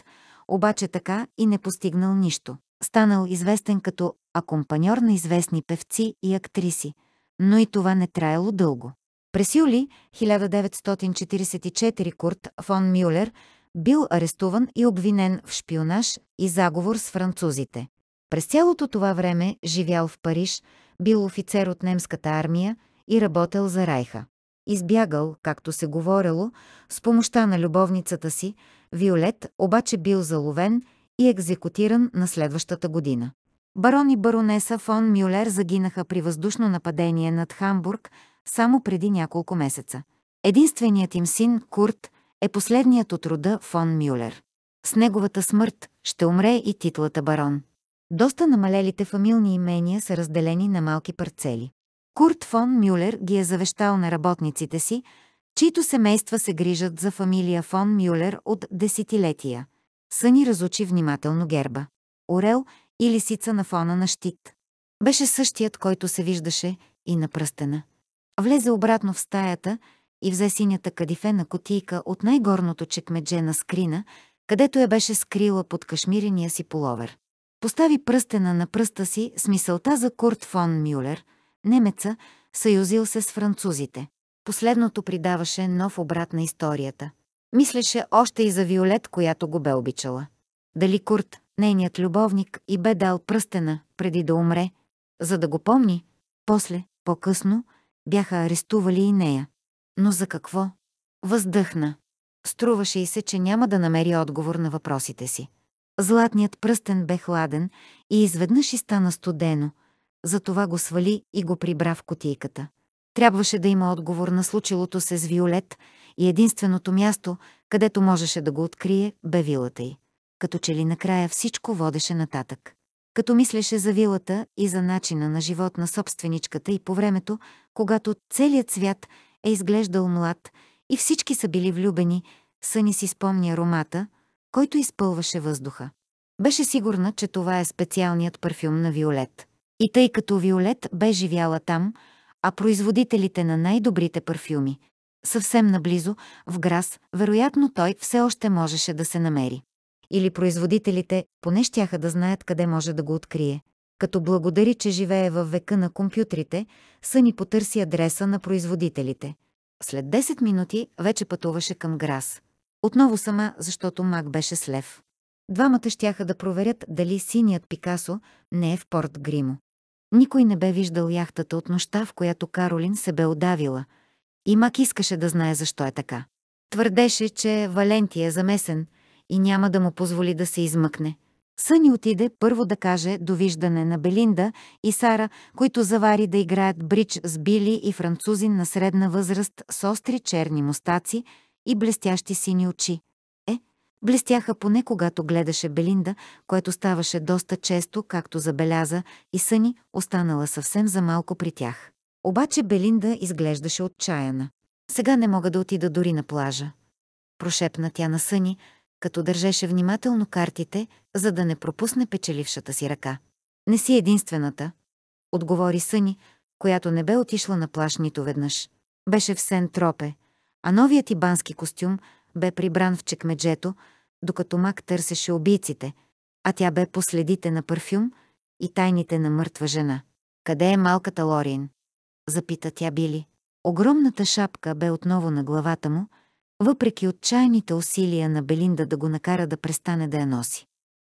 обаче така и не постигнал нищо. Станал известен като акомпаньор на известни певци и актриси, но и това не траяло дълго. През юли 1944 Курт фон Мюлер бил арестуван и обвинен в шпионаж и заговор с французите. През цялото това време живял в Париж, бил офицер от немската армия и работел за Райха. Избягал, както се говорило, с помощта на любовницата си, Виолет обаче бил заловен и екзекутиран на следващата година. Барон и баронеса фон Мюлер загинаха при въздушно нападение над Хамбург само преди няколко месеца. Единственият им син, Курт, е последният от рода фон Мюлер. С неговата смърт ще умре и титлата барон. Доста намалелите фамилни имения са разделени на малки парцели. Курт фон Мюлер ги е завещал на работниците си, чието семейства се грижат за фамилия фон Мюлер от десетилетия. Съни разучи внимателно герба. Орел и лисица на фона на щит. Беше същият, който се виждаше и на пръстена. Влезе обратно в стаята и взе синята кадифена котийка от най-горното чекмедже на скрина, където я беше скрила под кашмирения си половер. Постави пръстена на пръста си с мисълта за Курт фон Мюлер, немеца, съюзил се с французите. Последното придаваше нов обрат на историята. Мислеше още и за Виолет, която го бе обичала. Дали Курт, нейният любовник, и бе дал пръстена, преди да умре, за да го помни, после, по-късно, бяха арестували и нея. Но за какво? Въздъхна. Струваше и се, че няма да намери отговор на въпросите си. Златният пръстен бе хладен и изведнъж и стана студено. Затова го свали и го прибра в котийката. Трябваше да има отговор на случилото се с Виолет и единственото място, където можеше да го открие, бе вилата й. Като че ли накрая всичко водеше нататък. Като мислеше за вилата и за начина на живот на собственичката и по времето, когато целият свят е изглеждал млад и всички са били влюбени, съни си спомня аромата който изпълваше въздуха. Беше сигурна, че това е специалният парфюм на Виолет. И тъй като Виолет бе живяла там, а производителите на най-добрите парфюми, съвсем наблизо, в Грас, вероятно той все още можеше да се намери. Или производителите поне щяха да знаят къде може да го открие. Като благодари, че живее във века на компютрите, Съни потърси адреса на производителите. След 10 минути вече пътуваше към Грас. Отново сама, защото мак беше с лев. Двамата щяха да проверят дали синият Пикасо не е в порт Гримо. Никой не бе виждал яхтата от нощта, в която Каролин се бе удавила. И Мак искаше да знае защо е така. Твърдеше, че Валенти е замесен и няма да му позволи да се измъкне. Съни отиде първо да каже довиждане на Белинда и Сара, които завари да играят брич с Били и французин на средна възраст с остри черни мустаци, и блестящи сини очи. Е, блестяха поне когато гледаше Белинда, което ставаше доста често, както забеляза, и Съни останала съвсем за малко при тях. Обаче Белинда изглеждаше отчаяна. Сега не мога да отида дори на плажа. Прошепна тя на Съни, като държеше внимателно картите, за да не пропусне печелившата си ръка. Не си единствената, отговори Съни, която не бе отишла на плаш нито веднъж. Беше в Сен-Тропе, а новият ибански костюм бе прибран в чекмеджето, докато мак търсеше убийците, а тя бе последите на парфюм и тайните на мъртва жена. «Къде е малката Лорин?» запита тя Били. Огромната шапка бе отново на главата му, въпреки отчаяните усилия на Белинда да го накара да престане да я носи.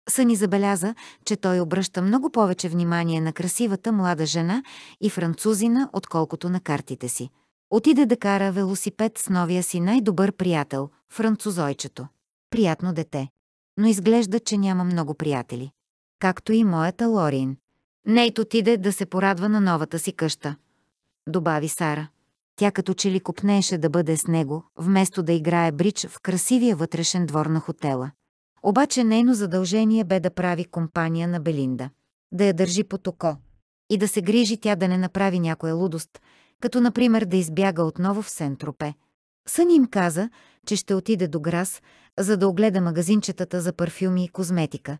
Съни забеляза, че той обръща много повече внимание на красивата млада жена и французина, отколкото на картите си – Отида да кара велосипед с новия си най-добър приятел, французойчето. Приятно дете. Но изглежда, че няма много приятели. Както и моята Лорин. Нейт отиде да се порадва на новата си къща. Добави Сара. Тя като че ли копнееше да бъде с него, вместо да играе брич в красивия вътрешен двор на хотела. Обаче нейно задължение бе да прави компания на Белинда. Да я държи под око. И да се грижи тя да не направи някоя лудост – като например да избяга отново в Сентропе. Сън им каза, че ще отиде до Грас, за да огледа магазинчетата за парфюми и козметика,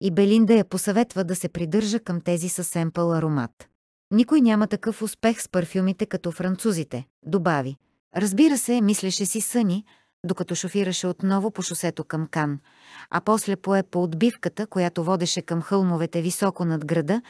и Белинда я посъветва да се придържа към тези със семпъл аромат. Никой няма такъв успех с парфюмите като французите, добави. Разбира се, мислеше си Съни, докато шофираше отново по шосето към Кан, а после пое по отбивката, която водеше към хълмовете високо над града,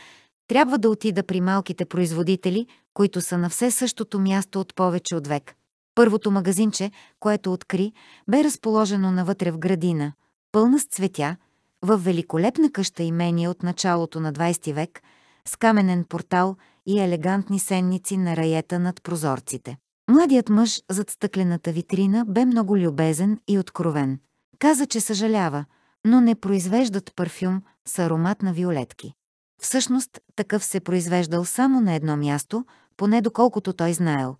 трябва да отида при малките производители, които са на все същото място от повече от век. Първото магазинче, което откри, бе разположено навътре в градина, пълна с цветя, в великолепна къща имение от началото на 20 век, с каменен портал и елегантни сенници на раета над прозорците. Младият мъж зад стъклената витрина бе много любезен и откровен. Каза, че съжалява, но не произвеждат парфюм с аромат на виолетки. Всъщност, такъв се произвеждал само на едно място, поне доколкото той знаел,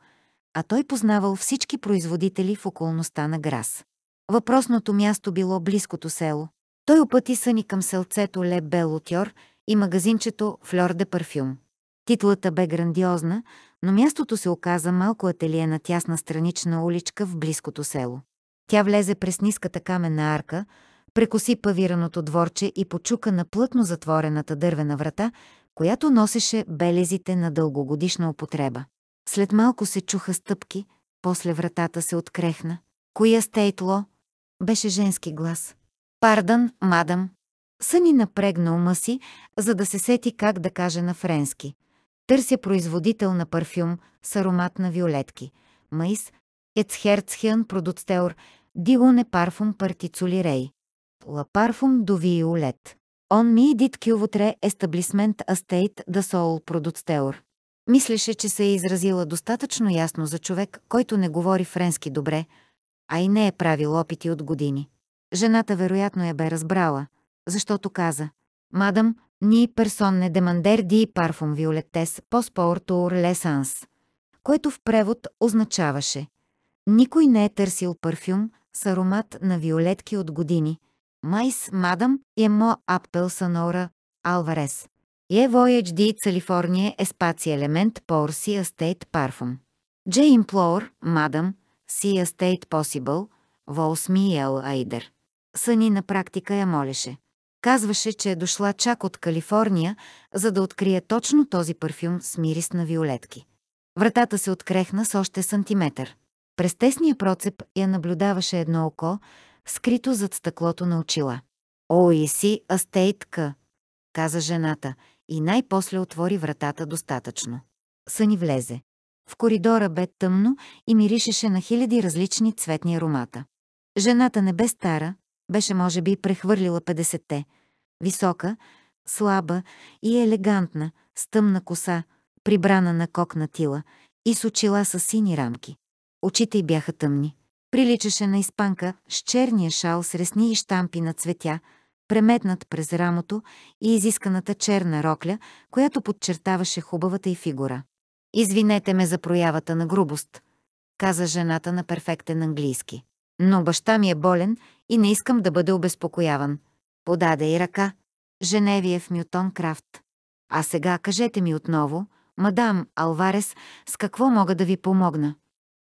а той познавал всички производители в околността на Грас. Въпросното място било близкото село. Той опъти съни към селцето Ле Белотьор и магазинчето Флор де Парфюм. Титлата бе грандиозна, но мястото се оказа малко ателие на тясна странична уличка в близкото село. Тя влезе през ниската каменна арка, прекоси павираното дворче и почука на плътно затворената дървена врата, която носеше белезите на дългогодишна употреба. След малко се чуха стъпки, после вратата се открехна. Коя стейтло? Беше женски глас. Пардън, мадам. Съни напрегна ума си, за да се сети как да каже на френски. Търся производител на парфюм с аромат на виолетки. Майс, Ецхерцхен продуцтеор, Дилоне парфум партицули рей. La parfum du violet. Он ми дит килвотре естаблисмент астейт да сол продуцтеор. Мислеше, че се е изразила достатъчно ясно за човек, който не говори френски добре, а и не е правил опити от години. Жената вероятно я бе разбрала, защото каза «Мадам, ни персон не демандер ди парфум виолеттес по тур лесанс», което в превод означаваше «Никой не е търсил парфюм с аромат на виолетки от години», Mais Madam Emo Apelsanora Alvarez. Е Voyage di California Espacio Елемент Пор Си Астейт парфум. Джей Имплор, Madam, Си астейт Посибъл, Волс Ми Ел Айдер. Съни на практика я молеше. Казваше, че е дошла чак от Калифорния, за да открие точно този парфюм с мирис на виолетки. Вратата се открехна с още сантиметър. През тесния процеп я наблюдаваше едно око, скрито зад стъклото на очила. «О, и си астейтка!» каза жената и най-после отвори вратата достатъчно. Съни влезе. В коридора бе тъмно и миришеше на хиляди различни цветни аромата. Жената не бе стара, беше може би прехвърлила 50-те. Висока, слаба и елегантна, с тъмна коса, прибрана на кокна тила и с очила с сини рамки. Очите й бяха тъмни. Приличаше на испанка с черния шал с ресни и штампи на цветя, преметнат през рамото и изисканата черна рокля, която подчертаваше хубавата й фигура. «Извинете ме за проявата на грубост», каза жената на перфектен английски. «Но баща ми е болен и не искам да бъде обезпокояван. Подаде и ръка. в Мютон Крафт. А сега кажете ми отново, мадам Алварес, с какво мога да ви помогна?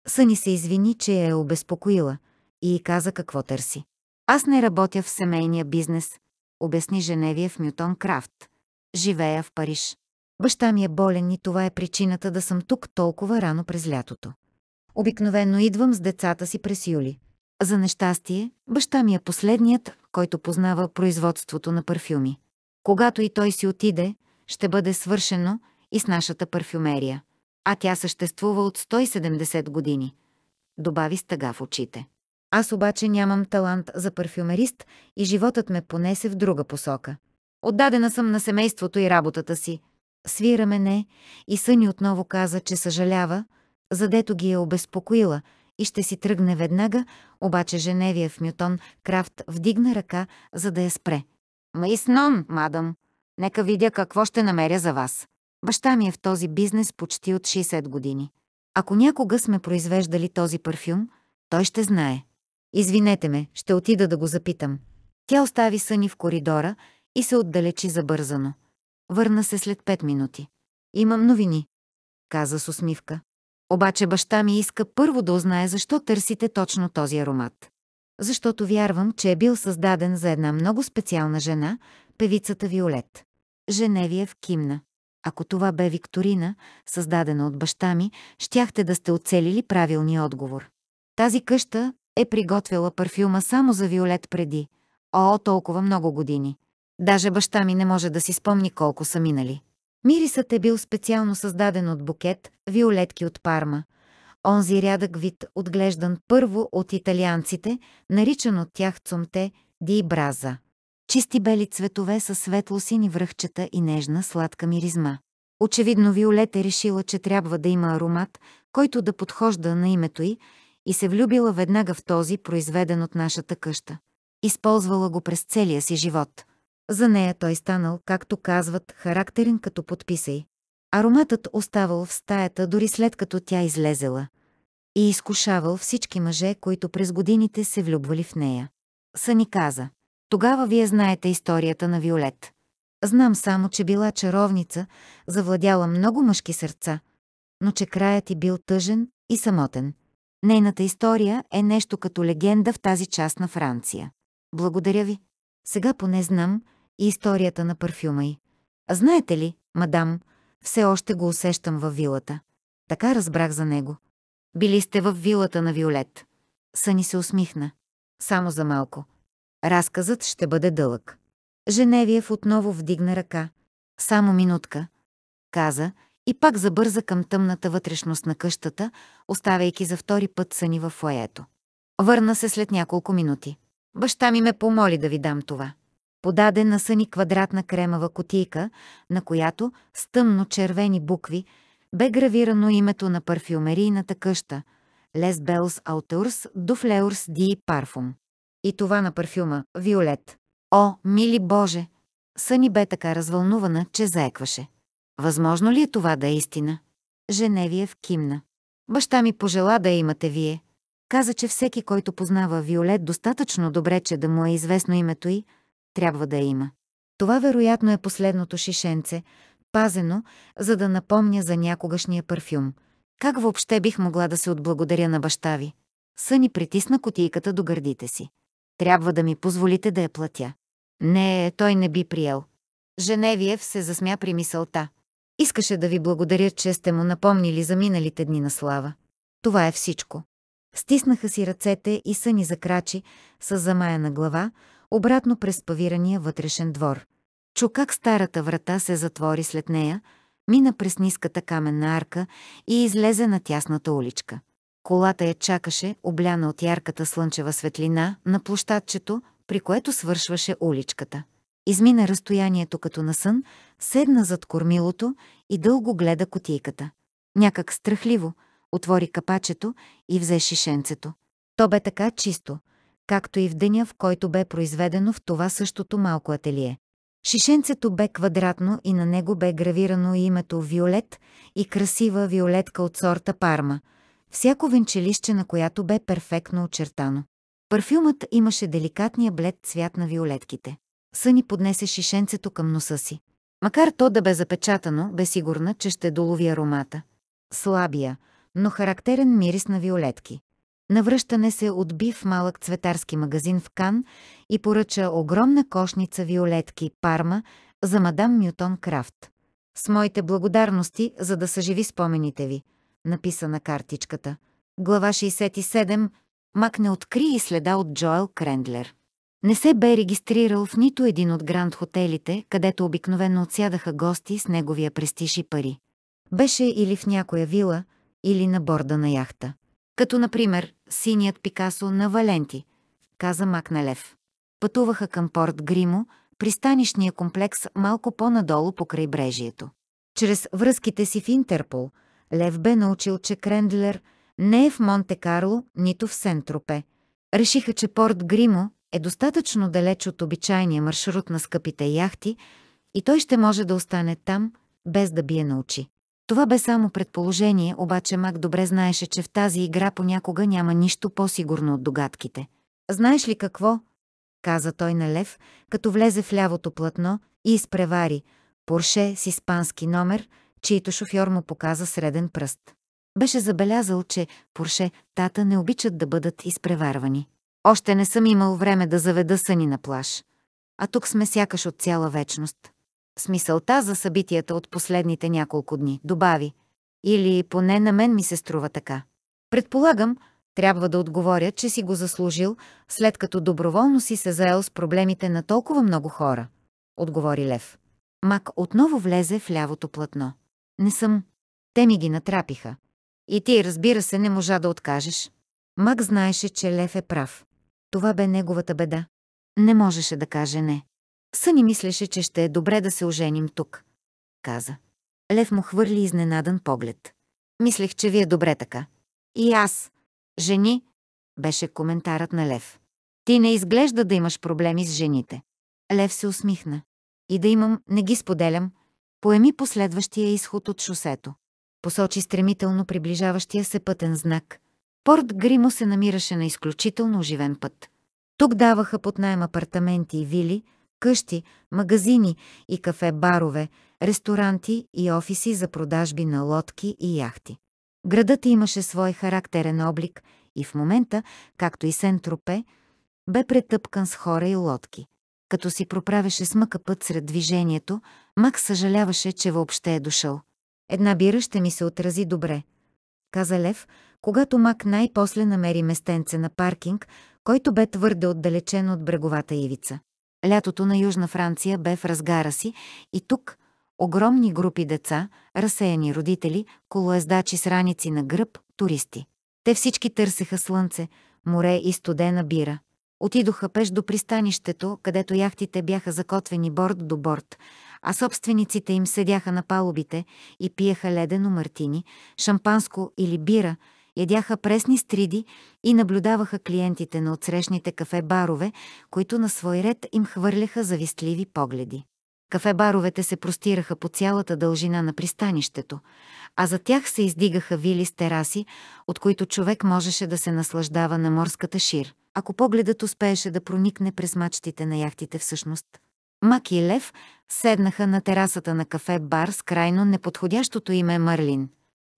Съни се извини, че я е обезпокоила и й каза какво търси. Аз не работя в семейния бизнес, обясни Женевия в Мютон Крафт. Живея в Париж. Баща ми е болен и това е причината да съм тук толкова рано през лятото. Обикновено идвам с децата си през юли. За нещастие, баща ми е последният, който познава производството на парфюми. Когато и той си отиде, ще бъде свършено и с нашата парфюмерия а тя съществува от 170 години. Добави стъга в очите. Аз обаче нямам талант за парфюмерист и животът ме понесе в друга посока. Отдадена съм на семейството и работата си. Свира мене и Съни отново каза, че съжалява, задето ги е обезпокоила и ще си тръгне веднага, обаче Женевия в Мютон Крафт вдигна ръка, за да я спре. Ма и сном, мадам. Нека видя какво ще намеря за вас. Баща ми е в този бизнес почти от 60 години. Ако някога сме произвеждали този парфюм, той ще знае. Извинете ме, ще отида да го запитам. Тя остави съни в коридора и се отдалечи забързано. Върна се след 5 минути. Имам новини, каза с усмивка. Обаче баща ми иска първо да узнае защо търсите точно този аромат. Защото вярвам, че е бил създаден за една много специална жена, певицата Виолет. Женевия в Кимна. Ако това бе викторина, създадена от баща ми, щяхте да сте оцелили правилния отговор. Тази къща е приготвила парфюма само за Виолет преди. О, толкова много години. Даже баща ми не може да си спомни колко са минали. Мирисът е бил специално създаден от букет виолетки от Парма. Онзи рядък вид, отглеждан първо от италианците, наричан от тях цумте ди браза чисти бели цветове със светло-сини връхчета и нежна сладка миризма. Очевидно Виолет е решила, че трябва да има аромат, който да подхожда на името й и се влюбила веднага в този, произведен от нашата къща. Използвала го през целия си живот. За нея той станал, както казват, характерен като подписай. Ароматът оставал в стаята дори след като тя излезела и изкушавал всички мъже, които през годините се влюбвали в нея. ни каза, тогава вие знаете историята на Виолет. Знам само, че била чаровница, завладяла много мъжки сърца, но че краят и бил тъжен и самотен. Нейната история е нещо като легенда в тази част на Франция. Благодаря ви. Сега поне знам и историята на парфюма й. знаете ли, мадам, все още го усещам във вилата. Така разбрах за него. Били сте във вилата на Виолет. Съни се усмихна. Само за малко. Разказът ще бъде дълъг. Женевиев отново вдигна ръка. Само минутка, каза и пак забърза към тъмната вътрешност на къщата, оставяйки за втори път съни в фоето. Върна се след няколко минути. Баща ми ме помоли да ви дам това. Подаде на съни квадратна кремава котийка, на която с тъмно-червени букви бе гравирано името на парфюмерийната къща – Les Bells Auteurs du Fleurs di Parfum. И това на парфюма, Виолет. О, мили Боже! Съни бе така развълнувана, че заекваше. Възможно ли е това да е истина? в кимна. Баща ми пожела да имате вие. Каза, че всеки, който познава Виолет достатъчно добре, че да му е известно името й, трябва да я има. Това вероятно е последното шишенце, пазено, за да напомня за някогашния парфюм. Как въобще бих могла да се отблагодаря на баща ви? Съни притисна котийката до гърдите си. Трябва да ми позволите да я платя. Не, той не би приел. Женевиев се засмя при мисълта. Искаше да ви благодаря, че сте му напомнили за миналите дни на слава. Това е всичко. Стиснаха си ръцете и Съни закрачи с замаяна глава, обратно през павирания вътрешен двор. Чу как старата врата се затвори след нея, мина през ниската каменна арка и излезе на тясната уличка. Колата я чакаше, обляна от ярката слънчева светлина, на площадчето, при което свършваше уличката. Измина разстоянието като на сън, седна зад кормилото и дълго гледа котийката. Някак страхливо отвори капачето и взе шишенцето. То бе така чисто, както и в деня, в който бе произведено в това същото малко ателие. Шишенцето бе квадратно и на него бе гравирано името Виолет и красива виолетка от сорта Парма – всяко венчелище на която бе перфектно очертано. Парфюмът имаше деликатния блед цвят на виолетките. Съни поднесе шишенцето към носа си. Макар то да бе запечатано, бе сигурна, че ще долови аромата. Слабия, но характерен мирис на виолетки. Навръщане се отби в малък цветарски магазин в Кан и поръча огромна кошница виолетки Парма за мадам Мютон Крафт. С моите благодарности, за да съживи спомените ви – написа на картичката. Глава 67 Мак не откри и следа от Джоел Крендлер. Не се бе регистрирал в нито един от гранд хотелите, където обикновено отсядаха гости с неговия престиж и пари. Беше или в някоя вила, или на борда на яхта. Като, например, синият Пикасо на Валенти, каза Макналев. Пътуваха към порт Гримо, пристанищния комплекс малко по-надолу по крайбрежието. Чрез връзките си в Интерпол – Лев бе научил, че Крендлер не е в Монте-Карло, нито в Сентропе. Решиха, че порт Гримо е достатъчно далеч от обичайния маршрут на скъпите яхти и той ще може да остане там, без да бие на очи. Това бе само предположение, обаче Мак добре знаеше, че в тази игра понякога няма нищо по-сигурно от догадките. «Знаеш ли какво?» каза той на Лев, като влезе в лявото платно и изпревари Порше с испански номер – чийто шофьор му показа среден пръст. Беше забелязал, че Порше тата не обичат да бъдат изпреварвани. Още не съм имал време да заведа съни на плаш. А тук сме сякаш от цяла вечност. Смисълта за събитията от последните няколко дни, добави. Или поне на мен ми се струва така. Предполагам, трябва да отговоря, че си го заслужил, след като доброволно си се заел с проблемите на толкова много хора. Отговори Лев. Мак отново влезе в лявото платно. Не съм. Те ми ги натрапиха. И ти, разбира се, не можа да откажеш. Мак знаеше, че Лев е прав. Това бе неговата беда. Не можеше да каже не. Съни мислеше, че ще е добре да се оженим тук. Каза. Лев му хвърли изненадан поглед. Мислех, че ви е добре така. И аз. Жени, беше коментарът на Лев. Ти не изглежда да имаш проблеми с жените. Лев се усмихна. И да имам, не ги споделям, Поеми последващия изход от шосето. Посочи стремително приближаващия се пътен знак. Порт Гримо се намираше на изключително оживен път. Тук даваха под найем апартаменти и вили, къщи, магазини и кафе-барове, ресторанти и офиси за продажби на лодки и яхти. Градът имаше свой характерен облик и в момента, както и Сен-Тропе, бе претъпкан с хора и лодки като си проправеше смъка път сред движението, Мак съжаляваше, че въобще е дошъл. Една бира ще ми се отрази добре, каза Лев, когато Мак най-после намери местенце на паркинг, който бе твърде отдалечен от бреговата ивица. Лятото на Южна Франция бе в разгара си и тук огромни групи деца, разсеяни родители, колоездачи с раници на гръб, туристи. Те всички търсеха слънце, море и студена бира. Отидоха пеш до пристанището, където яхтите бяха закотвени борт до борт, а собствениците им седяха на палубите и пиеха ледено мартини, шампанско или бира, ядяха пресни стриди и наблюдаваха клиентите на отсрещните кафе-барове, които на свой ред им хвърляха завистливи погледи. Кафебаровете се простираха по цялата дължина на пристанището, а за тях се издигаха вили с тераси, от които човек можеше да се наслаждава на морската шир ако погледът успееше да проникне през мачтите на яхтите всъщност. Мак и Лев седнаха на терасата на кафе-бар с крайно неподходящото име Марлин.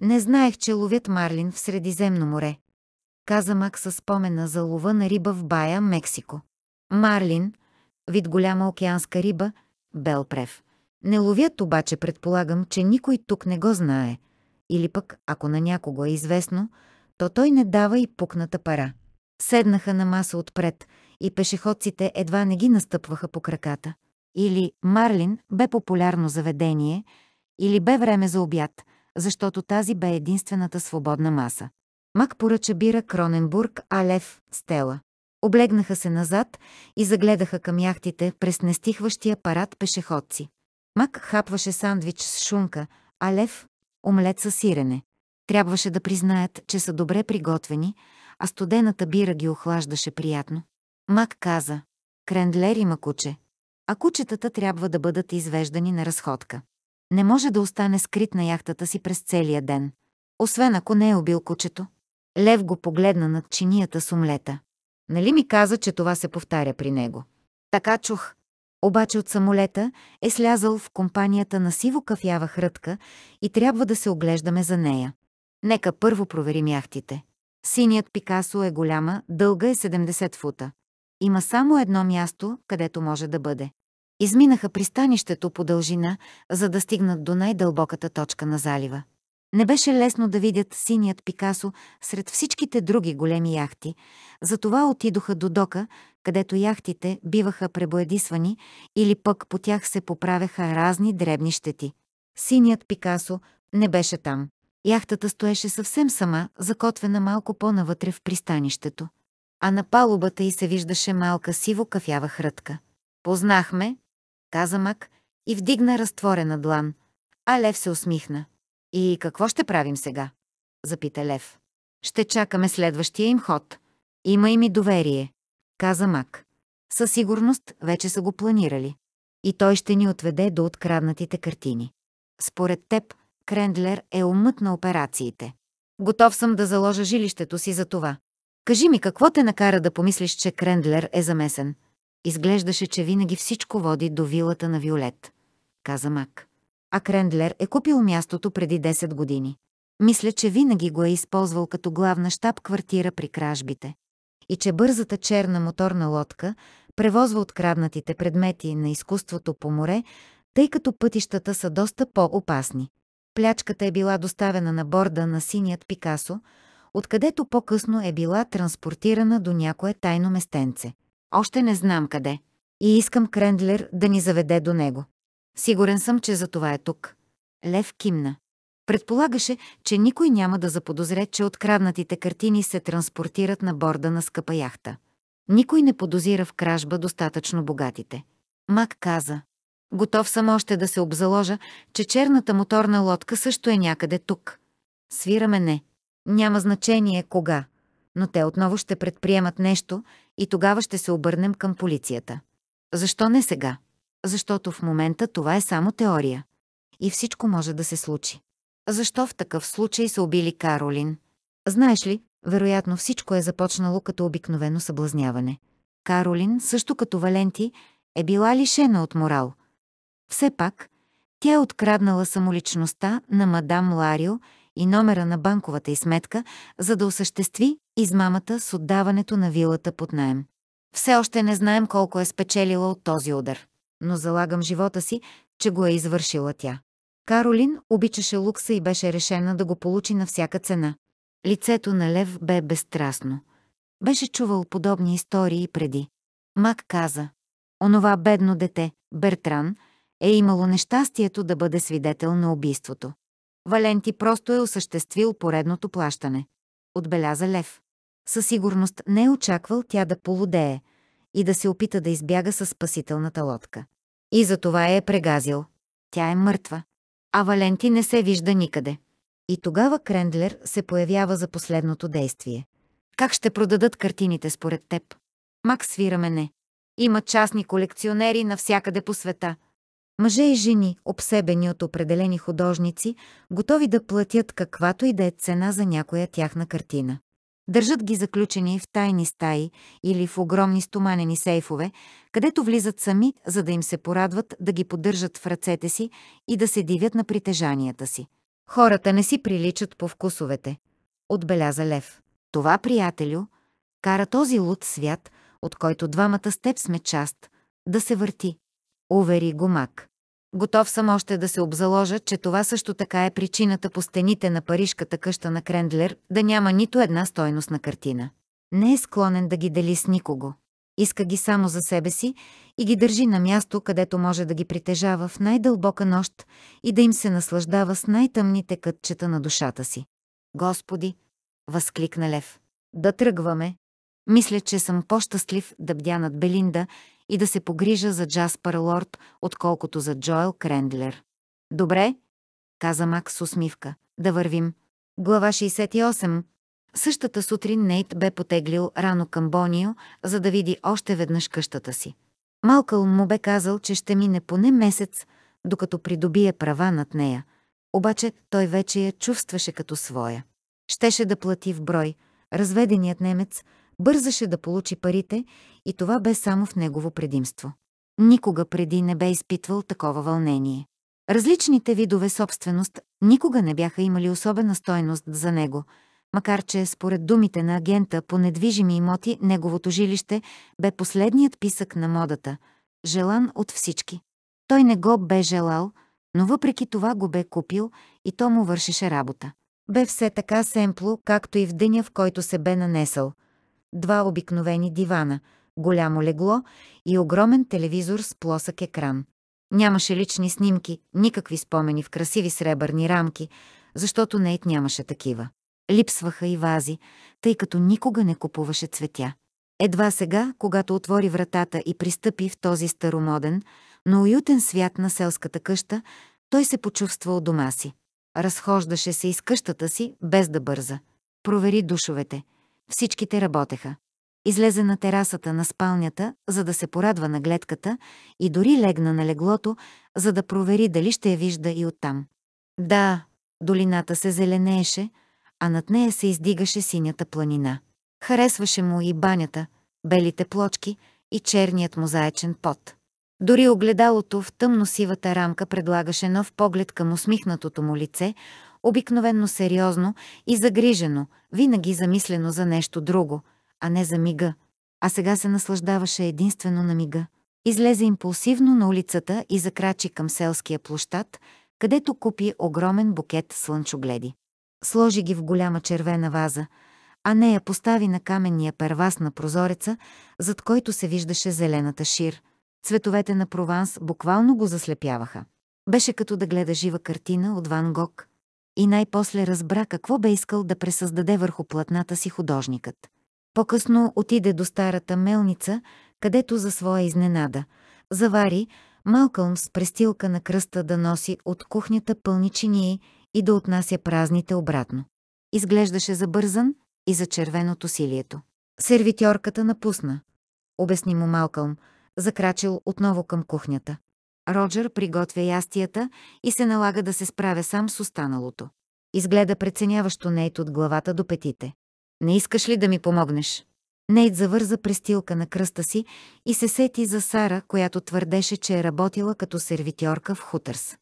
Не знаех, че ловят Марлин в Средиземно море. Каза Мак със спомена за лова на риба в Бая, Мексико. Марлин, вид голяма океанска риба, бел прев. Не ловят обаче, предполагам, че никой тук не го знае. Или пък, ако на някого е известно, то той не дава и пукната пара седнаха на маса отпред и пешеходците едва не ги настъпваха по краката. Или Марлин бе популярно заведение, или бе време за обяд, защото тази бе единствената свободна маса. Мак поръча бира Кроненбург, Алев Стела. Облегнаха се назад и загледаха към яхтите през нестихващия парад пешеходци. Мак хапваше сандвич с шунка, а Лев – омлет със сирене. Трябваше да признаят, че са добре приготвени, а студената бира ги охлаждаше приятно. Мак каза, Крендлер има куче, а кучетата трябва да бъдат извеждани на разходка. Не може да остане скрит на яхтата си през целия ден, освен ако не е убил кучето. Лев го погледна над чинията с омлета. Нали ми каза, че това се повтаря при него? Така чух. Обаче от самолета е слязал в компанията на сиво-кафява хрътка и трябва да се оглеждаме за нея. Нека първо проверим яхтите. Синият Пикасо е голяма, дълга е 70 фута. Има само едно място, където може да бъде. Изминаха пристанището по дължина, за да стигнат до най-дълбоката точка на залива. Не беше лесно да видят синият Пикасо сред всичките други големи яхти, затова отидоха до дока, където яхтите биваха пребоядисвани или пък по тях се поправяха разни дребни щети. Синият Пикасо не беше там. Яхтата стоеше съвсем сама, закотвена малко по-навътре в пристанището, а на палубата й се виждаше малка сиво-кафява хрътка. «Познахме», каза Мак и вдигна разтворена длан, а Лев се усмихна. «И какво ще правим сега?» запита Лев. «Ще чакаме следващия им ход. Има им и доверие», каза Мак. Със сигурност вече са го планирали. И той ще ни отведе до откраднатите картини. Според теб, Крендлер е умът на операциите. Готов съм да заложа жилището си за това. Кажи ми, какво те накара да помислиш, че Крендлер е замесен? Изглеждаше, че винаги всичко води до вилата на Виолет, каза Мак. А Крендлер е купил мястото преди 10 години. Мисля, че винаги го е използвал като главна штаб квартира при кражбите. И че бързата черна моторна лодка превозва откраднатите предмети на изкуството по море, тъй като пътищата са доста по-опасни. Плячката е била доставена на борда на синият Пикасо, откъдето по-късно е била транспортирана до някое тайно местенце. Още не знам къде. И искам Крендлер да ни заведе до него. Сигурен съм, че за това е тук. Лев кимна. Предполагаше, че никой няма да заподозре, че откраднатите картини се транспортират на борда на скъпа яхта. Никой не подозира в кражба достатъчно богатите. Мак каза, Готов съм още да се обзаложа, че черната моторна лодка също е някъде тук. Свираме не. Няма значение кога. Но те отново ще предприемат нещо и тогава ще се обърнем към полицията. Защо не сега? Защото в момента това е само теория. И всичко може да се случи. Защо в такъв случай са убили Каролин? Знаеш ли, вероятно всичко е започнало като обикновено съблазняване. Каролин, също като Валенти, е била лишена от морал – все пак, тя е откраднала самоличността на мадам Ларио и номера на банковата и сметка, за да осъществи измамата с отдаването на вилата под найем. Все още не знаем колко е спечелила от този удар, но залагам живота си, че го е извършила тя. Каролин обичаше лукса и беше решена да го получи на всяка цена. Лицето на Лев бе безстрастно. Беше чувал подобни истории преди. Мак каза. Онова бедно дете, Бертран, е имало нещастието да бъде свидетел на убийството. Валенти просто е осъществил поредното плащане. Отбеляза Лев. Със сигурност не е очаквал тя да полудее и да се опита да избяга със спасителната лодка. И за това е прегазил. Тя е мъртва. А Валенти не се вижда никъде. И тогава Крендлер се появява за последното действие. Как ще продадат картините според теб? Мак свира мене. Има частни колекционери навсякъде по света. Мъже и жени, обсебени от определени художници, готови да платят каквато и да е цена за някоя тяхна картина. Държат ги заключени в тайни стаи или в огромни стоманени сейфове, където влизат сами, за да им се порадват да ги поддържат в ръцете си и да се дивят на притежанията си. Хората не си приличат по вкусовете, отбеляза Лев. Това, приятелю, кара този луд свят, от който двамата с теб сме част, да се върти увери го мак. Готов съм още да се обзаложа, че това също така е причината по стените на парижката къща на Крендлер да няма нито една стойностна картина. Не е склонен да ги дели с никого. Иска ги само за себе си и ги държи на място, където може да ги притежава в най-дълбока нощ и да им се наслаждава с най-тъмните кътчета на душата си. Господи! възкликна Лев. Да тръгваме. Мисля, че съм по-щастлив да бдя над Белинда и да се погрижа за Джаспър Лорд, отколкото за Джоел Крендлер. Добре, каза Мак с усмивка. Да вървим. Глава 68. Същата сутрин Нейт бе потеглил рано към Бонио, за да види още веднъж къщата си. Малкъл му бе казал, че ще мине поне месец, докато придобие права над нея. Обаче той вече я чувстваше като своя. Щеше да плати в брой. Разведеният немец бързаше да получи парите и това бе само в негово предимство. Никога преди не бе изпитвал такова вълнение. Различните видове собственост никога не бяха имали особена стойност за него, макар че според думите на агента по недвижими имоти неговото жилище бе последният писък на модата, желан от всички. Той не го бе желал, но въпреки това го бе купил и то му вършеше работа. Бе все така семпло, както и в деня, в който се бе нанесъл, два обикновени дивана, голямо легло и огромен телевизор с плосък екран. Нямаше лични снимки, никакви спомени в красиви сребърни рамки, защото Нейт нямаше такива. Липсваха и вази, тъй като никога не купуваше цветя. Едва сега, когато отвори вратата и пристъпи в този старомоден, но уютен свят на селската къща, той се почувства от дома си. Разхождаше се из къщата си, без да бърза. Провери душовете. Всичките работеха. Излезе на терасата на спалнята, за да се порадва на гледката и дори легна на леглото, за да провери дали ще я вижда и оттам. Да, долината се зеленееше, а над нея се издигаше синята планина. Харесваше му и банята, белите плочки и черният мозаечен пот. Дори огледалото в тъмно-сивата рамка предлагаше нов поглед към усмихнатото му лице, обикновенно сериозно и загрижено, винаги замислено за нещо друго, а не за мига. А сега се наслаждаваше единствено на мига. Излезе импулсивно на улицата и закрачи към селския площад, където купи огромен букет слънчогледи. Сложи ги в голяма червена ваза, а нея постави на каменния первас на прозореца, зад който се виждаше зелената шир. Цветовете на Прованс буквално го заслепяваха. Беше като да гледа жива картина от Ван Гог – и най-после разбра какво бе искал да пресъздаде върху платната си художникът. По-късно отиде до старата мелница, където за своя изненада завари Малкълм с престилка на кръста да носи от кухнята пълни чинии и да отнася празните обратно. Изглеждаше забързан и за червеното силието. Сервитьорката напусна. Обясни му Малкълм, закрачил отново към кухнята. Роджер приготвя ястията и се налага да се справя сам с останалото. Изгледа преценяващо Нейт от главата до петите. Не искаш ли да ми помогнеш? Нейт завърза престилка на кръста си и се сети за Сара, която твърдеше, че е работила като сервитьорка в Хутърс.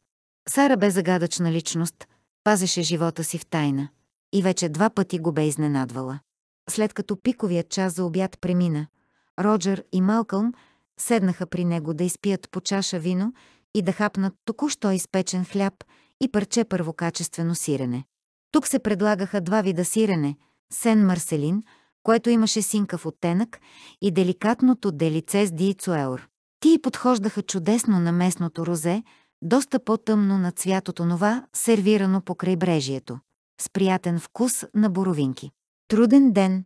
Сара бе загадъчна личност, пазеше живота си в тайна и вече два пъти го бе изненадвала. След като пиковият час за обяд премина, Роджер и Малкълм седнаха при него да изпият по чаша вино и да хапнат току-що изпечен хляб и парче първокачествено сирене. Тук се предлагаха два вида сирене – сен марселин, което имаше синкав оттенък, и деликатното делице с диицуеор. Ти подхождаха чудесно на местното розе, доста по-тъмно на цвят от онова, сервирано по крайбрежието, с приятен вкус на боровинки. Труден ден,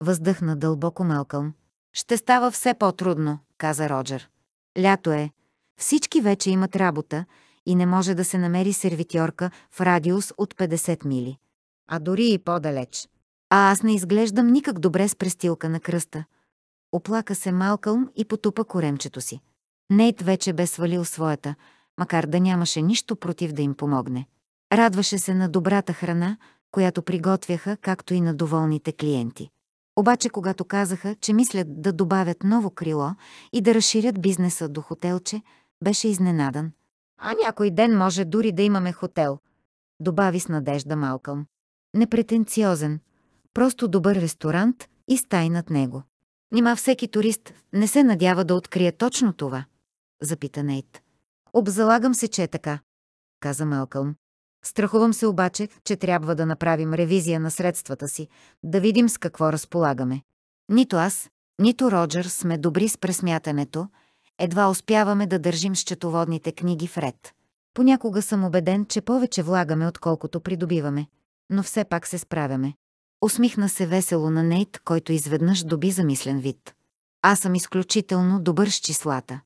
въздъхна дълбоко Малкълм. Ще става все по-трудно каза Роджер. Лято е. Всички вече имат работа и не може да се намери сервитьорка в радиус от 50 мили. А дори и по-далеч. А аз не изглеждам никак добре с престилка на кръста. Оплака се Малкълм и потупа коремчето си. Нейт вече бе свалил своята, макар да нямаше нищо против да им помогне. Радваше се на добрата храна, която приготвяха, както и на доволните клиенти. Обаче когато казаха, че мислят да добавят ново крило и да разширят бизнеса до хотелче, беше изненадан. А някой ден може дори да имаме хотел, добави с надежда Малкълм. Непретенциозен, просто добър ресторант и стай над него. Нима всеки турист не се надява да открие точно това? Запита Нейт. Обзалагам се, че е така, каза Малкълм. Страхувам се обаче, че трябва да направим ревизия на средствата си, да видим с какво разполагаме. Нито аз, нито Роджер сме добри с пресмятането, едва успяваме да държим счетоводните книги в ред. Понякога съм убеден, че повече влагаме, отколкото придобиваме, но все пак се справяме. Усмихна се весело на Нейт, който изведнъж доби замислен вид. Аз съм изключително добър с числата.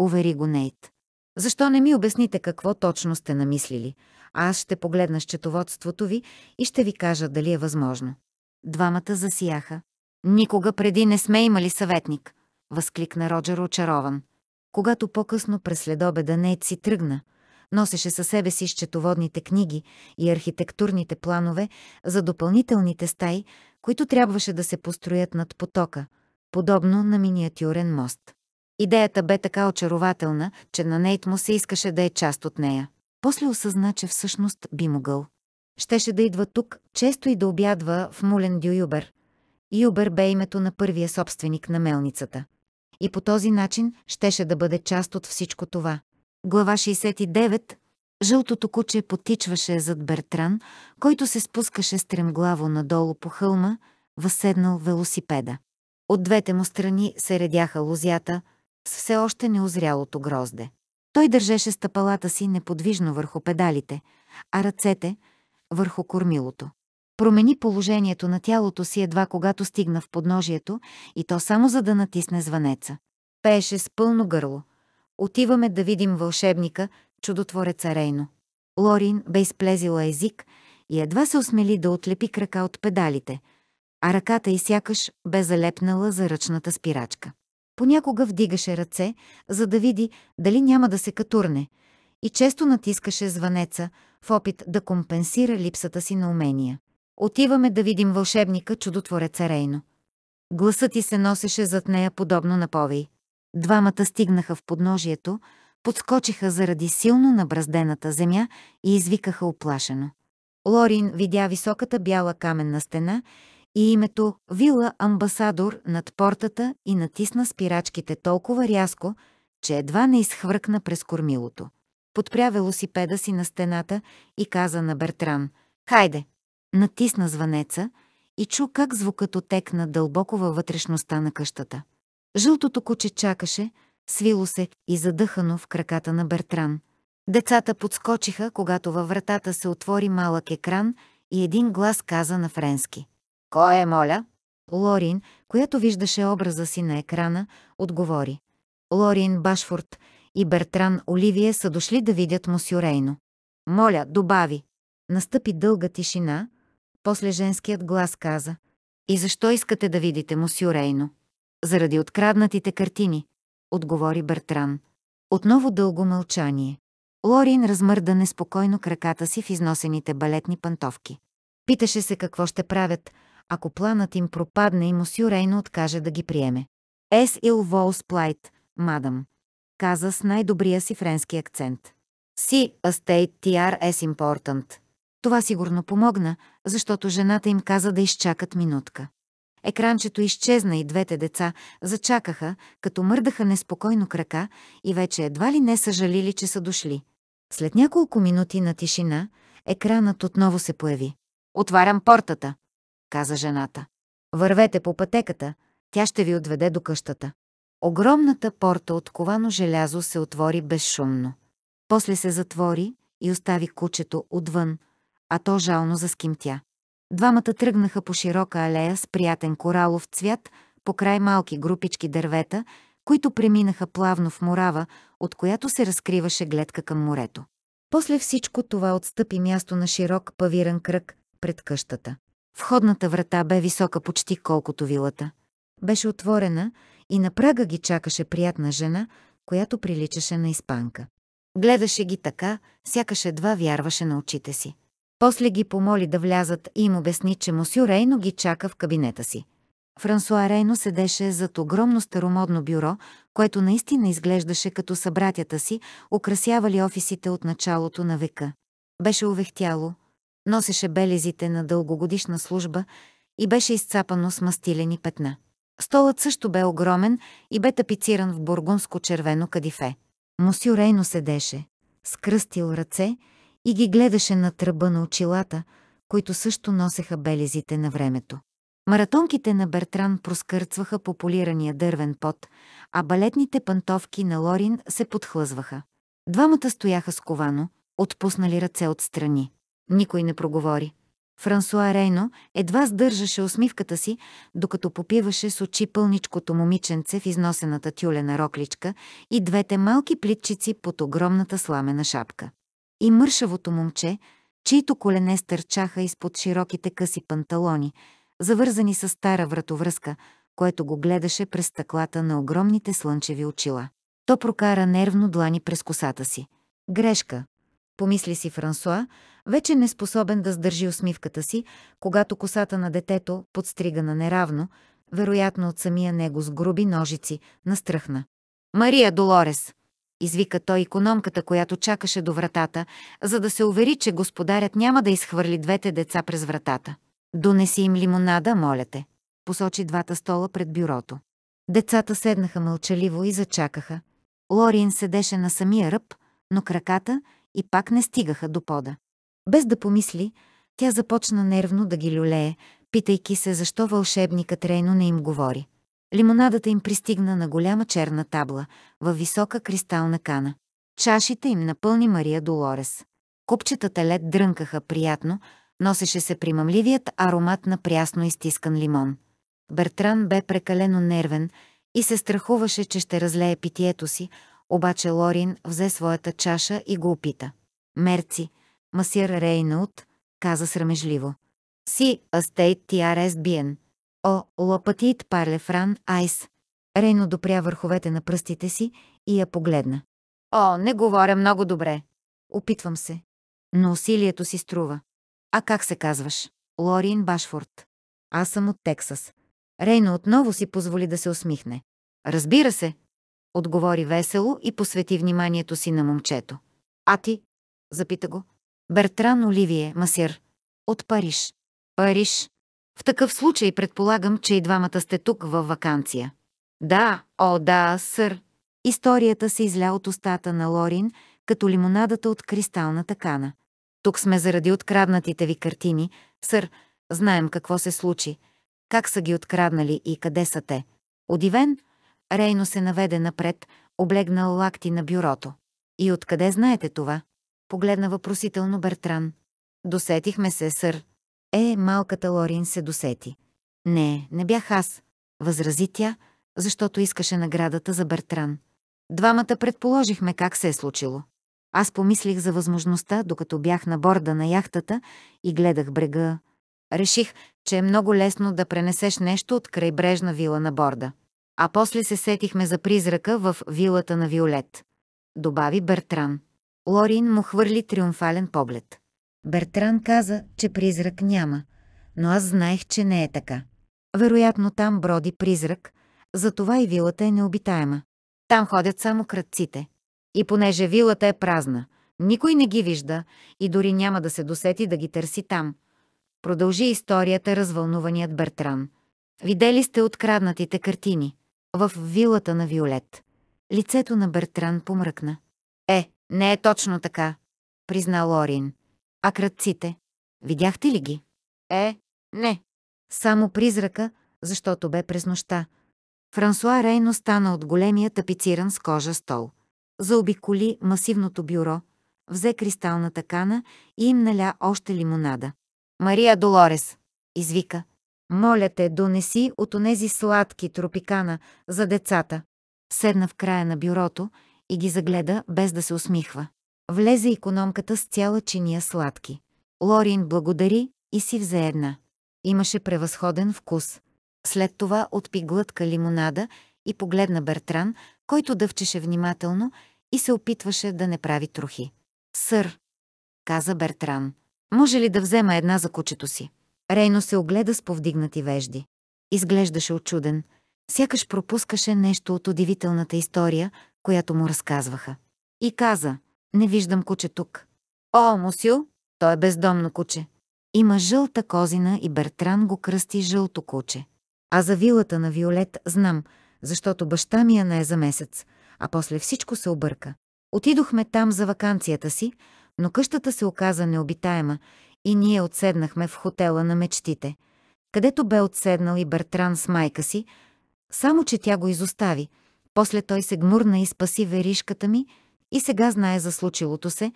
Увери го Нейт. Защо не ми обясните какво точно сте намислили? а аз ще погледна счетоводството ви и ще ви кажа дали е възможно. Двамата засияха. Никога преди не сме имали съветник, възкликна Роджер очарован. Когато по-късно през следобеда Нейт си тръгна, носеше със себе си счетоводните книги и архитектурните планове за допълнителните стаи, които трябваше да се построят над потока, подобно на миниатюрен мост. Идеята бе така очарователна, че на Нейт му се искаше да е част от нея. После осъзна, че всъщност би могъл. Щеше да идва тук, често и да обядва в Мулен дю Юбер. Юбер бе името на първия собственик на мелницата. И по този начин щеше да бъде част от всичко това. Глава 69 Жълтото куче потичваше зад Бертран, който се спускаше стремглаво надолу по хълма, възседнал велосипеда. От двете му страни се редяха лузята с все още неозрялото грозде. Той държеше стъпалата си неподвижно върху педалите, а ръцете – върху кормилото. Промени положението на тялото си едва когато стигна в подножието и то само за да натисне звънеца. Пееше с пълно гърло. Отиваме да видим вълшебника, чудотвореца Рейно. Лорин бе изплезила език и едва се осмели да отлепи крака от педалите, а ръката й сякаш бе залепнала за ръчната спирачка. Понякога вдигаше ръце, за да види дали няма да се катурне, и често натискаше звънеца в опит да компенсира липсата си на умения. Отиваме да видим вълшебника чудотвореца Рейно. Гласът ти се носеше зад нея подобно на повей. Двамата стигнаха в подножието, подскочиха заради силно набраздената земя и извикаха оплашено. Лорин видя високата бяла каменна стена и името Вила Амбасадор над портата и натисна спирачките толкова рязко, че едва не изхвъркна през кормилото. Подпря велосипеда си на стената и каза на Бертран «Хайде!» Натисна звънеца и чу как звукът отекна дълбоко във вътрешността на къщата. Жълтото куче чакаше, свило се и задъхано в краката на Бертран. Децата подскочиха, когато във вратата се отвори малък екран и един глас каза на френски – кой е, моля? Лорин, която виждаше образа си на екрана, отговори. Лорин Башфорд и Бертран Оливие са дошли да видят мосю Моля, добави. Настъпи дълга тишина, после женският глас каза. И защо искате да видите мосю Заради откраднатите картини, отговори Бертран. Отново дълго мълчание. Лорин размърда неспокойно краката си в износените балетни пантовки. Питаше се какво ще правят – ако планът им пропадне и мосю Рейно откаже да ги приеме. Ес ил волс плайт, мадам, каза с най-добрия си френски акцент. Си, a state TR ес important. Това сигурно помогна, защото жената им каза да изчакат минутка. Екранчето изчезна и двете деца зачакаха, като мърдаха неспокойно крака и вече едва ли не съжалили, че са дошли. След няколко минути на тишина, екранът отново се появи. Отварям портата, каза жената. Вървете по пътеката, тя ще ви отведе до къщата. Огромната порта от ковано желязо се отвори безшумно. После се затвори и остави кучето отвън, а то жално заскимтя. Двамата тръгнаха по широка алея с приятен коралов цвят, по край малки групички дървета, които преминаха плавно в морава, от която се разкриваше гледка към морето. После всичко това отстъпи място на широк павиран кръг пред къщата. Входната врата бе висока почти колкото вилата. Беше отворена и на прага ги чакаше приятна жена, която приличаше на испанка. Гледаше ги така, сякаш едва вярваше на очите си. После ги помоли да влязат и им обясни, че мосю Рейно ги чака в кабинета си. Франсуа Рейно седеше зад огромно старомодно бюро, което наистина изглеждаше като събратята си, украсявали офисите от началото на века. Беше увехтяло, носеше белезите на дългогодишна служба и беше изцапано с мастилени петна. Столът също бе огромен и бе тапициран в бургунско червено кадифе. Мусю Рейно седеше, скръстил ръце и ги гледаше на тръба на очилата, които също носеха белезите на времето. Маратонките на Бертран проскърцваха по полирания дървен пот, а балетните пантовки на Лорин се подхлъзваха. Двамата стояха сковано, отпуснали ръце от страни. Никой не проговори. Франсуа Рейно едва сдържаше усмивката си, докато попиваше с очи пълничкото момиченце в износената тюлена рокличка и двете малки плитчици под огромната сламена шапка. И мършавото момче, чието колене стърчаха изпод широките къси панталони, завързани с стара вратовръзка, което го гледаше през стъклата на огромните слънчеви очила. То прокара нервно длани през косата си. Грешка, помисли си Франсуа, вече не способен да сдържи усмивката си, когато косата на детето, подстригана неравно, вероятно от самия него с груби ножици, настръхна. «Мария Долорес!» извика той економката, която чакаше до вратата, за да се увери, че господарят няма да изхвърли двете деца през вратата. «Донеси им лимонада, моля те», посочи двата стола пред бюрото. Децата седнаха мълчаливо и зачакаха. Лорин седеше на самия ръб, но краката, и пак не стигаха до пода. Без да помисли, тя започна нервно да ги люлее, питайки се защо вълшебникът Рейно не им говори. Лимонадата им пристигна на голяма черна табла, във висока кристална кана. Чашите им напълни Мария Долорес. Купчетата лед дрънкаха приятно, носеше се примамливият аромат на прясно изтискан лимон. Бертран бе прекалено нервен и се страхуваше, че ще разлее питието си, обаче Лорин взе своята чаша и го опита. Мерци, масир Рейнаут, каза срамежливо. Си, астейт Ти тиарес биен. О, лопатит парле фран айс. Рейно допря върховете на пръстите си и я погледна. О, не говоря много добре. Опитвам се. Но усилието си струва. А как се казваш? Лорин Башфорд. Аз съм от Тексас. Рейно отново си позволи да се усмихне. Разбира се, отговори весело и посвети вниманието си на момчето. А ти? Запита го. Бертран Оливие, масир. От Париж. Париж. В такъв случай предполагам, че и двамата сте тук във вакансия. Да, о да, сър. Историята се изля от устата на Лорин, като лимонадата от кристалната кана. Тук сме заради откраднатите ви картини. Сър, знаем какво се случи. Как са ги откраднали и къде са те. Удивен, Рейно се наведе напред, облегнал лакти на бюрото. И откъде знаете това? Погледна въпросително Бертран. Досетихме се, сър. Е, малката Лорин се досети. Не, не бях аз, възрази тя, защото искаше наградата за Бертран. Двамата предположихме как се е случило. Аз помислих за възможността, докато бях на борда на яхтата и гледах брега. Реших, че е много лесно да пренесеш нещо от крайбрежна вила на борда. А после се сетихме за призрака в вилата на Виолет. Добави Бертран. Лорин му хвърли триумфален поглед. Бертран каза, че призрак няма, но аз знаех, че не е така. Вероятно там броди призрак, затова и вилата е необитаема. Там ходят само кръците. И понеже вилата е празна, никой не ги вижда и дори няма да се досети да ги търси там. Продължи историята развълнуваният Бертран. Видели сте откраднатите картини в вилата на Виолет. Лицето на Бертран помръкна. Е, не е точно така, призна Лорин. А кръците? Видяхте ли ги? Е, не. Само призрака, защото бе през нощта. Франсуа Рейно стана от големия тапициран с кожа стол. Заобиколи масивното бюро, взе кристалната кана и им наля още лимонада. Мария Долорес, извика. Моля те, донеси от онези сладки тропикана за децата. Седна в края на бюрото и ги загледа, без да се усмихва. Влезе икономката с цяла чиния сладки. Лорин благодари и си взе една. Имаше превъзходен вкус. След това отпи глътка лимонада и погледна Бертран, който дъвчеше внимателно и се опитваше да не прави трохи. «Сър», каза Бертран, «може ли да взема една за кучето си?» Рейно се огледа с повдигнати вежди. Изглеждаше очуден, сякаш пропускаше нещо от удивителната история, която му разказваха. И каза, не виждам куче тук. О, Мусю, то е бездомно куче. Има жълта козина и Бертран го кръсти жълто куче. А за вилата на Виолет знам, защото баща ми я не е за месец, а после всичко се обърка. Отидохме там за вакансията си, но къщата се оказа необитаема и ние отседнахме в хотела на мечтите, където бе отседнал и Бертран с майка си, само че тя го изостави. После той се гмурна и спаси веришката ми и сега знае за случилото се,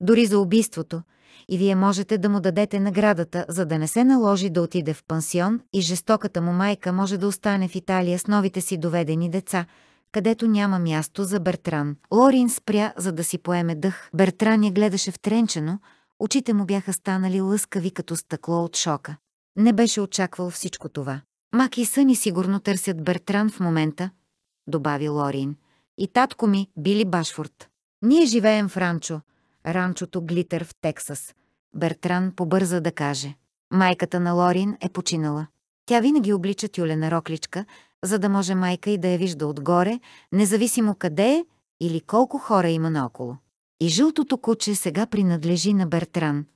дори за убийството, и вие можете да му дадете наградата, за да не се наложи да отиде в пансион и жестоката му майка може да остане в Италия с новите си доведени деца, където няма място за Бертран. Лорин спря, за да си поеме дъх. Бертран я гледаше втренчено, Очите му бяха станали лъскави като стъкло от шока. Не беше очаквал всичко това. Мак и съни сигурно търсят Бертран в момента, добави Лорин. И татко ми, Били Башфорд. Ние живеем в ранчо. Ранчото Глитър в Тексас. Бертран побърза да каже. Майката на Лорин е починала. Тя винаги облича тюлена рокличка, за да може майка и да я вижда отгоре, независимо къде е или колко хора има наоколо. И жълтото куче сега принадлежи на Бертран,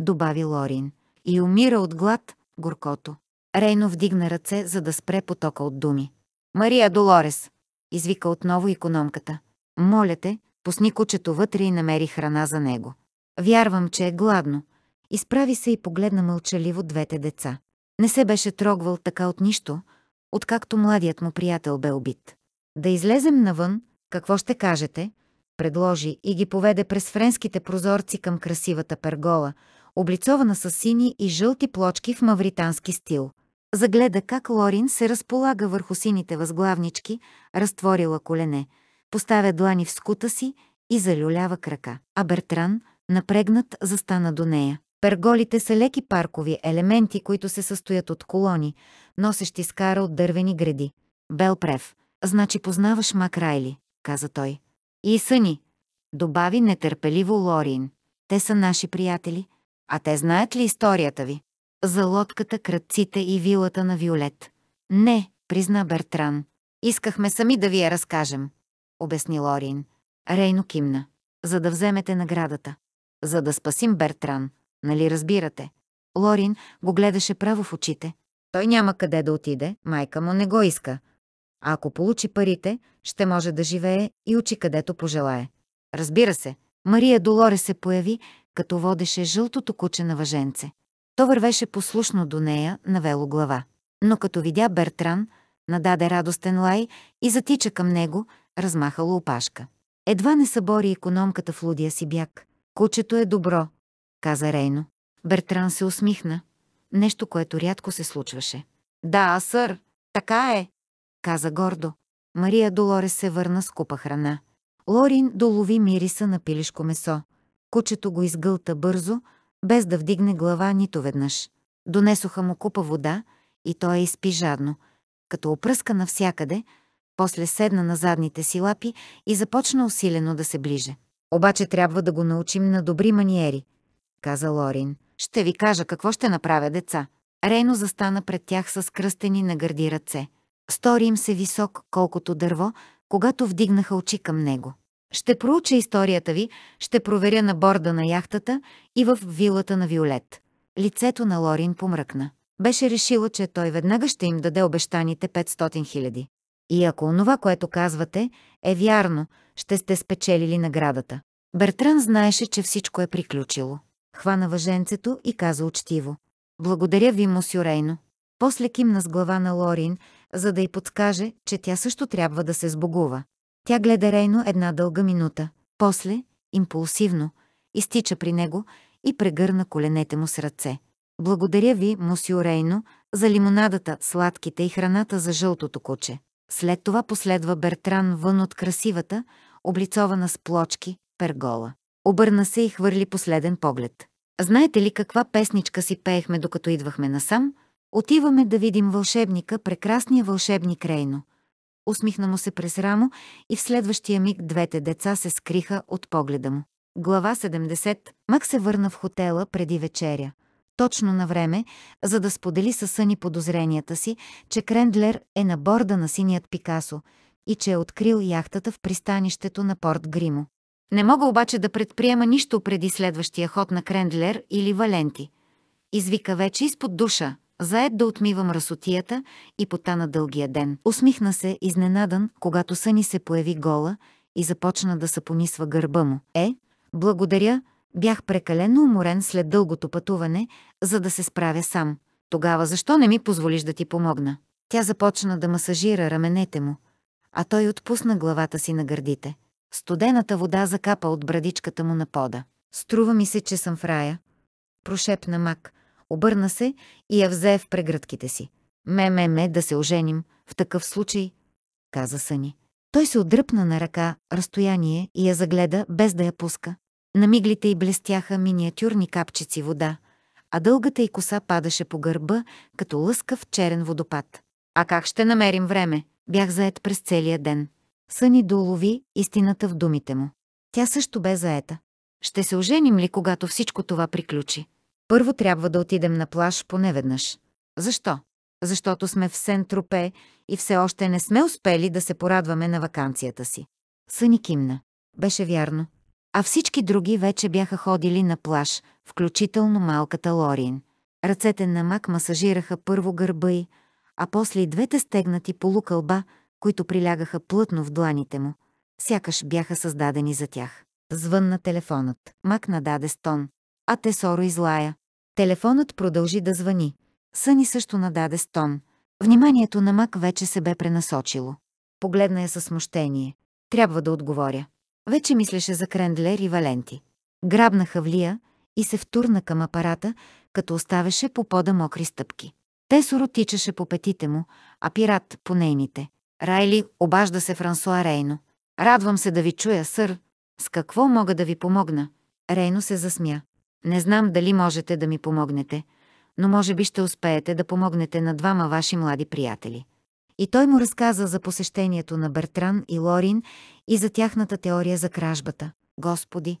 добави Лорин. И умира от глад, горкото. Рейно вдигна ръце, за да спре потока от думи. Мария Долорес! извика отново икономката. Моля те, пусни кучето вътре и намери храна за него. Вярвам, че е гладно. Изправи се и погледна мълчаливо двете деца. Не се беше трогвал така от нищо, откакто младият му приятел бе убит. Да излезем навън, какво ще кажете? предложи и ги поведе през френските прозорци към красивата пергола, облицована с сини и жълти плочки в мавритански стил. Загледа как Лорин се разполага върху сините възглавнички, разтворила колене, поставя длани в скута си и залюлява крака. А Бертран, напрегнат, застана до нея. Перголите са леки паркови елементи, които се състоят от колони, носещи скара от дървени гради. Белпрев. Значи познаваш макрайли, каза той. И са ни, добави нетърпеливо Лорин. Те са наши приятели, а те знаят ли историята ви? За лодката, кръците и вилата на Виолет. Не, призна Бертран. Искахме сами да ви я разкажем, обясни Лорин. Рейно кимна. За да вземете наградата. За да спасим Бертран. Нали разбирате? Лорин го гледаше право в очите. Той няма къде да отиде, майка му не го иска, а ако получи парите, ще може да живее и учи където пожелае. Разбира се, Мария Долоре се появи, като водеше жълтото куче на въженце. То вървеше послушно до нея, навело глава. Но като видя Бертран, нададе радостен лай и затича към него, размахало опашка. Едва не събори економката в лудия си бяг. Кучето е добро, каза Рейно. Бертран се усмихна. Нещо, което рядко се случваше. Да, сър, така е, каза гордо. Мария Долорес се върна с купа храна. Лорин долови мириса на пилешко месо. Кучето го изгълта бързо, без да вдигне глава нито веднъж. Донесоха му купа вода и той е изпи жадно. Като опръска навсякъде, после седна на задните си лапи и започна усилено да се ближе. Обаче трябва да го научим на добри маниери, каза Лорин. Ще ви кажа какво ще направя деца. Рейно застана пред тях с кръстени на гърди ръце. Стори им се висок, колкото дърво, когато вдигнаха очи към него. Ще проуча историята ви, ще проверя на борда на яхтата и в вилата на Виолет. Лицето на Лорин помръкна. Беше решила, че той веднага ще им даде обещаните 500 хиляди. И ако онова, което казвате, е вярно, ще сте спечелили наградата. Бертран знаеше, че всичко е приключило. Хвана въженцето и каза учтиво. Благодаря ви, мусюрейно. После кимна с глава на Лорин за да й подскаже, че тя също трябва да се сбогува. Тя гледа Рейно една дълга минута, после, импулсивно, изтича при него и прегърна коленете му с ръце. Благодаря ви, мусио Рейно, за лимонадата, сладките и храната за жълтото куче. След това последва Бертран вън от красивата, облицована с плочки, пергола. Обърна се и хвърли последен поглед. Знаете ли каква песничка си пеехме докато идвахме насам? Отиваме да видим вълшебника, прекрасния вълшебник Рейно. Усмихна му се през рамо и в следващия миг двете деца се скриха от погледа му. Глава 70. Мак се върна в хотела преди вечеря. Точно на време, за да сподели със съни подозренията си, че Крендлер е на борда на синият Пикасо и че е открил яхтата в пристанището на Порт Гримо. Не мога обаче да предприема нищо преди следващия ход на Крендлер или Валенти. Извика вече изпод душа. Заед да отмивам расотията и пота на дългия ден. Усмихна се изненадан, когато съни се появи гола и започна да се понисва гърба му. Е, благодаря, бях прекалено уморен след дългото пътуване, за да се справя сам. Тогава защо не ми позволиш да ти помогна? Тя започна да масажира раменете му, а той отпусна главата си на гърдите. Студената вода закапа от брадичката му на пода. Струва ми се, че съм в рая. Прошепна Мак, Обърна се и я взе в прегръдките си. Ме-ме-ме да се оженим, в такъв случай, каза Съни. Той се отдръпна на ръка, разстояние и я загледа, без да я пуска. На миглите й блестяха миниатюрни капчици вода, а дългата й коса падаше по гърба, като лъскав черен водопад. А как ще намерим време? Бях заед през целия ден. Съни долови истината в думите му. Тя също бе заета. Ще се оженим ли, когато всичко това приключи? Първо трябва да отидем на плаж поневеднъж. Защо? Защото сме в Сен-Тропе и все още не сме успели да се порадваме на вакансията си. Съни кимна. Беше вярно. А всички други вече бяха ходили на плаж, включително малката Лорин. Ръцете на Мак масажираха първо гърба й, а после и двете стегнати полукълба, които прилягаха плътно в дланите му. Сякаш бяха създадени за тях. Звън на телефонът. Мак нададе стон а Тесоро излая. Телефонът продължи да звъни. Съни също нададе стон. Вниманието на Мак вече се бе пренасочило. Погледна я със смущение. Трябва да отговоря. Вече мислеше за Крендлер и Валенти. Грабнаха влия и се втурна към апарата, като оставеше по пода мокри стъпки. Тесоро тичаше по петите му, а пират по нейните. Райли обажда се Франсуа Рейно. Радвам се да ви чуя, сър. С какво мога да ви помогна? Рейно се засмя. Не знам дали можете да ми помогнете, но може би ще успеете да помогнете на двама ваши млади приятели. И той му разказа за посещението на Бертран и Лорин и за тяхната теория за кражбата. Господи!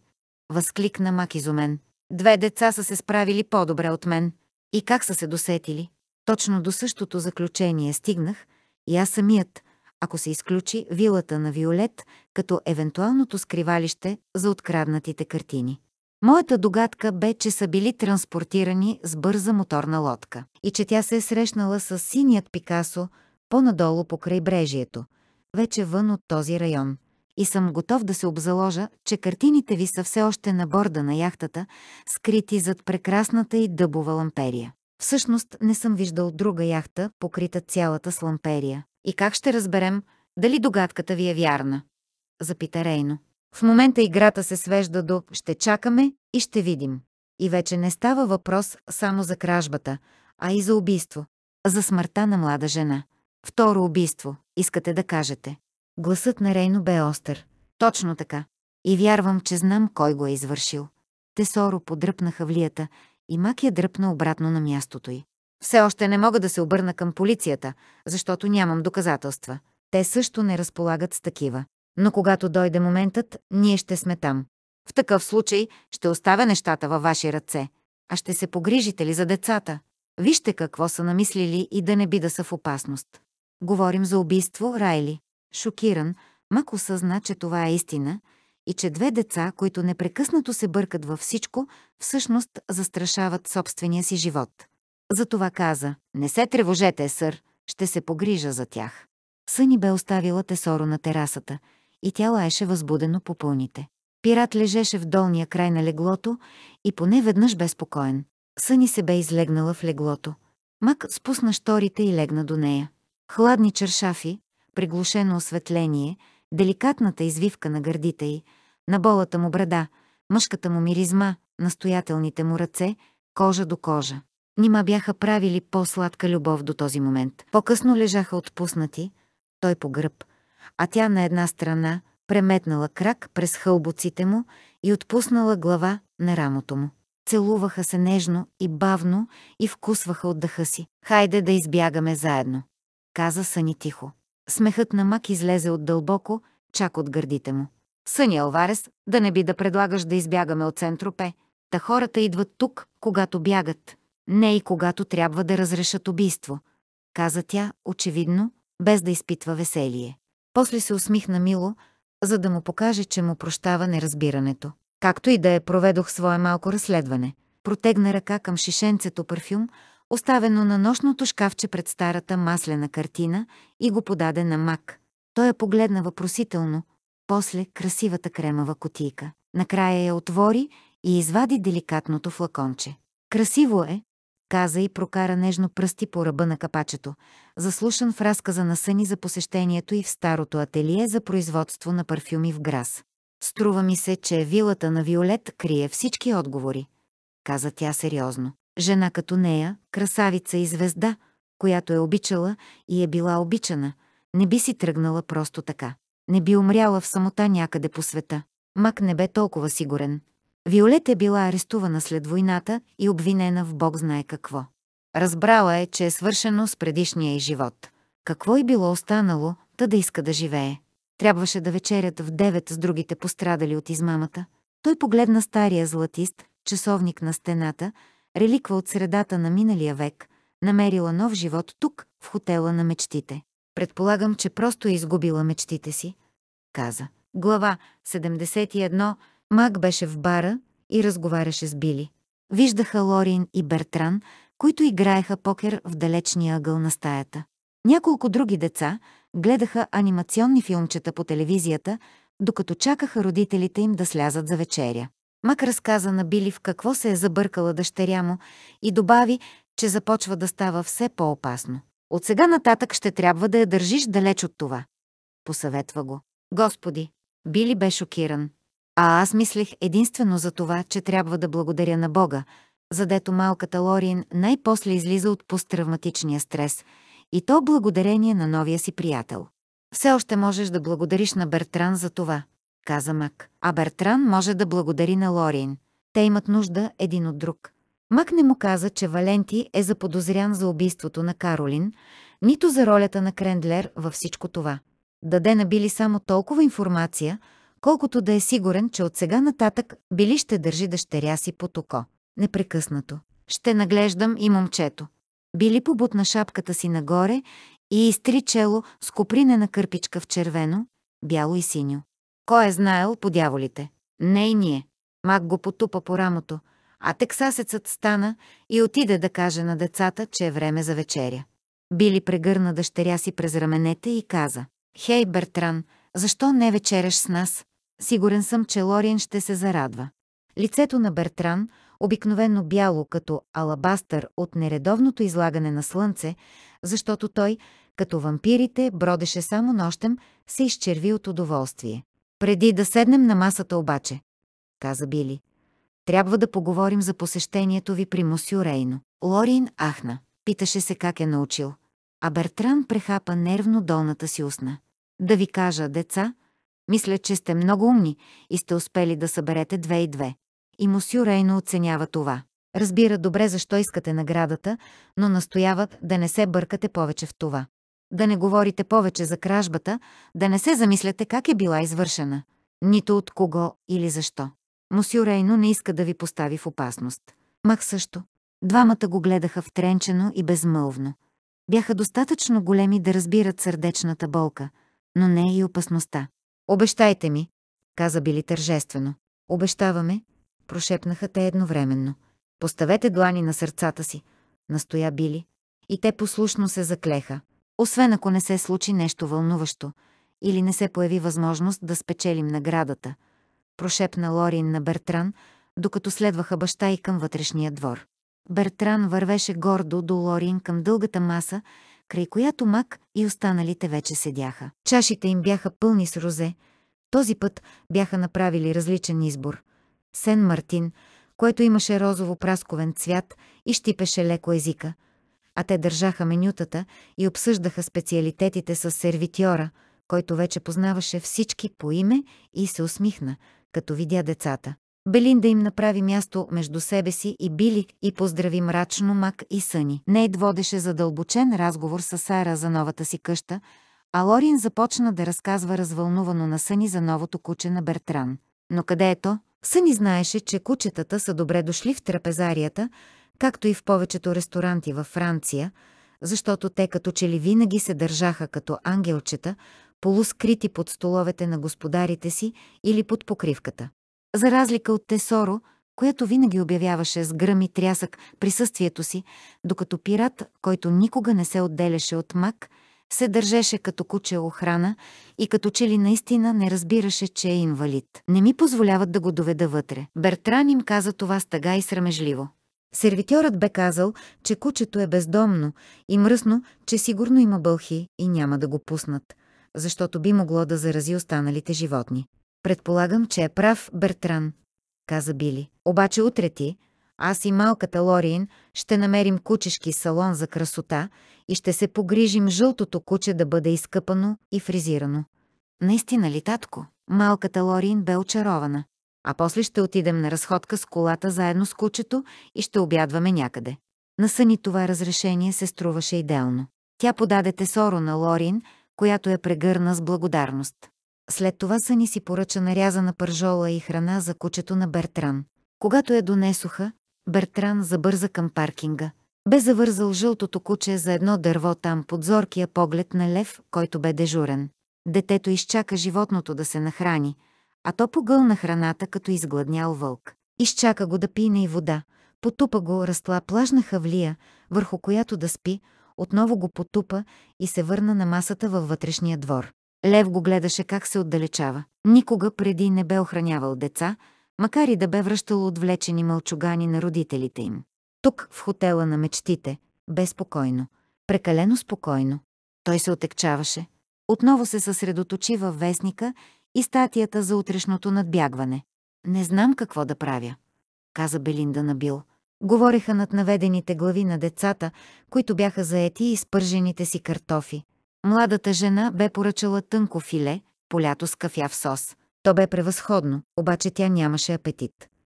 Възкликна Мак изумен. Две деца са се справили по-добре от мен. И как са се досетили? Точно до същото заключение стигнах и аз самият, ако се изключи вилата на Виолет като евентуалното скривалище за откраднатите картини. Моята догадка бе, че са били транспортирани с бърза моторна лодка и че тя се е срещнала с синият Пикасо по-надолу по крайбрежието, вече вън от този район. И съм готов да се обзаложа, че картините ви са все още на борда на яхтата, скрити зад прекрасната и дъбова ламперия. Всъщност не съм виждал друга яхта, покрита цялата с ламперия. И как ще разберем дали догадката ви е вярна? Запита Рейно. В момента играта се свежда до «ще чакаме и ще видим». И вече не става въпрос само за кражбата, а и за убийство. За смъртта на млада жена. Второ убийство, искате да кажете. Гласът на Рейно бе остър. Точно така. И вярвам, че знам кой го е извършил. Тесоро подръпна хавлията и Мак я дръпна обратно на мястото й. Все още не мога да се обърна към полицията, защото нямам доказателства. Те също не разполагат с такива но когато дойде моментът, ние ще сме там. В такъв случай ще оставя нещата във ваши ръце. А ще се погрижите ли за децата? Вижте какво са намислили и да не би да са в опасност. Говорим за убийство, Райли. Шокиран, Мак осъзна, че това е истина и че две деца, които непрекъснато се бъркат във всичко, всъщност застрашават собствения си живот. Затова каза, не се тревожете, сър, ще се погрижа за тях. Съни бе оставила тесоро на терасата – и тя лаеше възбудено по пълните. Пират лежеше в долния край на леглото и поне веднъж бе спокоен. Съни се бе излегнала в леглото. Мак спусна шторите и легна до нея. Хладни чершафи, приглушено осветление, деликатната извивка на гърдите й, на болата му брада, мъжката му миризма, настоятелните му ръце, кожа до кожа. Нима бяха правили по-сладка любов до този момент. По-късно лежаха отпуснати, той по гръб, а тя на една страна, преметнала крак през хълбоците му и отпуснала глава на рамото му. Целуваха се нежно и бавно и вкусваха от дъха си. «Хайде да избягаме заедно», каза Съни тихо. Смехът на Мак излезе от дълбоко, чак от гърдите му. Съни Алварес, да не би да предлагаш да избягаме от Центропе. Та хората идват тук, когато бягат. Не и когато трябва да разрешат убийство, каза тя, очевидно, без да изпитва веселие. После се усмихна мило, за да му покаже, че му прощава неразбирането. Както и да е, проведох свое малко разследване. Протегна ръка към шишенцето парфюм, оставено на нощното шкафче пред старата маслена картина и го подаде на мак. Той я погледна въпросително, после красивата кремава котийка. Накрая я отвори и извади деликатното флаконче. Красиво е, каза и прокара нежно пръсти по ръба на капачето, заслушан в разказа на съни за посещението и в старото ателие за производство на парфюми в Грас. Струва ми се, че вилата на Виолет крие всички отговори, каза тя сериозно. Жена като нея, красавица и звезда, която е обичала и е била обичана, не би си тръгнала просто така. Не би умряла в самота някъде по света. Мак не бе толкова сигурен, Виолет е била арестувана след войната и обвинена в Бог знае какво. Разбрала е, че е свършено с предишния й живот. Какво и било останало, та да иска да живее. Трябваше да вечерят в девет с другите пострадали от измамата. Той погледна стария златист, часовник на стената, реликва от средата на миналия век, намерила нов живот тук, в хотела на мечтите. Предполагам, че просто е изгубила мечтите си, каза. Глава 71 Мак беше в бара и разговаряше с Били. Виждаха Лорин и Бертран, които играеха покер в далечния ъгъл на стаята. Няколко други деца гледаха анимационни филмчета по телевизията, докато чакаха родителите им да слязат за вечеря. Мак разказа на Били в какво се е забъркала дъщеря му и добави, че започва да става все по-опасно. От сега нататък ще трябва да я държиш далеч от това. Посъветва го. Господи, Били бе шокиран. А аз мислех единствено за това, че трябва да благодаря на Бога, задето малката Лорин най-после излиза от посттравматичния стрес, и то благодарение на новия си приятел. Все още можеш да благодариш на Бертран за това, каза Мак. А Бертран може да благодари на Лорин. Те имат нужда един от друг. Мак не му каза, че Валенти е заподозрян за убийството на Каролин, нито за ролята на Крендлер във всичко това. Даде на Били само толкова информация – колкото да е сигурен, че от сега нататък били ще държи дъщеря си под око. Непрекъснато. Ще наглеждам и момчето. Били побутна шапката си нагоре и изтри чело с копринена кърпичка в червено, бяло и синьо. Кой е знаел по дяволите? Не и ние. Мак го потупа по рамото, а тексасецът стана и отиде да каже на децата, че е време за вечеря. Били прегърна дъщеря си през раменете и каза. «Хей, Бертран, защо не вечеряш с нас? Сигурен съм, че Лориен ще се зарадва. Лицето на Бертран, обикновено бяло като алабастър от нередовното излагане на слънце, защото той, като вампирите, бродеше само нощем, се изчерви от удоволствие. Преди да седнем на масата обаче, каза Били. Трябва да поговорим за посещението ви при Мусю Рейно. Лорин ахна. Питаше се как е научил. А Бертран прехапа нервно долната си устна. Да ви кажа, деца, мисля, че сте много умни и сте успели да съберете две и две. И мусю Рейно оценява това. Разбира добре защо искате наградата, но настояват да не се бъркате повече в това. Да не говорите повече за кражбата, да не се замисляте как е била извършена. Нито от кого или защо. Мусю Рейно не иска да ви постави в опасност. Мах също. Двамата го гледаха втренчено и безмълвно. Бяха достатъчно големи да разбират сърдечната болка – но не и опасността. Обещайте ми, каза Били тържествено. Обещаваме, прошепнаха те едновременно. Поставете длани на сърцата си, настоя Били. И те послушно се заклеха. Освен ако не се случи нещо вълнуващо или не се появи възможност да спечелим наградата, прошепна Лорин на Бертран, докато следваха баща и към вътрешния двор. Бертран вървеше гордо до Лорин към дългата маса, край която мак и останалите вече седяха. Чашите им бяха пълни с розе. Този път бяха направили различен избор. Сен Мартин, който имаше розово-прасковен цвят и щипеше леко езика, а те държаха менютата и обсъждаха специалитетите с сервитьора, който вече познаваше всички по име и се усмихна, като видя децата. Белинда им направи място между себе си и Били и поздрави мрачно Мак и Съни. Нейд водеше задълбочен разговор с Сара за новата си къща, а Лорин започна да разказва развълнувано на Съни за новото куче на Бертран. Но къде е то? Съни знаеше, че кучетата са добре дошли в трапезарията, както и в повечето ресторанти във Франция, защото те като че ли винаги се държаха като ангелчета, полускрити под столовете на господарите си или под покривката. За разлика от Тесоро, която винаги обявяваше с гръм и трясък присъствието си, докато пират, който никога не се отделяше от мак, се държеше като куче охрана и като че ли наистина не разбираше, че е инвалид. Не ми позволяват да го доведа вътре. Бертран им каза това стъга и срамежливо. Сервитьорът бе казал, че кучето е бездомно и мръсно, че сигурно има бълхи и няма да го пуснат, защото би могло да зарази останалите животни. Предполагам, че е прав Бертран, каза Били. Обаче утре ти, аз и малката Лориин ще намерим кучешки салон за красота и ще се погрижим жълтото куче да бъде изкъпано и фризирано. Наистина ли, татко? Малката Лориин бе очарована. А после ще отидем на разходка с колата заедно с кучето и ще обядваме някъде. На съни това разрешение се струваше идеално. Тя подаде тесоро на Лорин, която я прегърна с благодарност. След това Съни си поръча нарязана пържола и храна за кучето на Бертран. Когато я донесоха, Бертран забърза към паркинга. Бе завързал жълтото куче за едно дърво там под зоркия поглед на лев, който бе дежурен. Детето изчака животното да се нахрани, а то погълна храната като изгладнял вълк. Изчака го да пине и вода, потупа го, растла плажна хавлия, върху която да спи, отново го потупа и се върна на масата във вътрешния двор. Лев го гледаше как се отдалечава. Никога преди не бе охранявал деца, макар и да бе връщал отвлечени мълчугани на родителите им. Тук, в хотела на мечтите, бе спокойно. Прекалено спокойно. Той се отекчаваше. Отново се съсредоточи във вестника и статията за утрешното надбягване. «Не знам какво да правя», каза Белинда на Бил. Говореха над наведените глави на децата, които бяха заети и спържените си картофи. Младата жена бе поръчала тънко филе, полято с кафя в сос. То бе превъзходно, обаче тя нямаше апетит.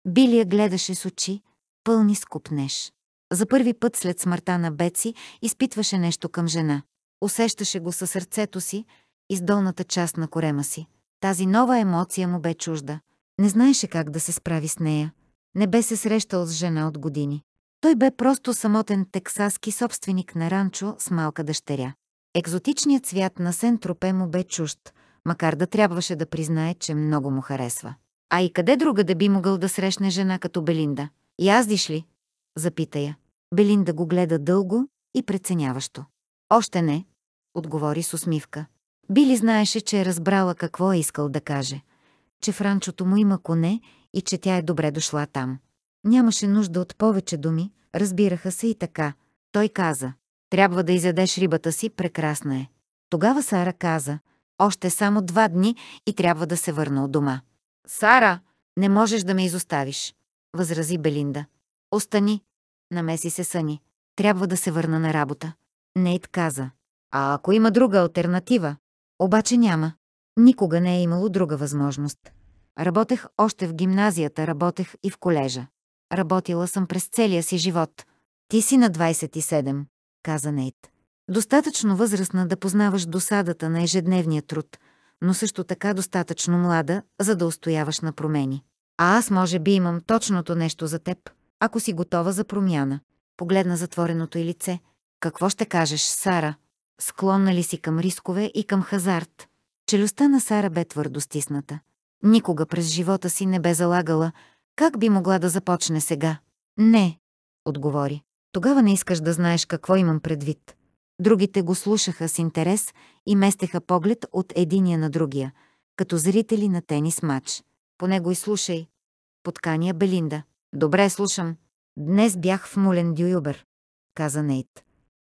Билия гледаше с очи, пълни с За първи път след смъртта на Беци изпитваше нещо към жена. Усещаше го със сърцето си и с долната част на корема си. Тази нова емоция му бе чужда. Не знаеше как да се справи с нея. Не бе се срещал с жена от години. Той бе просто самотен тексаски собственик на ранчо с малка дъщеря. Екзотичният цвят на Сен-Тропе му бе чужд, макар да трябваше да признае, че много му харесва. А и къде друга да би могъл да срещне жена като Белинда? Яздиш ли? Запита я. Белинда го гледа дълго и преценяващо. Още не, отговори с усмивка. Били знаеше, че е разбрала какво е искал да каже. Че Франчото му има коне и че тя е добре дошла там. Нямаше нужда от повече думи, разбираха се и така. Той каза. Трябва да изядеш рибата си, прекрасна е. Тогава Сара каза, още само два дни и трябва да се върна от дома. Сара, не можеш да ме изоставиш, възрази Белинда. Остани, намеси се Съни. Трябва да се върна на работа. Нейт каза. А ако има друга альтернатива? Обаче няма. Никога не е имало друга възможност. Работех още в гимназията, работех и в колежа. Работила съм през целия си живот. Ти си на 27 каза Нейт. Достатъчно възрастна да познаваш досадата на ежедневния труд, но също така достатъчно млада, за да устояваш на промени. А аз може би имам точното нещо за теб, ако си готова за промяна. Погледна затвореното й лице. Какво ще кажеш, Сара? Склонна ли си към рискове и към хазарт? Челюстта на Сара бе твърдо стисната. Никога през живота си не бе залагала. Как би могла да започне сега? Не, отговори. Тогава не искаш да знаеш какво имам предвид. Другите го слушаха с интерес и местеха поглед от единия на другия, като зрители на тенис матч. Поне и слушай. Подкания Белинда. Добре, слушам. Днес бях в Мулен Дююбер, каза Нейт.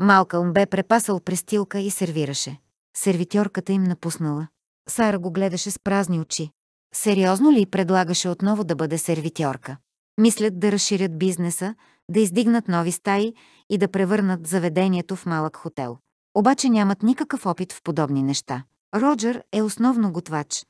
Малкълм бе препасал престилка и сервираше. Сервитьорката им напуснала. Сара го гледаше с празни очи. Сериозно ли предлагаше отново да бъде сервитьорка? Мислят да разширят бизнеса, да издигнат нови стаи и да превърнат заведението в малък хотел. Обаче нямат никакъв опит в подобни неща. Роджер е основно готвач.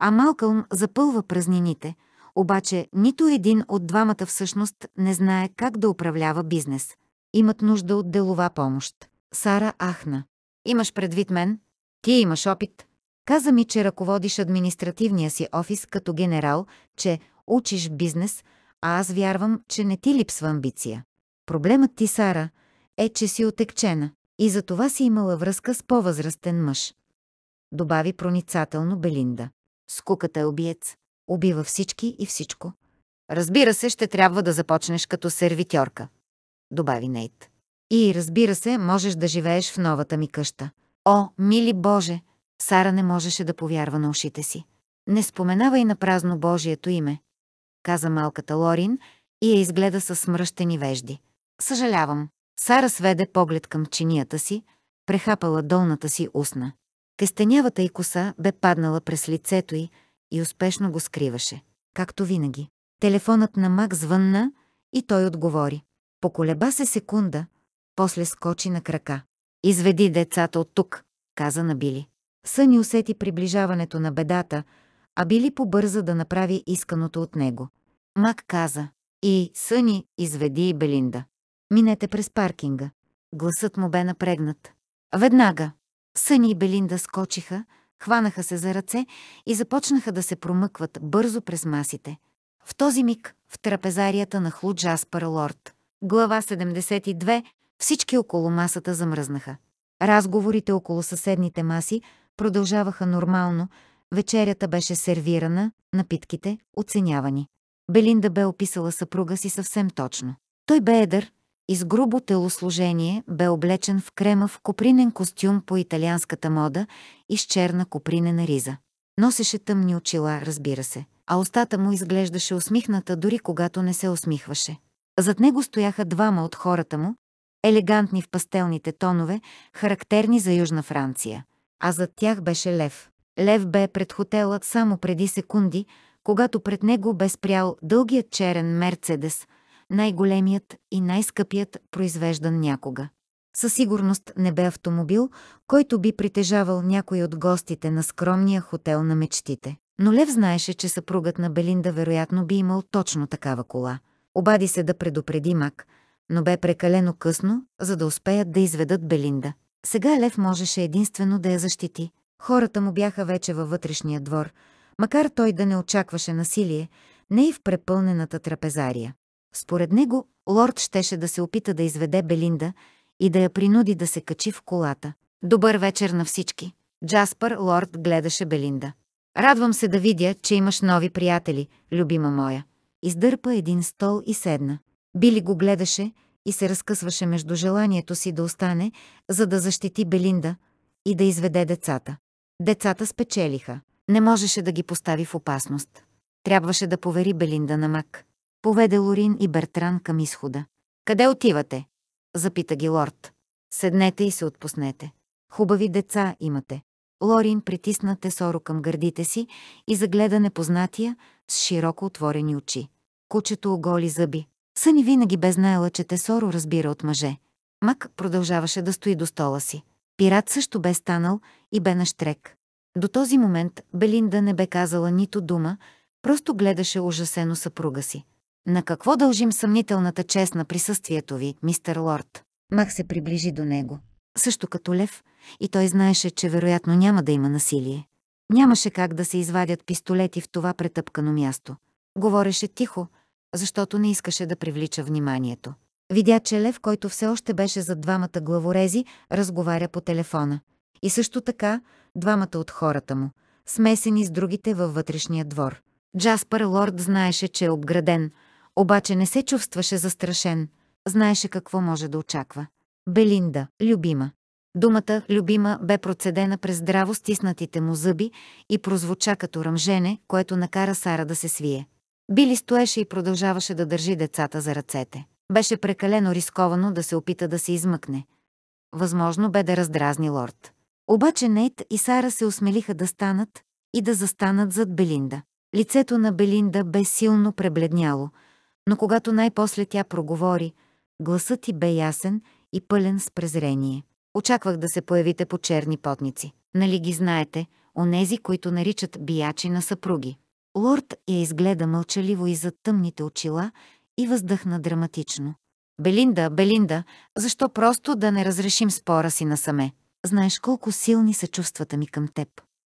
А Малкълм запълва празнините, обаче нито един от двамата всъщност не знае как да управлява бизнес. Имат нужда от делова помощ. Сара ахна. Имаш предвид мен? Ти имаш опит. Каза ми, че ръководиш административния си офис като генерал, че учиш бизнес – а аз вярвам, че не ти липсва амбиция. Проблемът ти, Сара, е, че си отекчена и за това си имала връзка с по-възрастен мъж. Добави проницателно Белинда. Скуката е убиец. Убива всички и всичко. Разбира се, ще трябва да започнеш като сервитьорка. Добави Нейт. И разбира се, можеш да живееш в новата ми къща. О, мили Боже! Сара не можеше да повярва на ушите си. Не споменавай на празно Божието име, каза малката Лорин и я изгледа с смръщени вежди. Съжалявам. Сара сведе поглед към чинията си, прехапала долната си устна. Кестенявата й коса бе паднала през лицето й и успешно го скриваше, както винаги. Телефонът на Мак звънна и той отговори. Поколеба се секунда, после скочи на крака. «Изведи децата от тук», каза на Били. Съни усети приближаването на бедата, а били побърза да направи исканото от него. Мак каза. И, съни, изведи и Белинда. Минете през паркинга. Гласът му бе напрегнат. Веднага. Съни и Белинда скочиха, хванаха се за ръце и започнаха да се промъкват бързо през масите. В този миг в трапезарията Хлу Джаспър Лорд. Глава 72. Всички около масата замръзнаха. Разговорите около съседните маси продължаваха нормално, Вечерята беше сервирана, напитките – оценявани. Белинда бе описала съпруга си съвсем точно. Той бе едър и с грубо телосложение бе облечен в крема в копринен костюм по италианската мода и с черна копринена риза. Носеше тъмни очила, разбира се, а устата му изглеждаше усмихната дори когато не се усмихваше. Зад него стояха двама от хората му, елегантни в пастелните тонове, характерни за Южна Франция. А зад тях беше лев. Лев бе пред хотела само преди секунди, когато пред него бе спрял дългият черен Мерцедес, най-големият и най-скъпият, произвеждан някога. Със сигурност не бе автомобил, който би притежавал някой от гостите на скромния хотел на мечтите. Но Лев знаеше, че съпругът на Белинда вероятно би имал точно такава кола. Обади се да предупреди Мак, но бе прекалено късно, за да успеят да изведат Белинда. Сега Лев можеше единствено да я защити. Хората му бяха вече във вътрешния двор, макар той да не очакваше насилие, не и в препълнената трапезария. Според него, лорд щеше да се опита да изведе Белинда и да я принуди да се качи в колата. Добър вечер на всички! Джаспър Лорд гледаше Белинда. Радвам се да видя, че имаш нови приятели, любима моя. Издърпа един стол и седна. Били го гледаше и се разкъсваше между желанието си да остане, за да защити Белинда и да изведе децата. Децата спечелиха. Не можеше да ги постави в опасност. Трябваше да повери Белинда на мак. Поведе Лорин и Бертран към изхода. Къде отивате? Запита ги лорд. Седнете и се отпуснете. Хубави деца имате. Лорин притисна Тесоро към гърдите си и загледа непознатия с широко отворени очи. Кучето оголи зъби. Съни винаги бе знаела, че Тесоро разбира от мъже. Мак продължаваше да стои до стола си. Пират също бе станал и бе на штрек. До този момент Белинда не бе казала нито дума, просто гледаше ужасено съпруга си. На какво дължим съмнителната чест на присъствието ви, мистер Лорд? Мах се приближи до него. Също като лев, и той знаеше, че вероятно няма да има насилие. Нямаше как да се извадят пистолети в това претъпкано място. Говореше тихо, защото не искаше да привлича вниманието. Видя, че Лев, който все още беше зад двамата главорези, разговаря по телефона. И също така двамата от хората му, смесени с другите във вътрешния двор. Джаспър Лорд знаеше, че е обграден, обаче не се чувстваше застрашен. Знаеше какво може да очаква. Белинда, любима. Думата «любима» бе процедена през здраво стиснатите му зъби и прозвуча като ръмжене, което накара Сара да се свие. Били стоеше и продължаваше да държи децата за ръцете. Беше прекалено рисковано да се опита да се измъкне. Възможно бе да раздразни лорд. Обаче Нейт и Сара се осмелиха да станат и да застанат зад Белинда. Лицето на Белинда бе силно пребледняло, но когато най-после тя проговори, гласът ти бе ясен и пълен с презрение. Очаквах да се появите по черни потници. Нали ги знаете, онези, които наричат биячи на съпруги. Лорд я изгледа мълчаливо и зад тъмните очила и въздъхна драматично. Белинда, Белинда, защо просто да не разрешим спора си насаме? Знаеш колко силни са чувствата ми към теб.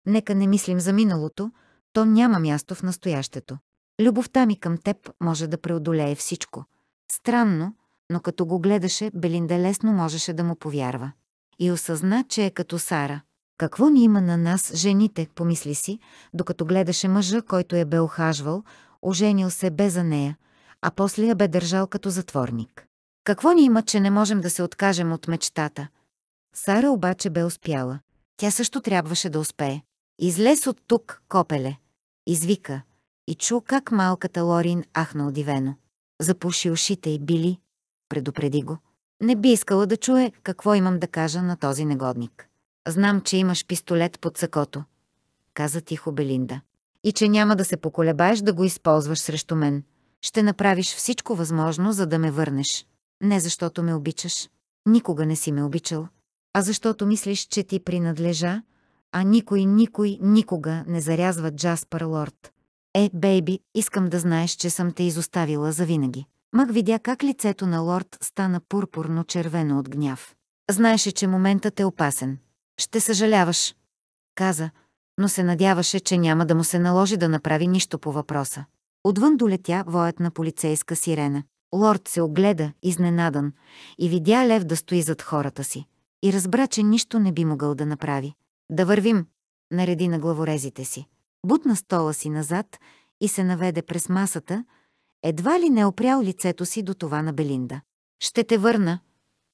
Нека не мислим за миналото, то няма място в настоящето. Любовта ми към теб може да преодолее всичко. Странно, но като го гледаше, Белинда лесно можеше да му повярва. И осъзна, че е като Сара. Какво ни има на нас, жените, помисли си, докато гледаше мъжа, който я е бе охажвал, оженил се бе за нея, а после я бе държал като затворник. Какво ни има, че не можем да се откажем от мечтата? Сара обаче бе успяла. Тя също трябваше да успее. Излез от тук, копеле. Извика. И чу как малката Лорин ахна удивено. Запуши ушите и били. Предупреди го. Не би искала да чуе какво имам да кажа на този негодник. Знам, че имаш пистолет под сакото. Каза тихо Белинда. И че няма да се поколебаеш да го използваш срещу мен ще направиш всичко възможно, за да ме върнеш. Не защото ме обичаш. Никога не си ме обичал. А защото мислиш, че ти принадлежа, а никой, никой, никога не зарязва Джаспер Лорд. Е, бейби, искам да знаеш, че съм те изоставила завинаги. Мък видя как лицето на Лорд стана пурпурно-червено от гняв. Знаеше, че моментът е опасен. Ще съжаляваш, каза, но се надяваше, че няма да му се наложи да направи нищо по въпроса. Отвън долетя воят на полицейска сирена. Лорд се огледа, изненадан, и видя лев да стои зад хората си. И разбра, че нищо не би могъл да направи. «Да вървим!» нареди на главорезите си. Бутна стола си назад и се наведе през масата, едва ли не опрял лицето си до това на Белинда. «Ще те върна!»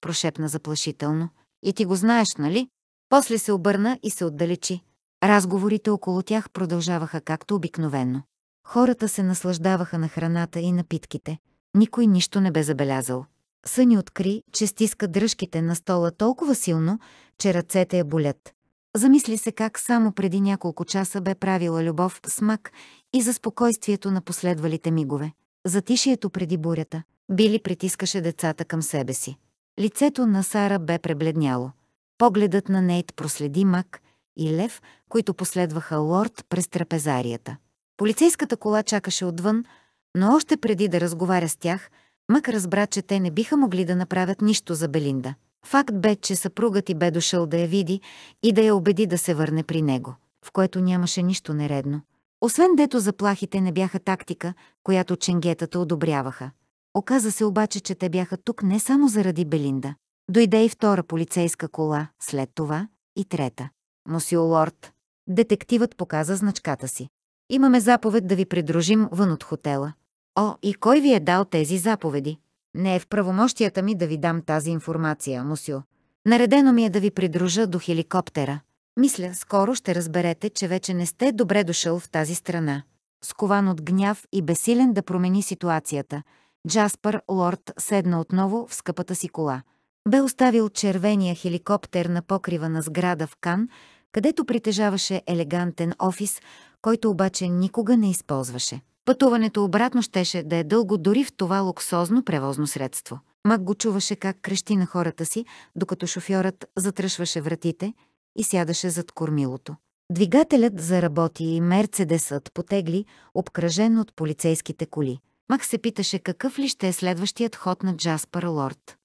прошепна заплашително. «И ти го знаеш, нали?» После се обърна и се отдалечи. Разговорите около тях продължаваха както обикновенно. Хората се наслаждаваха на храната и напитките. Никой нищо не бе забелязал. Съни откри, че стиска дръжките на стола толкова силно, че ръцете я болят. Замисли се как само преди няколко часа бе правила любов с мак и за спокойствието на последвалите мигове. Затишието преди бурята. Били притискаше децата към себе си. Лицето на Сара бе пребледняло. Погледът на Нейт проследи мак и лев, които последваха лорд през трапезарията. Полицейската кола чакаше отвън, но още преди да разговаря с тях, Мък разбра, че те не биха могли да направят нищо за Белинда. Факт бе, че съпругът и бе дошъл да я види и да я убеди да се върне при него, в което нямаше нищо нередно. Освен дето заплахите не бяха тактика, която ченгетата одобряваха. Оказа се обаче, че те бяха тук не само заради Белинда. Дойде и втора полицейска кола, след това и трета. Мусио Лорд. Детективът показа значката си. Имаме заповед да ви придружим вън от хотела. О, и кой ви е дал тези заповеди? Не е в правомощията ми да ви дам тази информация, мусю. Наредено ми е да ви придружа до хеликоптера. Мисля, скоро ще разберете, че вече не сте добре дошъл в тази страна. Скован от гняв и бесилен да промени ситуацията, Джаспър Лорд седна отново в скъпата си кола. Бе оставил червения хеликоптер на покрива на сграда в Кан, където притежаваше елегантен офис, който обаче никога не използваше. Пътуването обратно щеше да е дълго дори в това луксозно превозно средство. Мак го чуваше как крещи на хората си, докато шофьорът затръшваше вратите и сядаше зад кормилото. Двигателят заработи и Мерцедесът потегли, обкръжен от полицейските коли. Мак се питаше какъв ли ще е следващият ход на Джаспър Лорд.